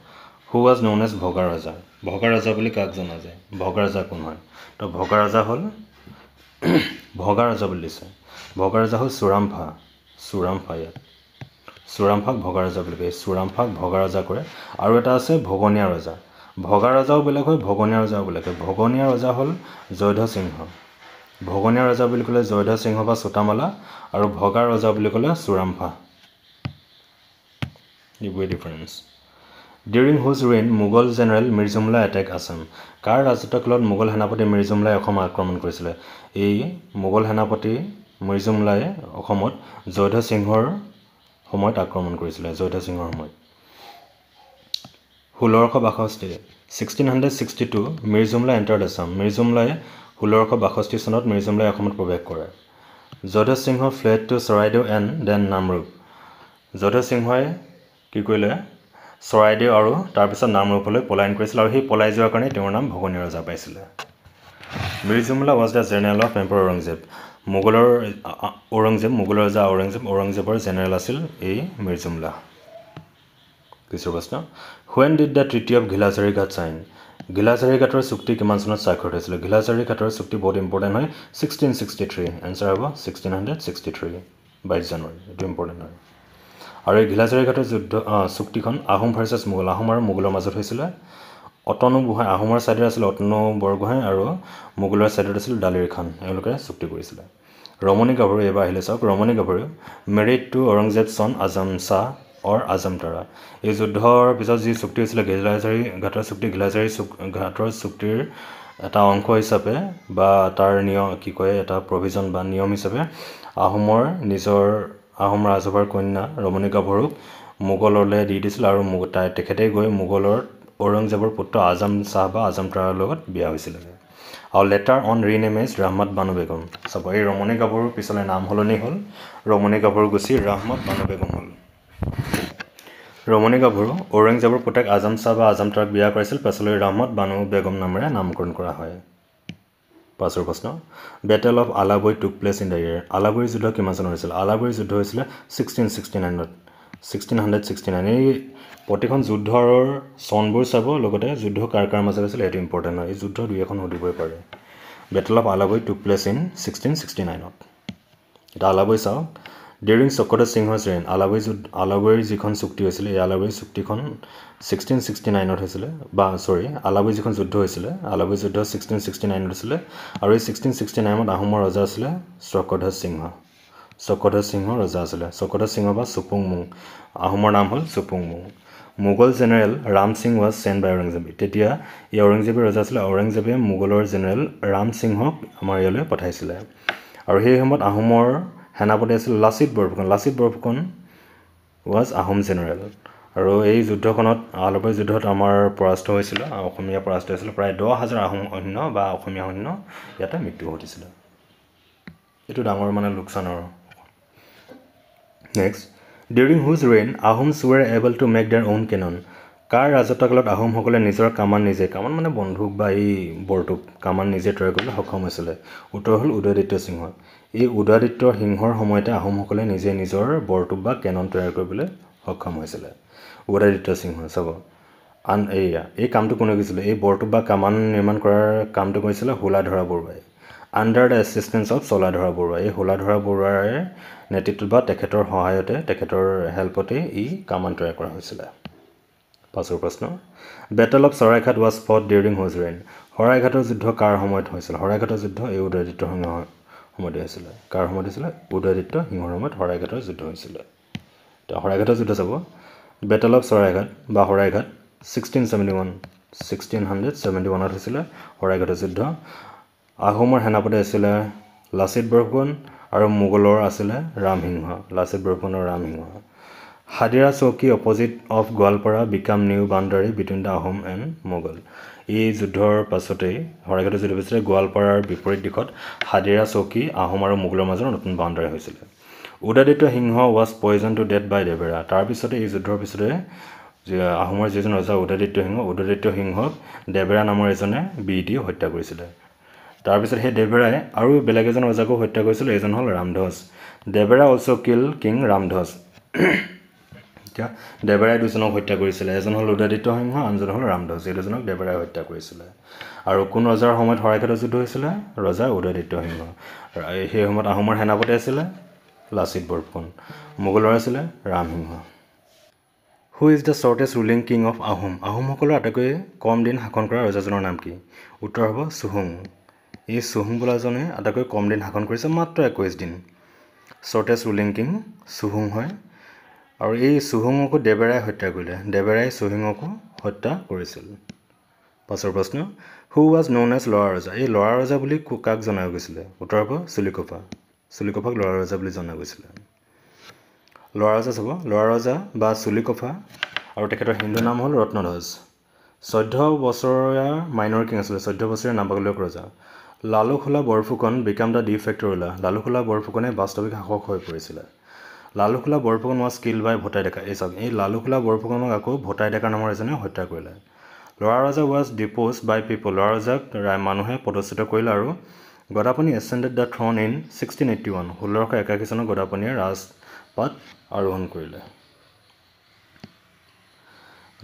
who was known as Bhoga Raja? Bhoga Raja boli kak jana jay. Bhoga Raja kon hoy? To Bhoga Raja hol Bhoga Raja boli sa. Bhoga Raja hol Surampha. Surampha yeah. চোৰামফাক ভগা ৰজা বুলি কয় চোৰামফাক ভগা ৰজা কৰে আৰু এটা আছে ভগনীয়া ৰজা ভগা ৰজাও বেলেগ হয় ভগনীয়া ৰজাও বেলেগ হয় ভগনীয়া ৰজা হ'ল জয়ধ সিংহ ভগনীয়া ৰজা বুলি ক'লে জয়ধ সিংহ বা চোতামালা আৰু ভগা ৰজা বুলি ক'লে চোৰামফা ইবোৰে difference during whose reign Mughal general মিৰ্জুমলাই এটেক আছাম কাৰ ৰাজত্বৰ কালত মোগল সেনাপতি মিৰ্জুমলাই অসম আক্ৰমণ কৰিছিলে এই মোগল সেনাপতি মিৰ্জুমলাই অসমত জয়ধ সিংহৰ সময়ত আক্ৰমণ কৰিছিলে জয়তা সিঙৰ সময়ত ষোল্লশ বাষষ্ঠি ছিক্সটিন হাণ্ড্ৰেড ছিক্সটি টু মিৰ্জুমলাই এণ্টাৰ দাছাম মিৰ্জুমলাই ষোল্লশ বাষষ্ঠি চনত মিৰ্জুমলাই অসমত প্ৰৱেশ কৰে Jodhe Singh fled to Charaideo and then Namrup Jodhe সিংহই কি কৰিলে চৰাইদেউ আৰু তাৰপিছত নামৰূপলৈ পলায়ন কৰিছিলে আৰু সেই পলাই যোৱাৰ কাৰণে তেওঁৰ নাম ভগনী ৰজা পাইছিলে Mirjumla was the general of emperor Aurangzeb মোগলৰ ঔৰংজেব মোগলৰ ৰজা ঔৰংজেব ঔৰংজেবৰ জেনেৰেল আছিল এই মিৰ্জুমলা কিছু প্ৰশ্ন when did the treaty of Ghilajhari Ghat sign ঘিলাচাৰী ঘাটৰ চুক্তি কিমান চনত স্বাক্ষৰিত হৈছিলে ঘিলাচাৰী ঘাটৰ চুক্তি বহুত ইম্পৰ্টেণ্ট হয় ছিক্সটিন ছিক্সটি থ্ৰী এনচাৰ হ'ব ছিক্সটিন হাণ্ড্ৰেড ছিক্সটি থ্ৰী বাইছ জানুৱাৰী এইটো ইম্পৰ্টেণ্ট হয় আৰু এই ঘিলাচাৰী ঘাটৰ যুদ্ধ চুক্তিখন আহোম ভাৰ্চেছ মোগল আহোম আৰু মোগলৰ মাজত হৈছিলে অতনু গোহাঁই আহোমৰ ছাইডত আছিলে অতনু বৰগোহাঁই আৰু মোগলৰ ছাইডত আছিল দালেৰি খান এওঁলোকে চুক্তি কৰিছিলে ৰমণী গাভৰু এইবাৰ আহিলে চাওক ৰমণী গাভৰু মেৰিট টু ঔৰংজেব চন আজম শ্বাহ অৰ আজম তাৰা এই যুদ্ধৰ পিছত যি চুক্তি হৈছিলে গিলাজাৰী ঘাটৰ চুক্তি গিলাজাৰী চুক ঘাটৰ চুক্তিৰ এটা অংশ হিচাপে বা তাৰ নিয়ম কি কয় এটা প্ৰভিজন বা নিয়ম হিচাপে আহোমৰ নিজৰ আহোম ৰাজসভাৰ কন্যা ৰমণী গাভৰুক মোগললৈ দি দিছিল আৰু তাই তেখেতেই গৈ মোগলৰ ঔৰংজেবৰ পুত্ৰ আজম শ্বাহ বা আজম ট্ৰাৰৰ লগত বিয়া হৈছিলে আৰু লেটাৰ অন ৰি ৰিনেমেজ ৰহমত বানু বেগম চাব এই ৰমণী গাভৰুৰ পিছলৈ নাম সলনি হ'ল ৰমণী গাভৰু গুচি ৰহমত বানু বেগম হ'ল ৰমণী গাভৰু ঔৰংজেবৰ পুতেক আজম শ্বাহ বা আজম ট্ৰাৰক বিয়া কৰাইছিল পাছলৈ ৰহমত বানু বেগম নামেৰে নামকৰণ কৰা হয় পাছৰ প্ৰশ্ন battle of Alaboi took place in the year আলাবৈৰ যুদ্ধ কিমান চনত হৈছিল আলাবৈৰ যুদ্ধ হৈছিলে ছিক্সটিন ছিক্সটি নাইনত ছিক্সটিন হাণ্ড্ৰেড ছিক্সটি নাইন এই প্ৰতিখন যুদ্ধৰ চনবোৰ চাব লগতে যুদ্ধ কাৰ কাৰ মাজত আছিলে সেইটো ইম্পৰ্টেণ্ট হয় এই যুদ্ধ দুই এখন সুধিবই পাৰে battle of Alaboi took place in sixteen sixty নাইনত এতিয়া আলাবৈ চাওক ডিউৰিং চকৰদ সিংহ চেইন আলাবৈ যুদ্ধ আলাবৈৰ যিখন চুক্তি হৈছিলে এই আলাবৈ চুক্তিখন ছিক্সটিন ছিক্সটি নাইনত হৈছিলে বা চৰি আলাবৈ যিখন যুদ্ধ হৈছিলে আলাবৈ যুদ্ধ ছিক্সটিন ছিক্সটি নাইনত আছিলে আৰু এই ছিক্সটিন ছিক্সটি নাইনত আহোমৰ ৰজা আছিলে চকৰধ্বজ সিংহ চকৰধ্বজ সিংহ ৰজা আছিলে চকৰধ্বজ সিংহ বা চুপুং মুং আহোমৰ নাম হ'ল Supungmung Mughal general Ram Singh was sent by ঔৰংজেবে তেতিয়া এই ঔৰংজেবে ৰজা আছিলে ঔৰংজেবে মোগলৰ জেনেৰেল ৰাম সিংহক আমাৰ ইয়ালৈ পঠাইছিলে আৰু সেই সময়ত আহোমৰ সেনাপতি আছিল লাচিত বৰফুকন লাচিত বৰফুকন ৱাজ আহোম জেনেৰেল আৰু এই যুদ্ধখনত আলবৈ যুদ্ধত আমাৰ পৰাস্ত হৈছিলে অসমীয়া পৰাস্ত হৈছিলে প্ৰায় দহ হাজাৰ আহোম সৈন্য বা অসমীয়া সৈন্য ইয়াতে মৃত্যু ঘটিছিলে এইটো ডাঙৰ মানে লোকচানৰ next during whose reign Ahom were able to make their own cannon কাৰ ৰাজত্বকালত আহোমসকলে নিজৰ কামান নিজে কামান মানে বন্দুক বা এই বৰটোক কামান নিজে তৈয়াৰ কৰিবলৈ সক্ষম হৈছিলে উত্তৰ হ'ল উদয়দিত্য সিংহ এই উদয়াদিত্য সিংহৰ সময়তে আহোমসকলে নিজে নিজৰ বৰটোক বা কেনন তৈয়াৰ কৰিবলৈ সক্ষম হৈছিলে উদয়াদিত্য সিংহ চাব আন এইয়া এই কামটো কোনে কৈছিলে এই বৰটোক বা কামান নিৰ্মাণ কৰাৰ কামটো কৰিছিলে হোলাধৰা বৰুৱাই under the assistance of Choladhara Barua এই সোলাধৰা বৰুৱাৰ নেতৃত্বত বা তেখেতৰ সহায়তে তেখেতৰ হেল্পতে ই কামান তৈয়াৰ কৰা হৈছিলে পাছৰ প্ৰশ্ন battle of Saraighat was fought during whose reign শৰাইঘাটৰ যুদ্ধ কাৰ সময়ত হৈছিল শৰাইঘাটৰ যুদ্ধ এই উদয়দিত্য সিংহৰ সময়তে হৈছিলে কাৰ সময়ত হৈছিলে উদয়দিত্য সিংহৰ সময়ত শৰাইঘাটৰ যুদ্ধ হৈছিলে এতিয়া শৰাইঘাটৰ যুদ্ধ চাব বেটল অফ চৰাইঘাট বা Saraighat sixteen seventy one sixteen hundred seventy ওৱানত হৈছিলে শৰাইঘাটৰ যুদ্ধ আহোমৰ সেনাপতি আছিলে লাচিত বৰফুকন আৰু মোগলৰ আছিলে ৰামসিংহ লাচিত বৰফুকনৰ Ramsingha Hadira Chowki opposite of Goalpara became new boundary between the Ahom and Mughal এই যুদ্ধৰ পাছতেই শৰাইঘাটৰ যুদ্ধৰ পিছতে গোৱালপাৰাৰ বিপৰীত দিশত হাদিৰা চৌকী আহোম আৰু মোগলৰ মাজৰ নতুন বাউণ্ডাৰী হৈছিলে Udayaditya Singh was poison to dead by Debera তাৰপিছতে এই যুদ্ধৰ পিছতে আহোমৰ যিজন ৰজা উদাদিত্য সিংহ উদাদিত্য সিংহক দেবেৰা নামৰ এজনে বি ডি e হত্যা কৰিছিলে তাৰপিছত সেই দেবেৰাই আৰু বেলেগ এজন ৰজাকো হত্যা কৰিছিলে এজন হ'ল Ramdhwaj Debera also' kill king Ramdhwaj এতিয়া দেবেৰাই দুজনক হত্যা কৰিছিলে এজন হ'ল উদাদিত্য সিংহ আনজন হ'ল ৰামধ্বজ এই দুজনক দেবেৰাই হত্যা কৰিছিলে আৰু কোন ৰজাৰ সময়ত শৰাইঘাটত যুদ্ধ হৈছিলে ৰজা উদয়দিত্য সিংহ সেই সময়ত আহোমৰ সেনাপতি আছিলে লাচিত বৰফুকন মোগলৰ আছিলে Ram Singh who is the shortest ruling king of Ahom আহোমসকলৰ আটাইকৈ কম দিন শাসন কৰা ৰজাজনৰ নাম কি উত্তৰ হ'ব চুহুং এই চুহুম বোলাজনে আটাইকৈ কম দিন শাসন কৰিছে মাত্ৰ একৈছ দিন শ্বৰ্টেজ ৰুলিং কিং চুহুং হয় আৰু এই চুহুঙকো দেবেৰাই হত্যা কৰিলে দেবেৰাই চুহিঙকো হত্যা কৰিছিল পাছৰ প্ৰশ্ন হু ৱাজ নৌন এজ ল'ৰা ৰজা এই ল'ৰা ৰজা বুলি কাক জনা গৈছিলে উত্তৰ হ'ব চুলিকোফা চুলিকোফাক ল'ৰা ৰজা বুলি জনা গৈছিলে ল'ৰা ৰজা চাব ল'ৰা ৰজা বা চুলিকোফা আৰু তেখেতৰ হিন্দু নাম হ'ল ৰত্নধ্বজ চৈধ্য বছৰীয়া মাইনৰ কিং আছিলে চৈধ্য বছৰীয়া নাবাগলীয়ক ৰজা Laluksola Borphukan became the de facto ruler Laluksola বৰফুকনে বাস্তৱিক শাসক হৈ পৰিছিলে লালুখোলা বৰফুকন ৱাজ কিল বাই ভটাই ডেকা এই চাওক এই লালুখোলা বৰফুকনক আকৌ ভটাই ডেকা নামৰ এজনে হত্যা কৰিলে ল'ৰা ৰজা ৱাজ ডিপ'জ বাই পিপল ল'ৰা ৰজাক মানুহে প্ৰদৰ্শিত কৰিলে আৰু Gadapani ascended the throne in sixteen eighty one ষোল্লশ একাশী চনত গদাপনিয়ে ৰাজপাট আৰোহণ কৰিলে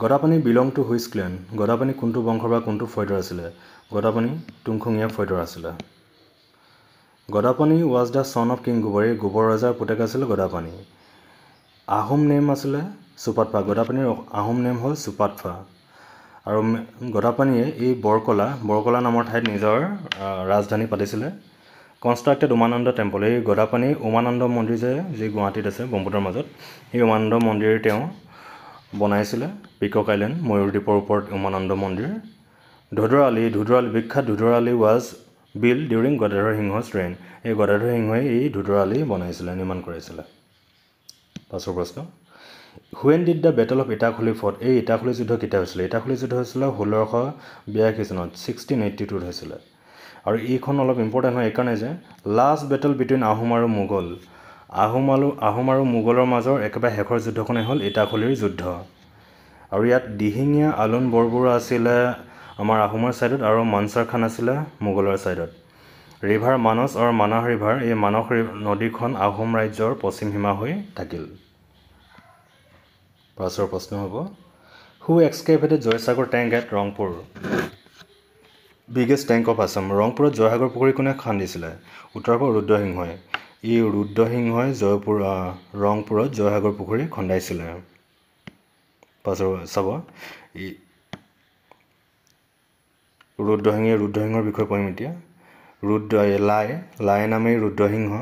Gadapani belong to which clan Gadapani কোনটো বংশৰ বা কোনটো ফৰ্দৰ আছিলে গদাপনী টুংখঙীয়া ফৈদৰ আছিলে Gadapani was the son of king Gobar Gobar ৰজাৰ পুতেক আছিল গদাপানী আহোম নেম আছিলে চুপাতফা গদাপানীৰ আহোম নেম হ'ল চুপাতফা আৰু গদাপানীয়ে এই বৰকলা বৰকলা নামৰ ঠাইত নিজৰ ৰাজধানী পাতিছিলে কনষ্ট্ৰাক্টেড উমানন্দ টেম্পল এই গদাপানী উমানন্দ মন্দিৰ যে যি গুৱাহাটীত আছে ব্ৰহ্মপুত্ৰৰ মাজত সেই উমানন্দ মন্দিৰ তেওঁ বনাইছিলে পিকক আইলেণ্ড ময়ূৰদ্বীপৰ ওপৰত উমানন্দ মন্দিৰ ধুধৰালি ধুধৰালি বিখ্যাত Dhodarali was built during Gadadhar সিংহৰ ট্ৰেইন এই গদাধৰ সিংহই এই ধুধৰালি বনাইছিলে নিৰ্মাণ কৰাইছিলে পাছৰ প্ৰশ্ন when did the battle of Itakhuli fort এই ইটাখুলি যুদ্ধ কেতিয়া হৈছিলে ইটাখুলি যুদ্ধ হৈছিলে ষোল্লশ বিৰাশী চনত ছিক্সটিন এইটি টুত হৈছিলে আৰু এইখন অলপ ইম্পৰ্টেণ্ট হয় এইকাৰণে যে লাষ্ট বেটল বিটুইন আহোম আৰু মোগল আহোম আৰু আহোম আৰু মোগলৰ মাজৰ একেবাৰে শেষৰ যুদ্ধখনেই হ'ল ইটাখুলিৰ যুদ্ধ আৰু ইয়াত দিহিঙীয়া আলোন বৰবৰুৱা আছিলে আমাৰ আহোমৰ ছাইডত আৰু মানচাৰ খান আছিলে মোগলৰ ছাইডত ৰিভাৰ মানস আৰু মানাহ ৰিভাৰ এই মানস নদীখন আহোম ৰাজ্যৰ পশ্চিম সীমা হৈ থাকিল পাছৰ প্ৰশ্ন হ'ব who excavated Joysagar tank at Rangpur biggest tank of Assam ৰংপুৰত জয়সাগৰ পুখুৰী কোনে খান্দিছিলে উত্তৰ পৰা ৰুদ্ৰসিংহই ই ৰুদ্ৰসিংহই জয়পুৰ ৰংপুৰত জয়সাগৰ পুখুৰী খন্দাইছিলে পাছৰ চাব ৰুদ্ৰসিংহে ৰুদ্ৰসিংহৰ বিষয়ে পঢ়িম এতিয়া ৰুদ্ৰ লাই লাই নামেই ৰুদ্ৰসিংহ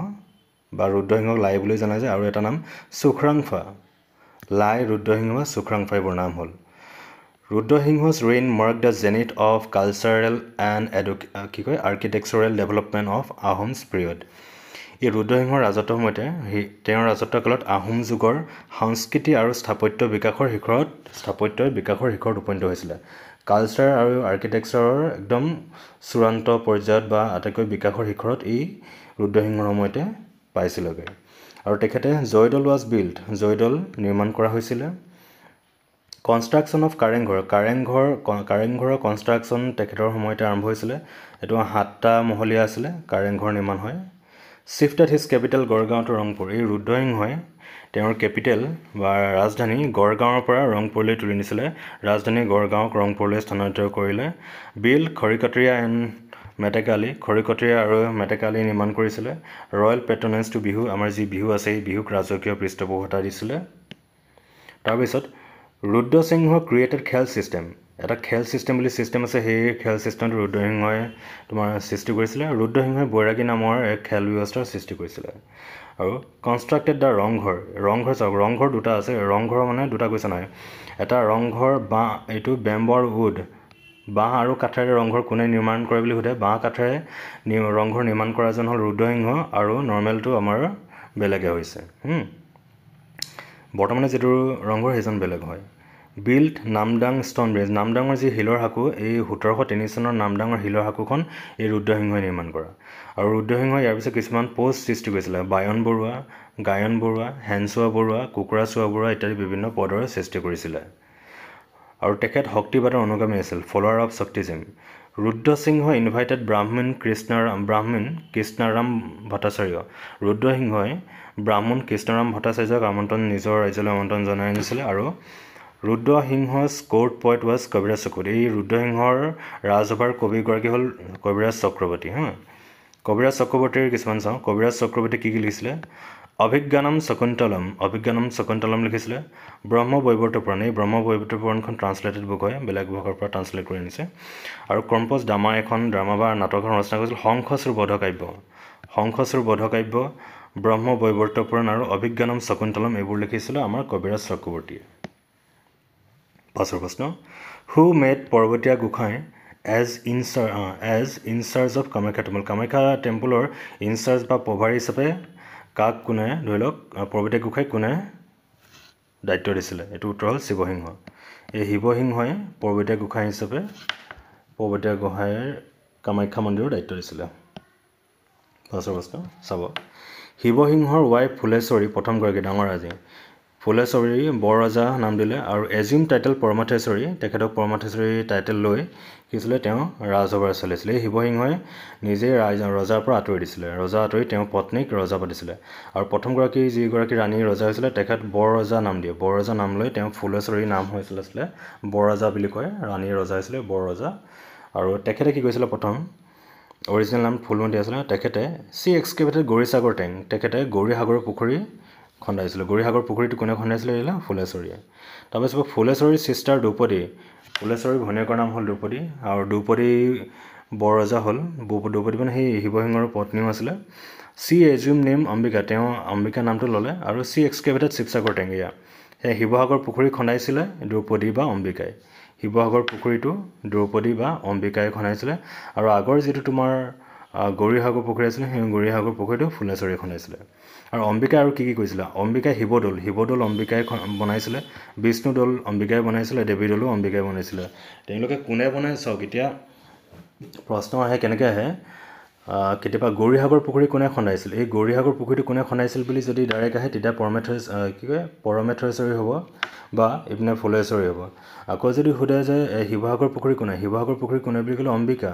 বা ৰুদ্ৰসিংহক লাই বুলিও জনা যায় আৰু এটা নাম চুখ্ৰাংফা লাই ৰুদ্ৰসিংহ বা চুখ্ৰাংফা এইবোৰ নাম হ'ল Rudra Singha reign mark the zenith of cultural and এডু কি কয় architectural development of Ahom period এই ৰুদ্ৰসিংহৰ ৰাজত্ব সময়তে তেওঁৰ কালত আহোম যুগৰ সংস্কৃতি আৰু স্থাপত্য বিকাশৰ শিখৰত স্থাপত্য বিকাশৰ শিখৰত উপনীত হৈছিলে কালচাৰ আৰু আৰ্কিটেকচাৰৰ একদম চূড়ান্ত পৰ্যায়ত বা আটাইতকৈ বিকাশৰ শিখৰত ই ৰুদ্ৰসিংহৰ সময়তে পাইছিলগৈ আৰু তেখেতে জয়দৌল ৱাজ বিল্ড জয়দৌল নিৰ্মাণ কৰা হৈছিলে কনষ্ট্ৰাকশ্যন অফ কাৰেংঘৰ কাৰেংঘৰ কাৰেংঘৰৰ কনষ্ট্ৰাকশ্যন তেখেতৰ সময়তে আৰম্ভ হৈছিলে এইটো সাতটা মহলীয়া আছিলে কাৰেংঘৰ নিৰ্মাণ হয় ছিফ্ট এট হিজ কেপিটেল গড়গাঁৱত টু ৰংপুৰ এই ৰুদ্ৰসিংহই তেওঁৰ কেপিটেল বা ৰাজধানী গড়গাঁৱৰ পৰা ৰংপুৰলৈ তুলি নিছিলে ৰাজধানী গড়গাঁৱক ৰংপুৰলৈ স্থানান্তৰ কৰিলে বিল খৰিকটীয়া এণ্ড মেটেকালি খৰিকটীয়া আৰু মেটেকালি নিৰ্মাণ কৰিছিলে ৰয়েল পেট্ৰনাইজ টু বিহু আমাৰ যি বিহু আছে এই বিহুক ৰাজকীয় পৃষ্ঠপোষতা দিছিলে তাৰপিছত ৰুদ্ৰসিংহ ক্ৰিয়েটেড খেল ছিষ্টেম এটা খেল ছিষ্টেম বুলি ছিষ্টেম আছে সেই খেল ছিষ্টেমটো ৰুদ্ৰসিংহই তোমাৰ সৃষ্টি কৰিছিলে ৰুদ্ৰসিংহই বৈৰাগী নামৰ এক খেল ব্যৱস্থাৰ সৃষ্টি কৰিছিলে আৰু কনষ্ট্ৰাক্টেড দ্য ৰংঘৰ ৰংঘৰ চাওক ৰংঘৰ দুটা আছে ৰংঘৰ মানে দুটা কৈছে নহয় এটা ৰংঘৰ বাঁহ এইটো বেম্বৰ উড বাঁহ আৰু কাঠেৰে ৰংঘৰ কোনে নিৰ্মাণ কৰে বুলি সোধে বাঁহ কাঠেৰে নি ৰংঘৰ নিৰ্মাণ কৰাজন হ'ল ৰুদ্ৰসিংহ আৰু নৰ্মেলটো আমাৰ বেলেগে হৈছে বৰ্তমানে যিটো ৰংঘৰ সেইজন বেলেগ হয় বিল্ট নামডাং ষ্টন ব্ৰিজ নামডাঙৰ যি শিলৰ সাঁকো এই সোতৰশ তিনি চনৰ নামডাঙৰ শিলৰ সাঁকোখন এই ৰুদ্ৰসিংহই নিৰ্মাণ কৰা আৰু ৰুদ্ৰসিংহ ইয়াৰ পিছত কিছুমান প'ষ্ট সৃষ্টি কৰিছিলে বায়ন বৰুৱা গায়ন বৰুৱা হেনচোৱা বৰুৱা কুকুৰা চোৱা বৰুৱা ইত্যাদি বিভিন্ন পদৰ সৃষ্টি কৰিছিলে আৰু তেখেত শক্তিবাদৰ অনুগামী আছিল follower of Shaktism Rudra Singha invited Brahmin Krishnaram Brahmin Krishnaram Bhattacharya ৰুদ্ৰসিংহই ব্ৰাহ্মণ কৃষ্ণৰাম ভট্টাচাৰ্যক আমন্ত্ৰণ নিজৰ ৰাজ্যলৈ আমন্ত্ৰণ জনাই আনিছিলে আৰু Rudra Singha's court poet was Kaviraj চকুত এই ৰুদ্ৰসিংহৰ ৰাজসভাৰ কবিগৰাকী হ'ল কবিৰাজ চক্ৰৱৰ্তী হা কবিৰাজ চক্ৰৱৰ্তীৰ কিছুমান চাওঁ কবিৰাজ চক্ৰৱৰ্তী কি কি লিখিছিলে অভিজ্ঞানম শকুন্তলম অভিজ্ঞানম শকুন্তলম লিখিছিলে ব্ৰহ্ম বৈৱৰ্তপুৰাণ এই ব্ৰহ্ম বৈৱৰ্তপুৰাণখন ট্ৰান্সলেটেড বুক হয় বেলেগ বুকৰ পৰা ট্ৰান্সলেট কৰি আনিছে আৰু কম্পজ ডামাৰ এখন ড্ৰামা বা নাটকখন ৰচনা কৰিছিল শংখশ্ৰু বধকাব্য শংখশ্ৰু বধকাব্য ব্ৰহ্ম বৈৱৰ্তপুৰাণ আৰু অভিজ্ঞানম শকুন্তলম এইবোৰ লিখিছিলে আমাৰ কবিৰাজ চক্ৰৱৰ্তীয়ে পাছৰ প্ৰশ্ন হু made Parbatia Gosain as incharge uh as incharge of Kamakhya temple Kamakhya টেম্পলৰ ইনচাৰ্জ বা প্ৰভাৰী হিচাপে কাক কোনে ধৰি লওক পৰ্বতী গোসাঁই কোনে দায়িত্ব দিছিলে এইটো উত্তৰ হ'ল শিৱসিংহ এই শিৱসিংহই পৰ্বতীয়া গোসাঁই হিচাপে পৰ্বতীয়া গোসাঁইৰ কামাখ্যা মন্দিৰৰ দায়িত্ব দিছিলে পাছৰ প্ৰশ্ন চাব শিৱসিংহৰ ৱাইফ ফুলেশ্বৰী প্ৰথমগৰাকী ডাঙৰ আজি ফুলেশ্বৰী বৰৰজা নাম দিলে আৰু এজিম টাইটেল পৰমাথেশ্বৰী তেখেতক পৰমাথেশ্বৰী টাইটেল লৈ কি হৈছিলে তেওঁ ৰাজসভাৰ চলিছিলে শিৱসিংহই নিজেই ৰাইজ ৰজাৰ পৰা আঁতৰি দিছিলে ৰজা আঁতৰি তেওঁ পত্নীক ৰজা পাতিছিলে আৰু প্ৰথমগৰাকী যিগৰাকী ৰাণী ৰজা হৈছিলে তেখেত বৰৰজা নাম দিয়ে বৰৰজা নাম লৈ তেওঁ ফুলেশ্বৰী নাম হৈছিল আছিলে বৰৰজা বুলি কয় ৰাণী ৰজা হৈছিলে বৰৰজা আৰু তেখেতে কি কৈছিলে প্ৰথম অৰিজিনেল নাম ফুলমন্তী আছিলে তেখেতে চি এক্সকেভেটেড গৌৰীসাগৰ টেংক তেখেতে গৌৰীসাগৰ পুখুৰী খন্দাইছিলোঁ গৰিসাগৰ পুখুৰীটো কোনে খন্দাইছিলে এইবিলাক ফুলেশ্বৰীয়ে তাৰপিছত ফুলেশ্বৰীৰ চিষ্টাৰ দ্ৰৌপদী ফুলেশ্বৰী ভনীয়েকৰ নাম হ'ল দ্ৰৌপদী আৰু দ্ৰৌপদী বৰৰজা হ'ল দ্ৰৌপদী মানে সেই শিৱসিংহৰ পত্নীও আছিলে চি এজুম নেম অম্বিকা তেওঁ অম্বিকা নামটো ল'লে আৰু চি এক্সকেভেটেড শিৱসাগৰ টেঙেৰীয়া সেয়া শিৱসাগৰ পুখুৰী খন্দাইছিলে দ্ৰৌপদী বা অম্বিকাই শিৱসাগৰ পুখুৰীটো দ্ৰৌপদী বা অম্বিকাই খন্দাইছিলে আৰু আগৰ যিটো তোমাৰ গৌৰীসাগৰ পুখুৰী আছিলে সেই গৌৰীসাগৰ পুখুৰীটো ফুলেশ্বৰীয়ে খন্দাইছিলে আৰু অম্বিকাই আৰু কি কি কৈছিলে অম্বিকাই শিৱদৌল শিৱদৌল অম্বিকাই বনাইছিলে বিষ্ণুদৌল অম্বিকাই বনাইছিলে দেৱী দেৱীদৌলো অম্বিকাই বনাইছিলে তেওঁলোকে কোনে বনাই চাওক এতিয়া প্ৰশ্ন আহে কেনেকৈ আহে কেতিয়াবা গৌৰীসাগৰ পুখুৰী কোনে খন্দাইছিল এই গৌৰীসাগৰ পুখুৰীটো কোনে খন্দাইছিল বুলি যদি ডাইৰেক্ট আহে তেতিয়া পৰমেথৰ কি কয় পৰমেথৰেশ্বৰী হ'ব বা এইপিনে ফুলেশ্বৰী হ'ব আকৌ যদি সোধে যে শিৱসাগৰ পুখুৰী কোনে শিৱসাগৰ পুখুৰী কোনে বুলি ক'লে অম্বিকা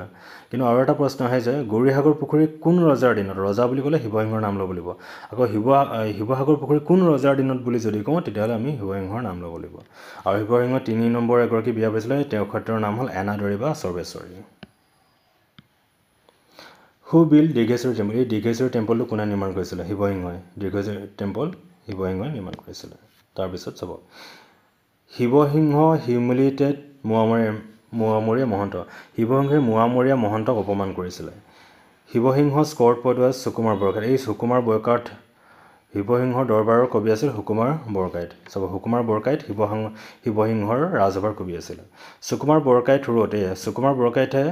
কিন্তু আৰু এটা প্ৰশ্ন আহে যে গৌৰীসাগৰ পুখুৰী কোন ৰজাৰ দিনত ৰজা বুলি ক'লে শিৱসিংহৰ নাম ল'ব লাগিব আকৌ শিৱ শিৱসাগৰ পুখুৰী কোন ৰজাৰ দিনত বুলি যদি কওঁ তেতিয়াহ'লে আমি শিৱসিংহৰ নাম ল'ব লাগিব আৰু শিৱসিংহ তিনি নম্বৰ এগৰাকী বিয়া পাইছিলে তেওঁৰ ক্ষেত্ৰৰ নাম হ'ল এনাদৰী বা সৰ্বেশ্বৰী হু বিল দীৰ্ঘেশ্বৰ টেম্পল এই দীৰ্ঘেশ্বৰ টেম্পলটো কোনে নিৰ্মাণ কৰিছিলে শিৱসিংহই দীৰ্ঘেশ্বৰ টেম্পল শিৱসিংহই নিৰ্মাণ কৰিছিলে তাৰপিছত চাব শিৱসিংহ হিউমিলিটেড মোৱামৰীয়া মোৱামৰীয়া মহন্ত শিৱসিংহই মোৱামৰীয়া মহন্তক অপমান কৰিছিলে শিৱসিংহ স্কৰ্ট পদোৱাজ সুকুমাৰ বৰকাইট এই সুকুমাৰ বৰকাট শিৱসিংহৰ দৰবাৰৰ কবি আছিল সুকুমাৰ বৰকাইত চাব সুকুমাৰ বৰকাইত শিৱসিংহ শিৱসিংহৰ ৰাজসভাৰ কবি আছিল সুকুমাৰ বৰকাইট ৰোড সুকুমাৰ বৰকাইটে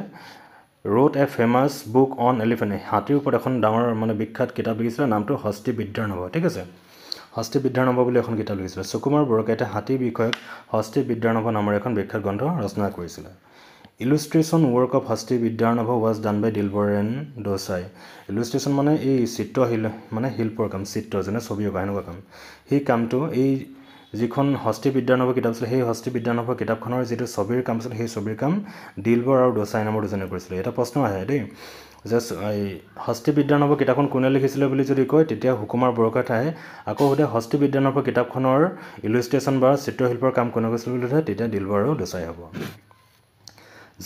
wrote a famous book on elephant হাতীৰ ওপৰত এখন ডাঙৰ মানে বিখ্যাত কিতাপ লিখিছিলে নামটো হস্তি বিদ্যাৰ্ণৱ ঠিক আছে হস্তি নভ বুলি এখন কিতাপ লিখিছিলে সুকুমাৰ বৰকাইটে হাতীৰ বিষয়ক হস্তি বিদ্যাৰ্ণৱ নামৰ এখন বিখ্যাত গ্ৰন্থ ৰচনা কৰিছিলে ইলুষ্ট্ৰেশ্যন ৱৰ্ক অফ হস্তি বিদ্যাৰ্ণৱ ৱাজ ডান বাই ডিলবৰেন ডোচাই ইলুষ্ট্ৰেশ্যন মানে এই চিত্ৰশিল মানে শিল্পৰ কাম চিত্ৰ যেনে ছবি অঁকা সেনেকুৱা কাম সেই কামটো এই যিখন হস্তী বিদ্যানভৰ কিতাপ আছিলে সেই হস্তী বিদ্যানভৰ কিতাপখনৰ যিটো ছবিৰ কাম আছিলে সেই ছবিৰ কাম দিলবৰ আৰু দোচাই নামৰ দুজনে কৰিছিলে এটা প্ৰশ্ন আহে দেই যে এই হস্তী বিদ্যানভৰ কিতাপখন কোনে লিখিছিলে বুলি যদি কয় তেতিয়া সুকুমাৰ বৰকাঠ আহে আকৌ সোধে হস্তী বিদ্যানভৰ কিতাপখনৰ ইলুষ্ট্ৰেশ্যন বা চিত্ৰশিল্পৰ কাম কোনে কৰিছিলে বুলি সোধে তেতিয়া দিলবৰ আৰু দোচাই হ'ব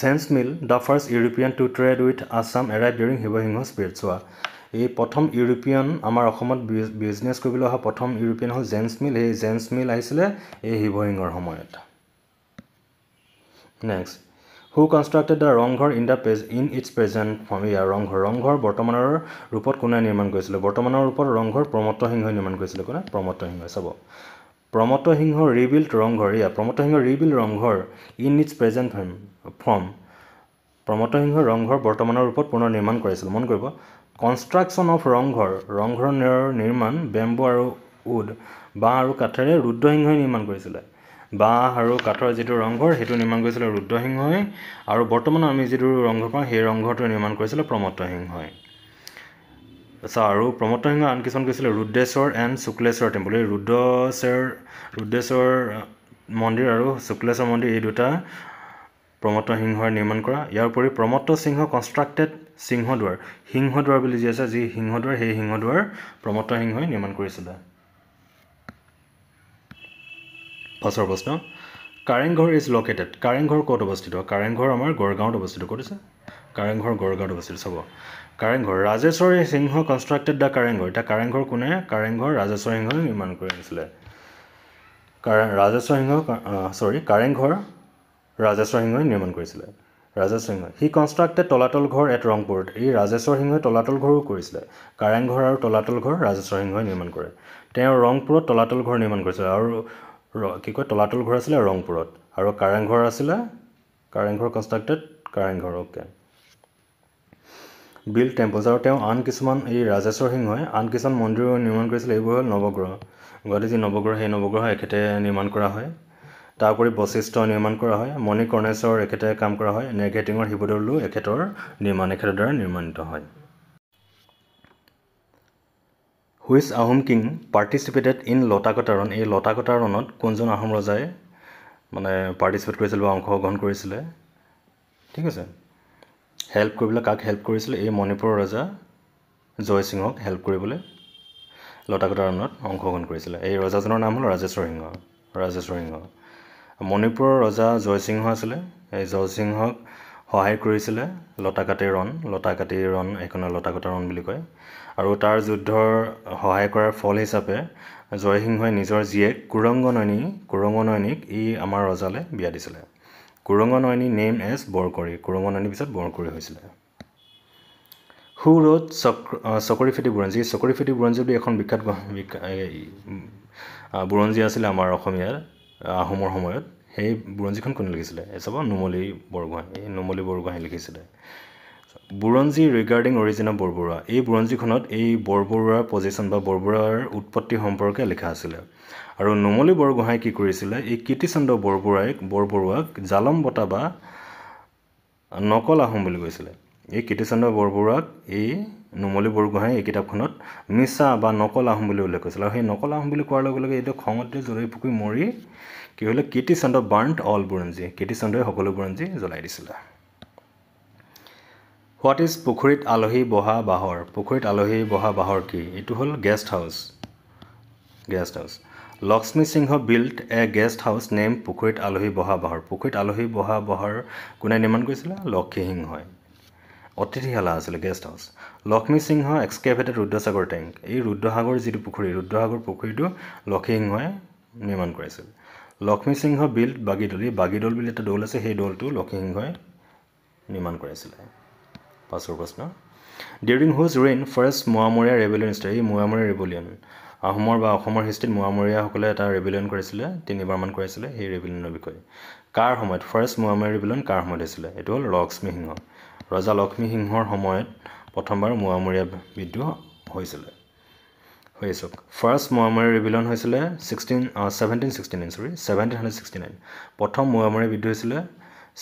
জেন্স মিল the first European to trade with Assam arrive during Siva Singha spirit চোৱা এই প্ৰথম ইউৰোপীয়ান আমাৰ অসমত বিজনেছ কৰিবলৈ অহা প্ৰথম ইউৰোপীয়ান হ'ল জেন্স মিল সেই জেন্স মিল আহিছিলে এই শিৱসিংহৰ সময়ত next who constructed the Rangghar in the প্ৰেজ ইন ইটছ প্ৰেজেণ্ট ফৰ্ম ইয়াৰ ৰংঘৰ ৰংঘৰ বৰ্তমানৰ ৰূপত কোনে নিৰ্মাণ কৰিছিলে বৰ্তমানৰ ৰূপত ৰংঘৰ প্ৰমত্ত সিংহই নিৰ্মাণ কৰিছিলে কোনে প্ৰমত্ত সিংহই চাব প্ৰমত্ত সিংহ ৰিবিল্ট ৰংঘৰ ইয়াৰ Pramatta Singh rebuilt Rangghar in its present form form Pramatta Singh Rangghar বৰ্তমানৰ ৰূপত পুনৰ নিৰ্মাণ কৰিছিল মন কৰিব কনষ্ট্ৰাকশ্যন অফ ৰংঘৰ ৰংঘৰ নিৰ্মাণ বেম্বু আৰু উড বাঁহ আৰু কাঠেৰে ৰুদ্ৰসিংহই নিৰ্মাণ কৰিছিলে বাঁহ আৰু কাঠৰ যিটো ৰংঘৰ সেইটো নিৰ্মাণ কৰিছিলে ৰুদ্ৰসিংহই আৰু বৰ্তমান আমি যিটো ৰংঘৰ পাওঁ সেই ৰংঘৰটো নিৰ্মাণ কৰিছিলে সিংহই আচ্ছা আৰু প্ৰমত্তসিংহই আন কিছুমান কৈছিলে ৰুদ্ৰেশ্বৰ এণ্ড শুক্লেশ্বৰ টেম্পল এই ৰুদ্ৰশ্বৰ ৰুদ্ৰেশ্বৰ মন্দিৰ আৰু শুক্লেশ্বৰ মন্দিৰ এই দুটা সিংহই নিৰ্মাণ কৰা ইয়াৰ উপৰি সিংহ কনষ্ট্ৰাক্টেড সিংহদ্বাৰ সিংহদ্বাৰ বুলি যি আছে যি সিংহদ্বাৰ সেই সিংহদ্বাৰ প্ৰমত্ত সিংহই নিৰ্মাণ কৰিছিলে পাছৰ প্ৰশ্ন কাৰেংঘৰ ইজ লোকেটেড কাৰেংঘৰ ক'ত অৱস্থিত কাৰেংঘৰ আমাৰ গড়গাঁৱত অৱস্থিত ক'ত আছে কাৰেংঘৰ গড়গাঁৱত অৱস্থিত চাব কাৰেংঘৰ ৰাজেশ্বৰ সিংহ কনষ্ট্ৰাক্টেড দ্য কাৰেংঘৰ এতিয়া কাৰেংঘৰ কোনে কাৰেংঘৰ ৰাজেশ্বৰ সিংহই নিৰ্মাণ কৰি আছিলে কাৰ ৰাজেশ্বৰ সিংহ চৰি কাৰেংঘৰ ৰাজেশ্বৰ সিংহই নিৰ্মাণ কৰিছিলে ৰাজেশ সিংহই সি কনষ্ট্ৰাক্টেড তলাতল ঘৰ এট ৰংপুৰত এই ৰাজেশ্বৰ সিংহই তলাতল ঘৰো কৰিছিলে কাৰেংঘৰ আৰু তলাতল ঘৰ ৰাজেশ্বৰ সিংহই নিৰ্মাণ কৰে তেওঁ ৰংপুৰত তলাতল ঘৰ নিৰ্মাণ কৰিছিলে আৰু কি কয় তলাতল ঘৰ আছিলে ৰংপুৰত আৰু কাৰেংঘৰ আছিলে Karengghar constructed Karengghar okay built temples আৰু তেওঁ আন কিছুমান এই ৰাজেশ্বৰ সিংহই আন কিছুমান মন্দিৰো নিৰ্মাণ কৰিছিলে এইবোৰ হ'ল নৱগ্ৰহ গুৱাহাটী যি নৱগ্ৰহ সেই নৱগ্ৰহ এখেতে নিৰ্মাণ কৰা হয় তাৰ উপৰি বৈশিষ্ট্য নিৰ্মাণ কৰা হয় মণি কৰ্ণেশ্বৰ এখেতে কাম কৰা হয় নেঘেটিঙৰ শিৱদৌলো এখেতৰ নিৰ্মাণ এখেতৰ দ্বাৰা নিৰ্মাণিত হয় which Ahom king participated in Latakataran এই লতাকতাৰণত কোনজন আহোম ৰজাই মানে পাৰ্টিচিপেট কৰিছিল বা অংশগ্ৰহণ কৰিছিলে ঠিক আছে হেল্প কৰিবলৈ কাক হেল্প কৰিছিলে এই মণিপুৰৰ ৰজা জয়সিংহক হেল্প কৰিবলৈ লতাকতাৰণত অংশগ্ৰহণ কৰিছিলে এই ৰজাজনৰ নাম হ'ল ৰাজেশ্বৰ সিংহ ৰাজেশ্বৰ সিংহ মণিপুৰৰ ৰজা জয়সিংহ আছিলে এই জয়সিংহক সহায় কৰিছিলে লতাকাটি ৰণ লতাকাটি ৰণ এইখনে লতাকটা ৰণ বুলি কয় আৰু তাৰ যুদ্ধৰ সহায় কৰাৰ ফল হিচাপে জয়সিংহই নিজৰ জীয়েক কুৰংগনৈনী কুৰংগনৈনীক ই আমাৰ ৰজালৈ বিয়া দিছিলে কুৰংগনৈনী নেম এজ বৰকৰী কুৰংগনৈনীৰ পিছত বৰকৰি হৈছিলে হু ৰ'দ চক চকৰি ফেটি বুৰঞ্জী চকৰি ফেটি বুৰঞ্জী বুলি এখন বিখ্যাত বুৰঞ্জী আছিলে আমাৰ অসমীয়াৰ আহোমৰ সময়ত সেই বুৰঞ্জীখন কোনে লিখিছিলে চাব নুমলী বৰগোহাঁই এই নুমলী বৰগোহাঁই লিখিছিলে বুৰঞ্জী ৰিগাৰ্ডিং অৰিজিন অফ বৰবৰুৱা এই বুৰঞ্জীখনত এই বৰবৰুৱাৰ পজিশ্যন বা বৰবৰুৱাৰ উৎপত্তি সম্পৰ্কে লিখা আছিলে আৰু নুমলী বৰগোহাঁই কি কৰিছিলে এই কীৰ্তিচন্দ্ৰ বৰবৰুৱাই বৰবৰুৱাক জালম বঁটা বা নকল আহোম বুলি কৈছিলে এই কীৰ্তিচন্দ্ৰ বৰবৰুৱাক এই নুমলী বৰগোহাঁই এই কিতাপখনত মিছা বা নকল আহোম বুলি উল্লেখ কৰিছিল আৰু সেই নকল আহোম বুলি কোৱাৰ লগে লগে এইটো খঙতে জোৰৈ পুখুৰী মৰি কি হ'লে কীৰ্তিচন্দ বাৰ্ণ অল বুৰঞ্জী কীৰ্তিচন্দই সকলো বুৰঞ্জী জ্বলাই দিছিলে হোৱাট ইজ পুখুৰীত আলহী বহা বাঁহৰ পুখুৰীত আলহী বহা বাঁহৰ কি এইটো হ'ল guest house guest house Lakshmi Singh built a guest house name পুখুৰীত আলহী বহা বাঁহৰ পুখুৰীত আলহী বহা বাঁহৰ কোনে নিৰ্মাণ কৰিছিলে লক্ষ্মী সিংহই অতিথিশালা আছিলে guest house Lakshmi Singh excavated Rudrasagar tank এই ৰুদ্ৰসাগৰ যিটো পুখুৰী ৰুদ্ৰসাগৰ পুখুৰীটো লক্ষ্মী সিংহই নিৰ্মাণ কৰাইছিল লক্ষ্মী সিংহ বিল্ড বাগীদৌল এই বাগীদৌল বুলি এটা দৌল আছে সেই দৌলটো লক্ষ্মী সিংহই নিৰ্মাণ কৰাইছিলে পাছৰ প্ৰশ্ন during whose reign first Moamoria rebellion history এই মোৱামৰীয়া ৰেবেলিয়ন আহোমৰ বা অসমৰ হিষ্ট্ৰীত মোৱামৰীয়াসকলে এটা ৰেবেলিয়ন কৰিছিলে তিনিবাৰমান কৰিছিলে সেই ৰেবেলিয়নৰ বিষয়ে কাৰ সময়ত ফৰেষ্ট মোৱামৰীয়া ৰেবেলিয়ন কাৰ সময়ত হৈছিলে এইটো হ'ল লক্ষ্মী ৰজা লক্ষ্মী সময়ত প্ৰথমবাৰ মোৱামৰীয়া বিদ্ৰোহ হৈছিলে হৈ আছক ফাৰ্ষ্ট মোৱামৰীয়া ৰিবিলন হৈছিলে sixteen seventeen sixty nine sorry seventeen hundred sixty nine প্ৰথম মোৱামৰীয়া বিদ্ৰোহ হৈছিলে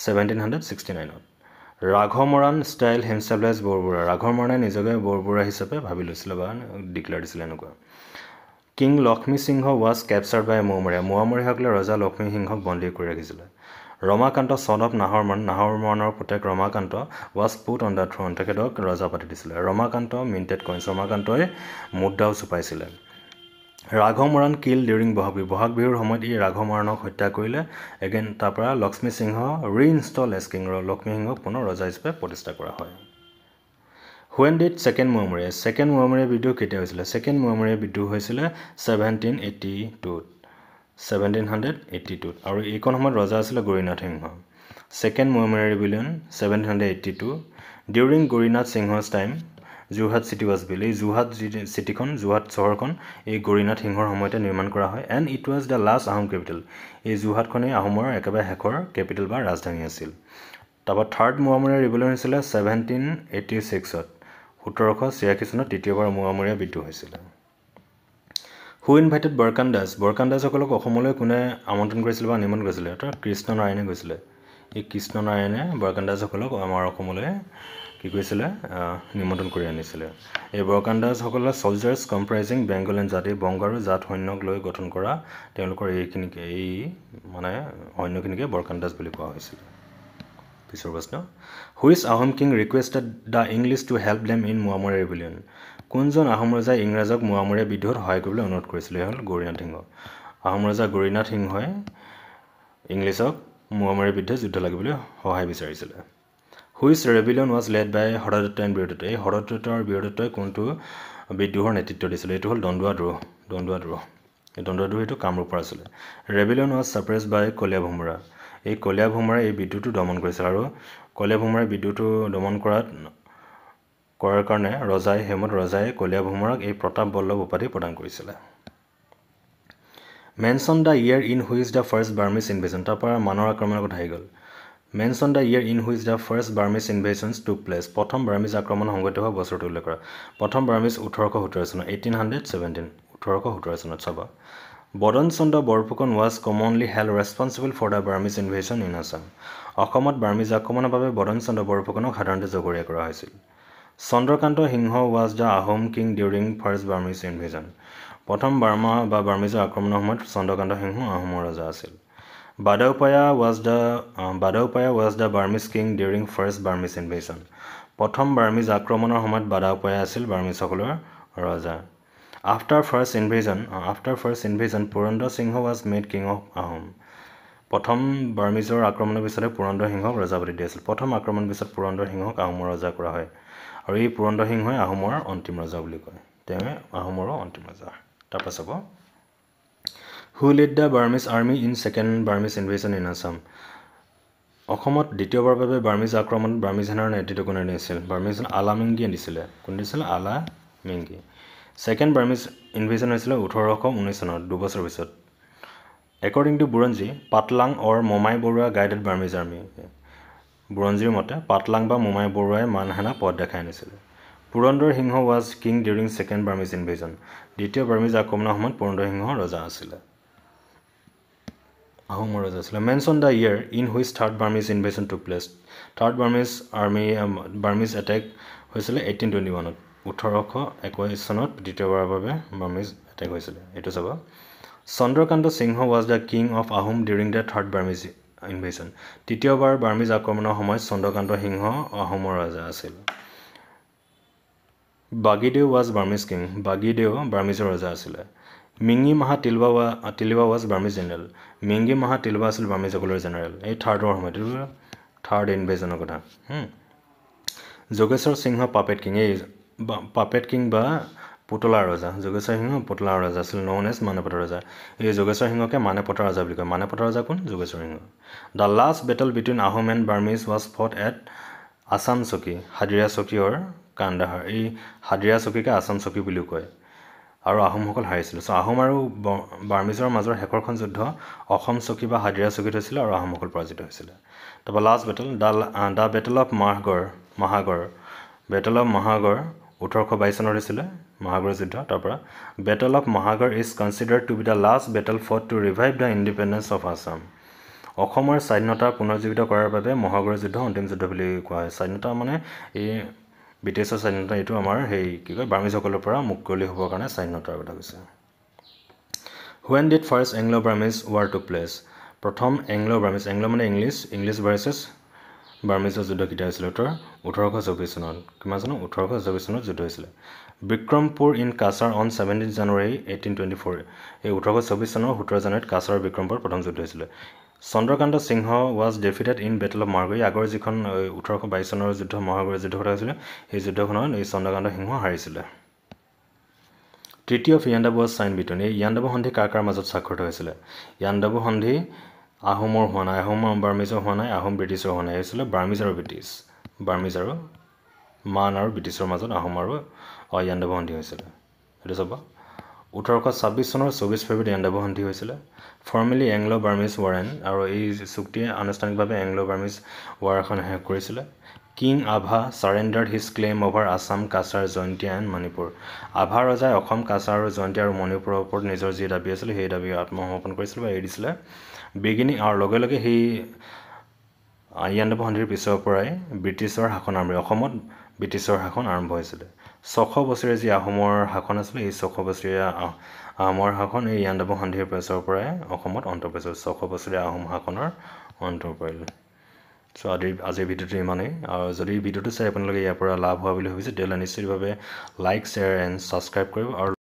ছেভেণ্টিন হাণ্ড্ৰেড ছিক্সটি নাইনত ৰাঘ মৰাণ ষ্টাইল হেমষ্টাইলাইজ বৰবৰুৱা ৰাঘ মৰাণে নিজকে বৰবৰুৱা হিচাপে ভাবি লৈছিলে বা ডিক্লেয়াৰ দিছিলে এনেকুৱা king Lakshmi Singha was captured by Moamoria মোৱামৰীয়াসকলে ৰজা লক্ষ্মী সিংহক বন্দী কৰি ৰাখিছিলে ৰমাকান্ত চন অফ নাহৰ নাহৰমনৰ পুতেক Ramakanta was put on the throne তেখেতক ৰজা পাতি দিছিলে ৰমাকান্ত মিণ্টেড কইন্স ৰমাকান্তই মুদ্ৰাও চুপাইছিলে ৰাঘৱ মৰাণ কিল ডিউৰিং বহাগ বিহু বহাগ বিহুৰ সময়ত ই ৰাঘৱ মৰাণক হত্যা কৰিলে এগেইন তাৰ পৰা লক্ষ্মী সিংহ ৰি ইনষ্টল এছ কিং লক্ষ্মী সিংহক পুনৰ ৰজা হিচাপে প্ৰতিষ্ঠা কৰা হয় when did second Moamoria second Moamoria বিদ্ৰোহ কেতিয়া হৈছিলে ছেকেণ্ড মুৱামৰীয়া বিদ্ৰোহ হৈছিলে ছেভেণ্টিন এইটি টুত ছেভেণ্টিন হাণ্ড্ৰেড এইটি টুত আৰু এইখন সময়ত ৰজা আছিলে গৰিনাথ সিংহ ছেকেণ্ড মৰমেৰে rebellion seventeen hundred eighty two during Gaurinath Singha's time Jorhat city was built এই যোৰহাট যি চিটিখন যোৰহাট চহৰখন এই গৰিনাথ সিংহৰ সময়তে নিৰ্মাণ কৰা হয় and it was the last Ahom capital এই যোৰহাটখনেই আহোমৰ একেবাৰে শেষৰ কেপিটেল বা ৰাজধানী আছিল তাৰপৰা থাৰ্ড মোৱামৰীয়া ৰিবলৈ হৈছিলে ছেভেণ্টিন এইটি ছিক্সত সোতৰশ ছিয়াশী চনত তৃতীয়বাৰ মোৱামৰীয়া বিদ্ৰোহ হৈছিলে হু ইনভাইটেড বৰকান দাস বৰকান দাসসকলক অসমলৈ কোনে আমন্ত্ৰণ কৰিছিলে বা নিমন্ত্ৰণ কৰিছিলে অৰ্থাৎ কৃষ্ণ নাৰায়ণে গৈছিলে এই কৃষ্ণনাৰায়ণে বৰকান দাসসকলক আমাৰ অসমলৈ কি কৰিছিলে নিমন্ত্ৰণ কৰি আনিছিলে এই বৰকান দাসসকলে চলজাৰ্ছ কম্প্ৰাইজিং বেংগল জাতি বংগ আৰু জাত সৈন্যক লৈ গঠন কৰা তেওঁলোকৰ এইখিনিকে এই মানে সৈন্যখিনিকে বৰকান দাস বুলি কোৱা হৈছিল পিছৰ প্ৰশ্ন which Ahom king requested the English to help them in Moamoria rebellion কোনজন আহোম ৰজাই ইংৰাজক মোৱামৰে বিদ্ৰোহত সহায় কৰিবলৈ অনুৰোধ কৰিছিলে এই হ'ল গৌৰীনাথ সিংহ আহোম ৰজা গৌৰীনাথ সিংহই ইংলিছক মোৱামৰে বিদ্ৰোহত যুদ্ধ লাগিবলৈ সহায় বিচাৰিছিলে which rebellion was led by Haradatta and বিৰোধিত এই হৰদত্তৰ বিৰোধিতই কোনটো বিদ্ৰোহৰ নেতৃত্ব দিছিলে এইটো হ'ল দণ্ডুৱা দ্ৰোহ দণ্ডুৱা দ্ৰোহ এই দণ্ডুৱা দ্ৰোহ এইটো কামৰূপৰ আছিলে ৰেবিলিয়ন ৱাজ ছাপ্ৰেছ বাই কলীয়া ভোমৰা এই কলীয়া ভোমৰাই এই বিদ্ৰোহটো দমন কৰিছিল আৰু কলীয়া ভোমৰাই বিদ্ৰোহটো দমন কৰাত কৰাৰ কাৰণে ৰজাই সেইমত ৰজাই কলীয়া ভ্ৰমণক এই প্ৰতাপ বল্লভ উপাধি প্ৰদান কৰিছিলে mention the year in which the first Burmese invasion তাৰ পৰা মানৰ আক্ৰমণৰ কথা আহি গ'ল mention the year in which the first Burmese invasions took place প্ৰথম বাৰ্মিজ আক্ৰমণ সংঘটিত হোৱা বছৰটো উল্লেখ কৰা প্ৰথম বাৰ্মিজ ওঠৰশ সোতৰ চনত এইটিন হাণ্ড্ৰেড ছেভেণ্টিন ওঠৰশ সোতৰ চনত চাবা Badan Chandra Borphukan was commonly held responsible for the Burmese invasion in Assam অসমত বাৰ্মিজ আক্ৰমণৰ বাবে বদন চন্দ্ৰ বৰফুকনক সাধাৰণতে জগৰীয়া কৰা হৈছিল Chandrakanta Singha was the Ahom king during first Burmese invasion প্ৰথম বাৰ্মা বা বাৰ্মিজৰ আক্ৰমণৰ সময়ত চন্দ্ৰকান্ত সিংহ আহোমৰ ৰজা আছিল Bodawpaya was the Bodawpaya was the Burmese king during first Burmese invasion প্ৰথম বাৰ্মিজ আক্ৰমণৰ সময়ত বাদাওপায়া আছিল বাৰ্মিজসকলৰ ৰজা after first invasion after first invasion Purandar Singha was made king of Ahom প্ৰথম বাৰ্মিজৰ আক্ৰমণৰ পিছতে পুৰন্দৰ সিংহক ৰজাপতি দিয়া আছিল প্ৰথম আক্ৰমণৰ পিছত পুৰন্দৰ সিংহক আহোমৰ ৰজা কৰা হয় আৰু এই পুৰন্দৰ সিংহই আহোমৰ অন্তিম ৰজা বুলি কয় তেওঁ আহোমৰো অন্তিম ৰজা তাৰপৰা চাব who led the Burmese army in second Burmese invasion in Assam অসমত দ্বিতীয়বাৰ বাবে বাৰ্মিজ আক্ৰমণ বাৰ্মিজ সেনাৰ নেতৃত্ব কোনে দিছিল বাৰ্মিজ সেনা আলামিংগিয়ে দিছিলে কোন দিছিলে আলা মিংগি ছেকেণ্ড বাৰ্মিজ ইনভেশ্যন হৈছিলে ওঠৰশ ঊনৈছ চনত দুবছৰ পিছত according to Buranji Patlang or Mamai Barua guided Burmese army বুৰঞ্জীৰ মতে পাটলাং বা মোমাই বৰুৱাই মানহানা পথ দেখাই আনিছিল Purandar Singha was king during second Burmese invasion দ্বিতীয় বাৰ্মিজ আক্ৰমণৰ সময়ত পুৰন্দৰ সিংহ ৰজা আছিলে আহোমৰ ৰজা আছিলে mention the year in which third Burmese invasion took place third Burmese army Burmese attack হৈছিলে এইটিন টুৱেণ্টি ওৱানত ওঠৰশ একৈছ চনত দ্বিতীয়বাৰৰ বাবে বাৰ্মিজ এটেক হৈছিলে এইটো চাব Chandrakanta Singha was the king of Ahom during the third Burmese invasion তৃতীয়বাৰ বাৰ্মিজ আক্ৰমণৰ সময়ত চন্দ্ৰকান্ত সিংহ আহোমৰ ৰজা আছিল Bagyidaw was Burmese king Bagyidaw বাৰ্মিজৰ ৰজা আছিলে মিংগি মহা তিলবা ৱা Thilawa was Burmese general Mingyi Maha Thilawa আছিল বাৰ্মিজসকলৰ জেনেৰেল এই থাৰ্ডৰ সময়ত থাৰ্ড ইনভেশ্যনৰ কথা যোগেশ্বৰ সিংহ পাপেট কিং এই পাপেট কিং বা পুতলা ৰজা যোগেশ্বৰ সিংহ পুতলা ৰজা আছিল নৌন এজ মানেপথ ৰজা এই যোগেশ্বৰ সিংহকে মানে পতা ৰজা বুলি কয় মানে পতা ৰজা কোন Jogeswar Singha the last battle between Ahom and Burmese was fought at Assam Chaki Hadira চকীৰ কান্দাহাৰ এই হাদিৰা চকীকে আছাম চকী বুলিও কয় আৰু আহোমসকল হাৰিছিল চ' আহোম আৰু বাৰ্মিজৰ মাজৰ শেষৰখন যুদ্ধ অসম চকী বা হাদিৰা চকীত হৈছিলে আৰু আহোমসকল পৰাজিত হৈছিলে তাৰপৰা last battle the the battle of Mahagarh Mahagarh battle of Mahagarh ওঠৰশ বাইছ চনত হৈছিলে মহাগড় যুদ্ধ তাৰপৰা battle of Mahagarh is considered to be the last battle for to revive the independence of Assam অসমৰ স্বাধীনতা পুনৰ্জীৱিত কৰাৰ বাবে মহাগড় যুদ্ধ অন্তিম যুদ্ধ বুলি কোৱা হয় স্বাধীনতা মানে এই ব্ৰিটিছৰ স্বাধীনতা এইটো আমাৰ সেই কি কয় বাৰ্মিজসকলৰ পৰা মুকলি হ'বৰ কাৰণে স্বাধীনতাৰ কথা কৈছে when did first Anglo Burmese war took place প্ৰথম এংলো বাৰ্মিজ এংলো মানে ইংলিছ ইংলিছ ভাৰ্চেছ বাৰ্মিজৰ যুদ্ধ কেতিয়া হৈছিলে উত্তৰ ওঠৰশ চৌব্বিছ চনত কিমান চনত ওঠৰশ চৌব্বিছ চনত যুদ্ধ হৈছিলে Bikrampur in Cachar on seventeen January eighteen twenty four এই ওঠৰশ চৌবিছ চনৰ সোতৰ জানুৱাৰীত কাছাৰ আৰু বিক্ৰমপুৰ প্ৰথম যুদ্ধ হৈছিলে Chandrakanta Singha was defeated in battle of Marguri আগৰ যিখন ওঠৰশ বাইছ চনৰ যুদ্ধ মহাগুৰীৰ যুদ্ধ কথা হৈছিলে সেই যুদ্ধখনত এই চন্দ্ৰকান্ত সিংহ হাৰিছিলে তৃতীয় অফ ৱাজ চাইন বিটুন এই ইয়াণ্ডাব সন্ধি কাৰ কাৰ মাজত স্বাক্ষৰিত হৈছিলে ইয়াণ্ডাব সন্ধি আহোমৰ হোৱা নাই আহোমৰ বাৰ্মিজৰ হোৱা নাই আহোম ব্ৰিটিছৰ হোৱা নাই হৈছিলে বাৰ্মিজ আৰু ব্ৰিটিছ বাৰ্মিজ আৰু মান আৰু ব্ৰিটিছৰ মাজত আহোম আৰু অঁ ইয়াণ্ডাব সন্ধি হৈছিলে সেইটো চাব ওঠৰশ ছাব্বিছ চনৰ চৌবিছ ফেব্ৰুৱাৰীত ইয়াণ্ডব সন্ধি হৈছিলে ফৰ্মেলি এংলো বাৰ্মিজ ৱাৰেন আৰু এই চুক্তিয়ে আনুষ্ঠানিকভাৱে এংল' বাৰ্মিজ ৱাৰ এখন শেষ কৰিছিলে king Ava surrendered his claim over Assam Cachar Jaintia and Manipur Ava ৰজাই অসম কাছাৰ আৰু জয়ন্তীয়া আৰু মণিপুৰৰ ওপৰত নিজৰ যি দাবী আছিলে সেই দাবী আত্মসমৰ্পণ কৰিছিলে বা এৰি দিছিলে বিগিনিং আৰু লগে লগে সেই ইয়াণ্ডব সন্ধিৰ পিছৰ পৰাই ব্ৰিটিছৰ শাসন আৰম্ভ অসমত ব্ৰিটিছৰ শাসন আৰম্ভ হৈছিলে ছশ বছৰীয়া যি আহোমৰ শাসন আছিলে এই ছশ বছৰীয়া আহোমৰ শাসন এই ইয়ানদাব সন্ধিৰ প্ৰেছৰ পৰাই অসমত অন্ত পৰিছিল ছশ বছৰীয়া আহোম শাসনৰ অন্ত পৰিল চ' আজিৰ আজিৰ ভিডিঅ'টো ইমানেই আৰু যদি ভিডিঅ'টো চাই আপোনালোকে ইয়াৰ পৰা লাভ হোৱা বুলি ভাবিছে তেতিয়াহ'লে নিশ্চিতভাৱে লাইক শ্বেয়াৰ এণ্ড ছাবস্ক্ৰাইব কৰিব আৰু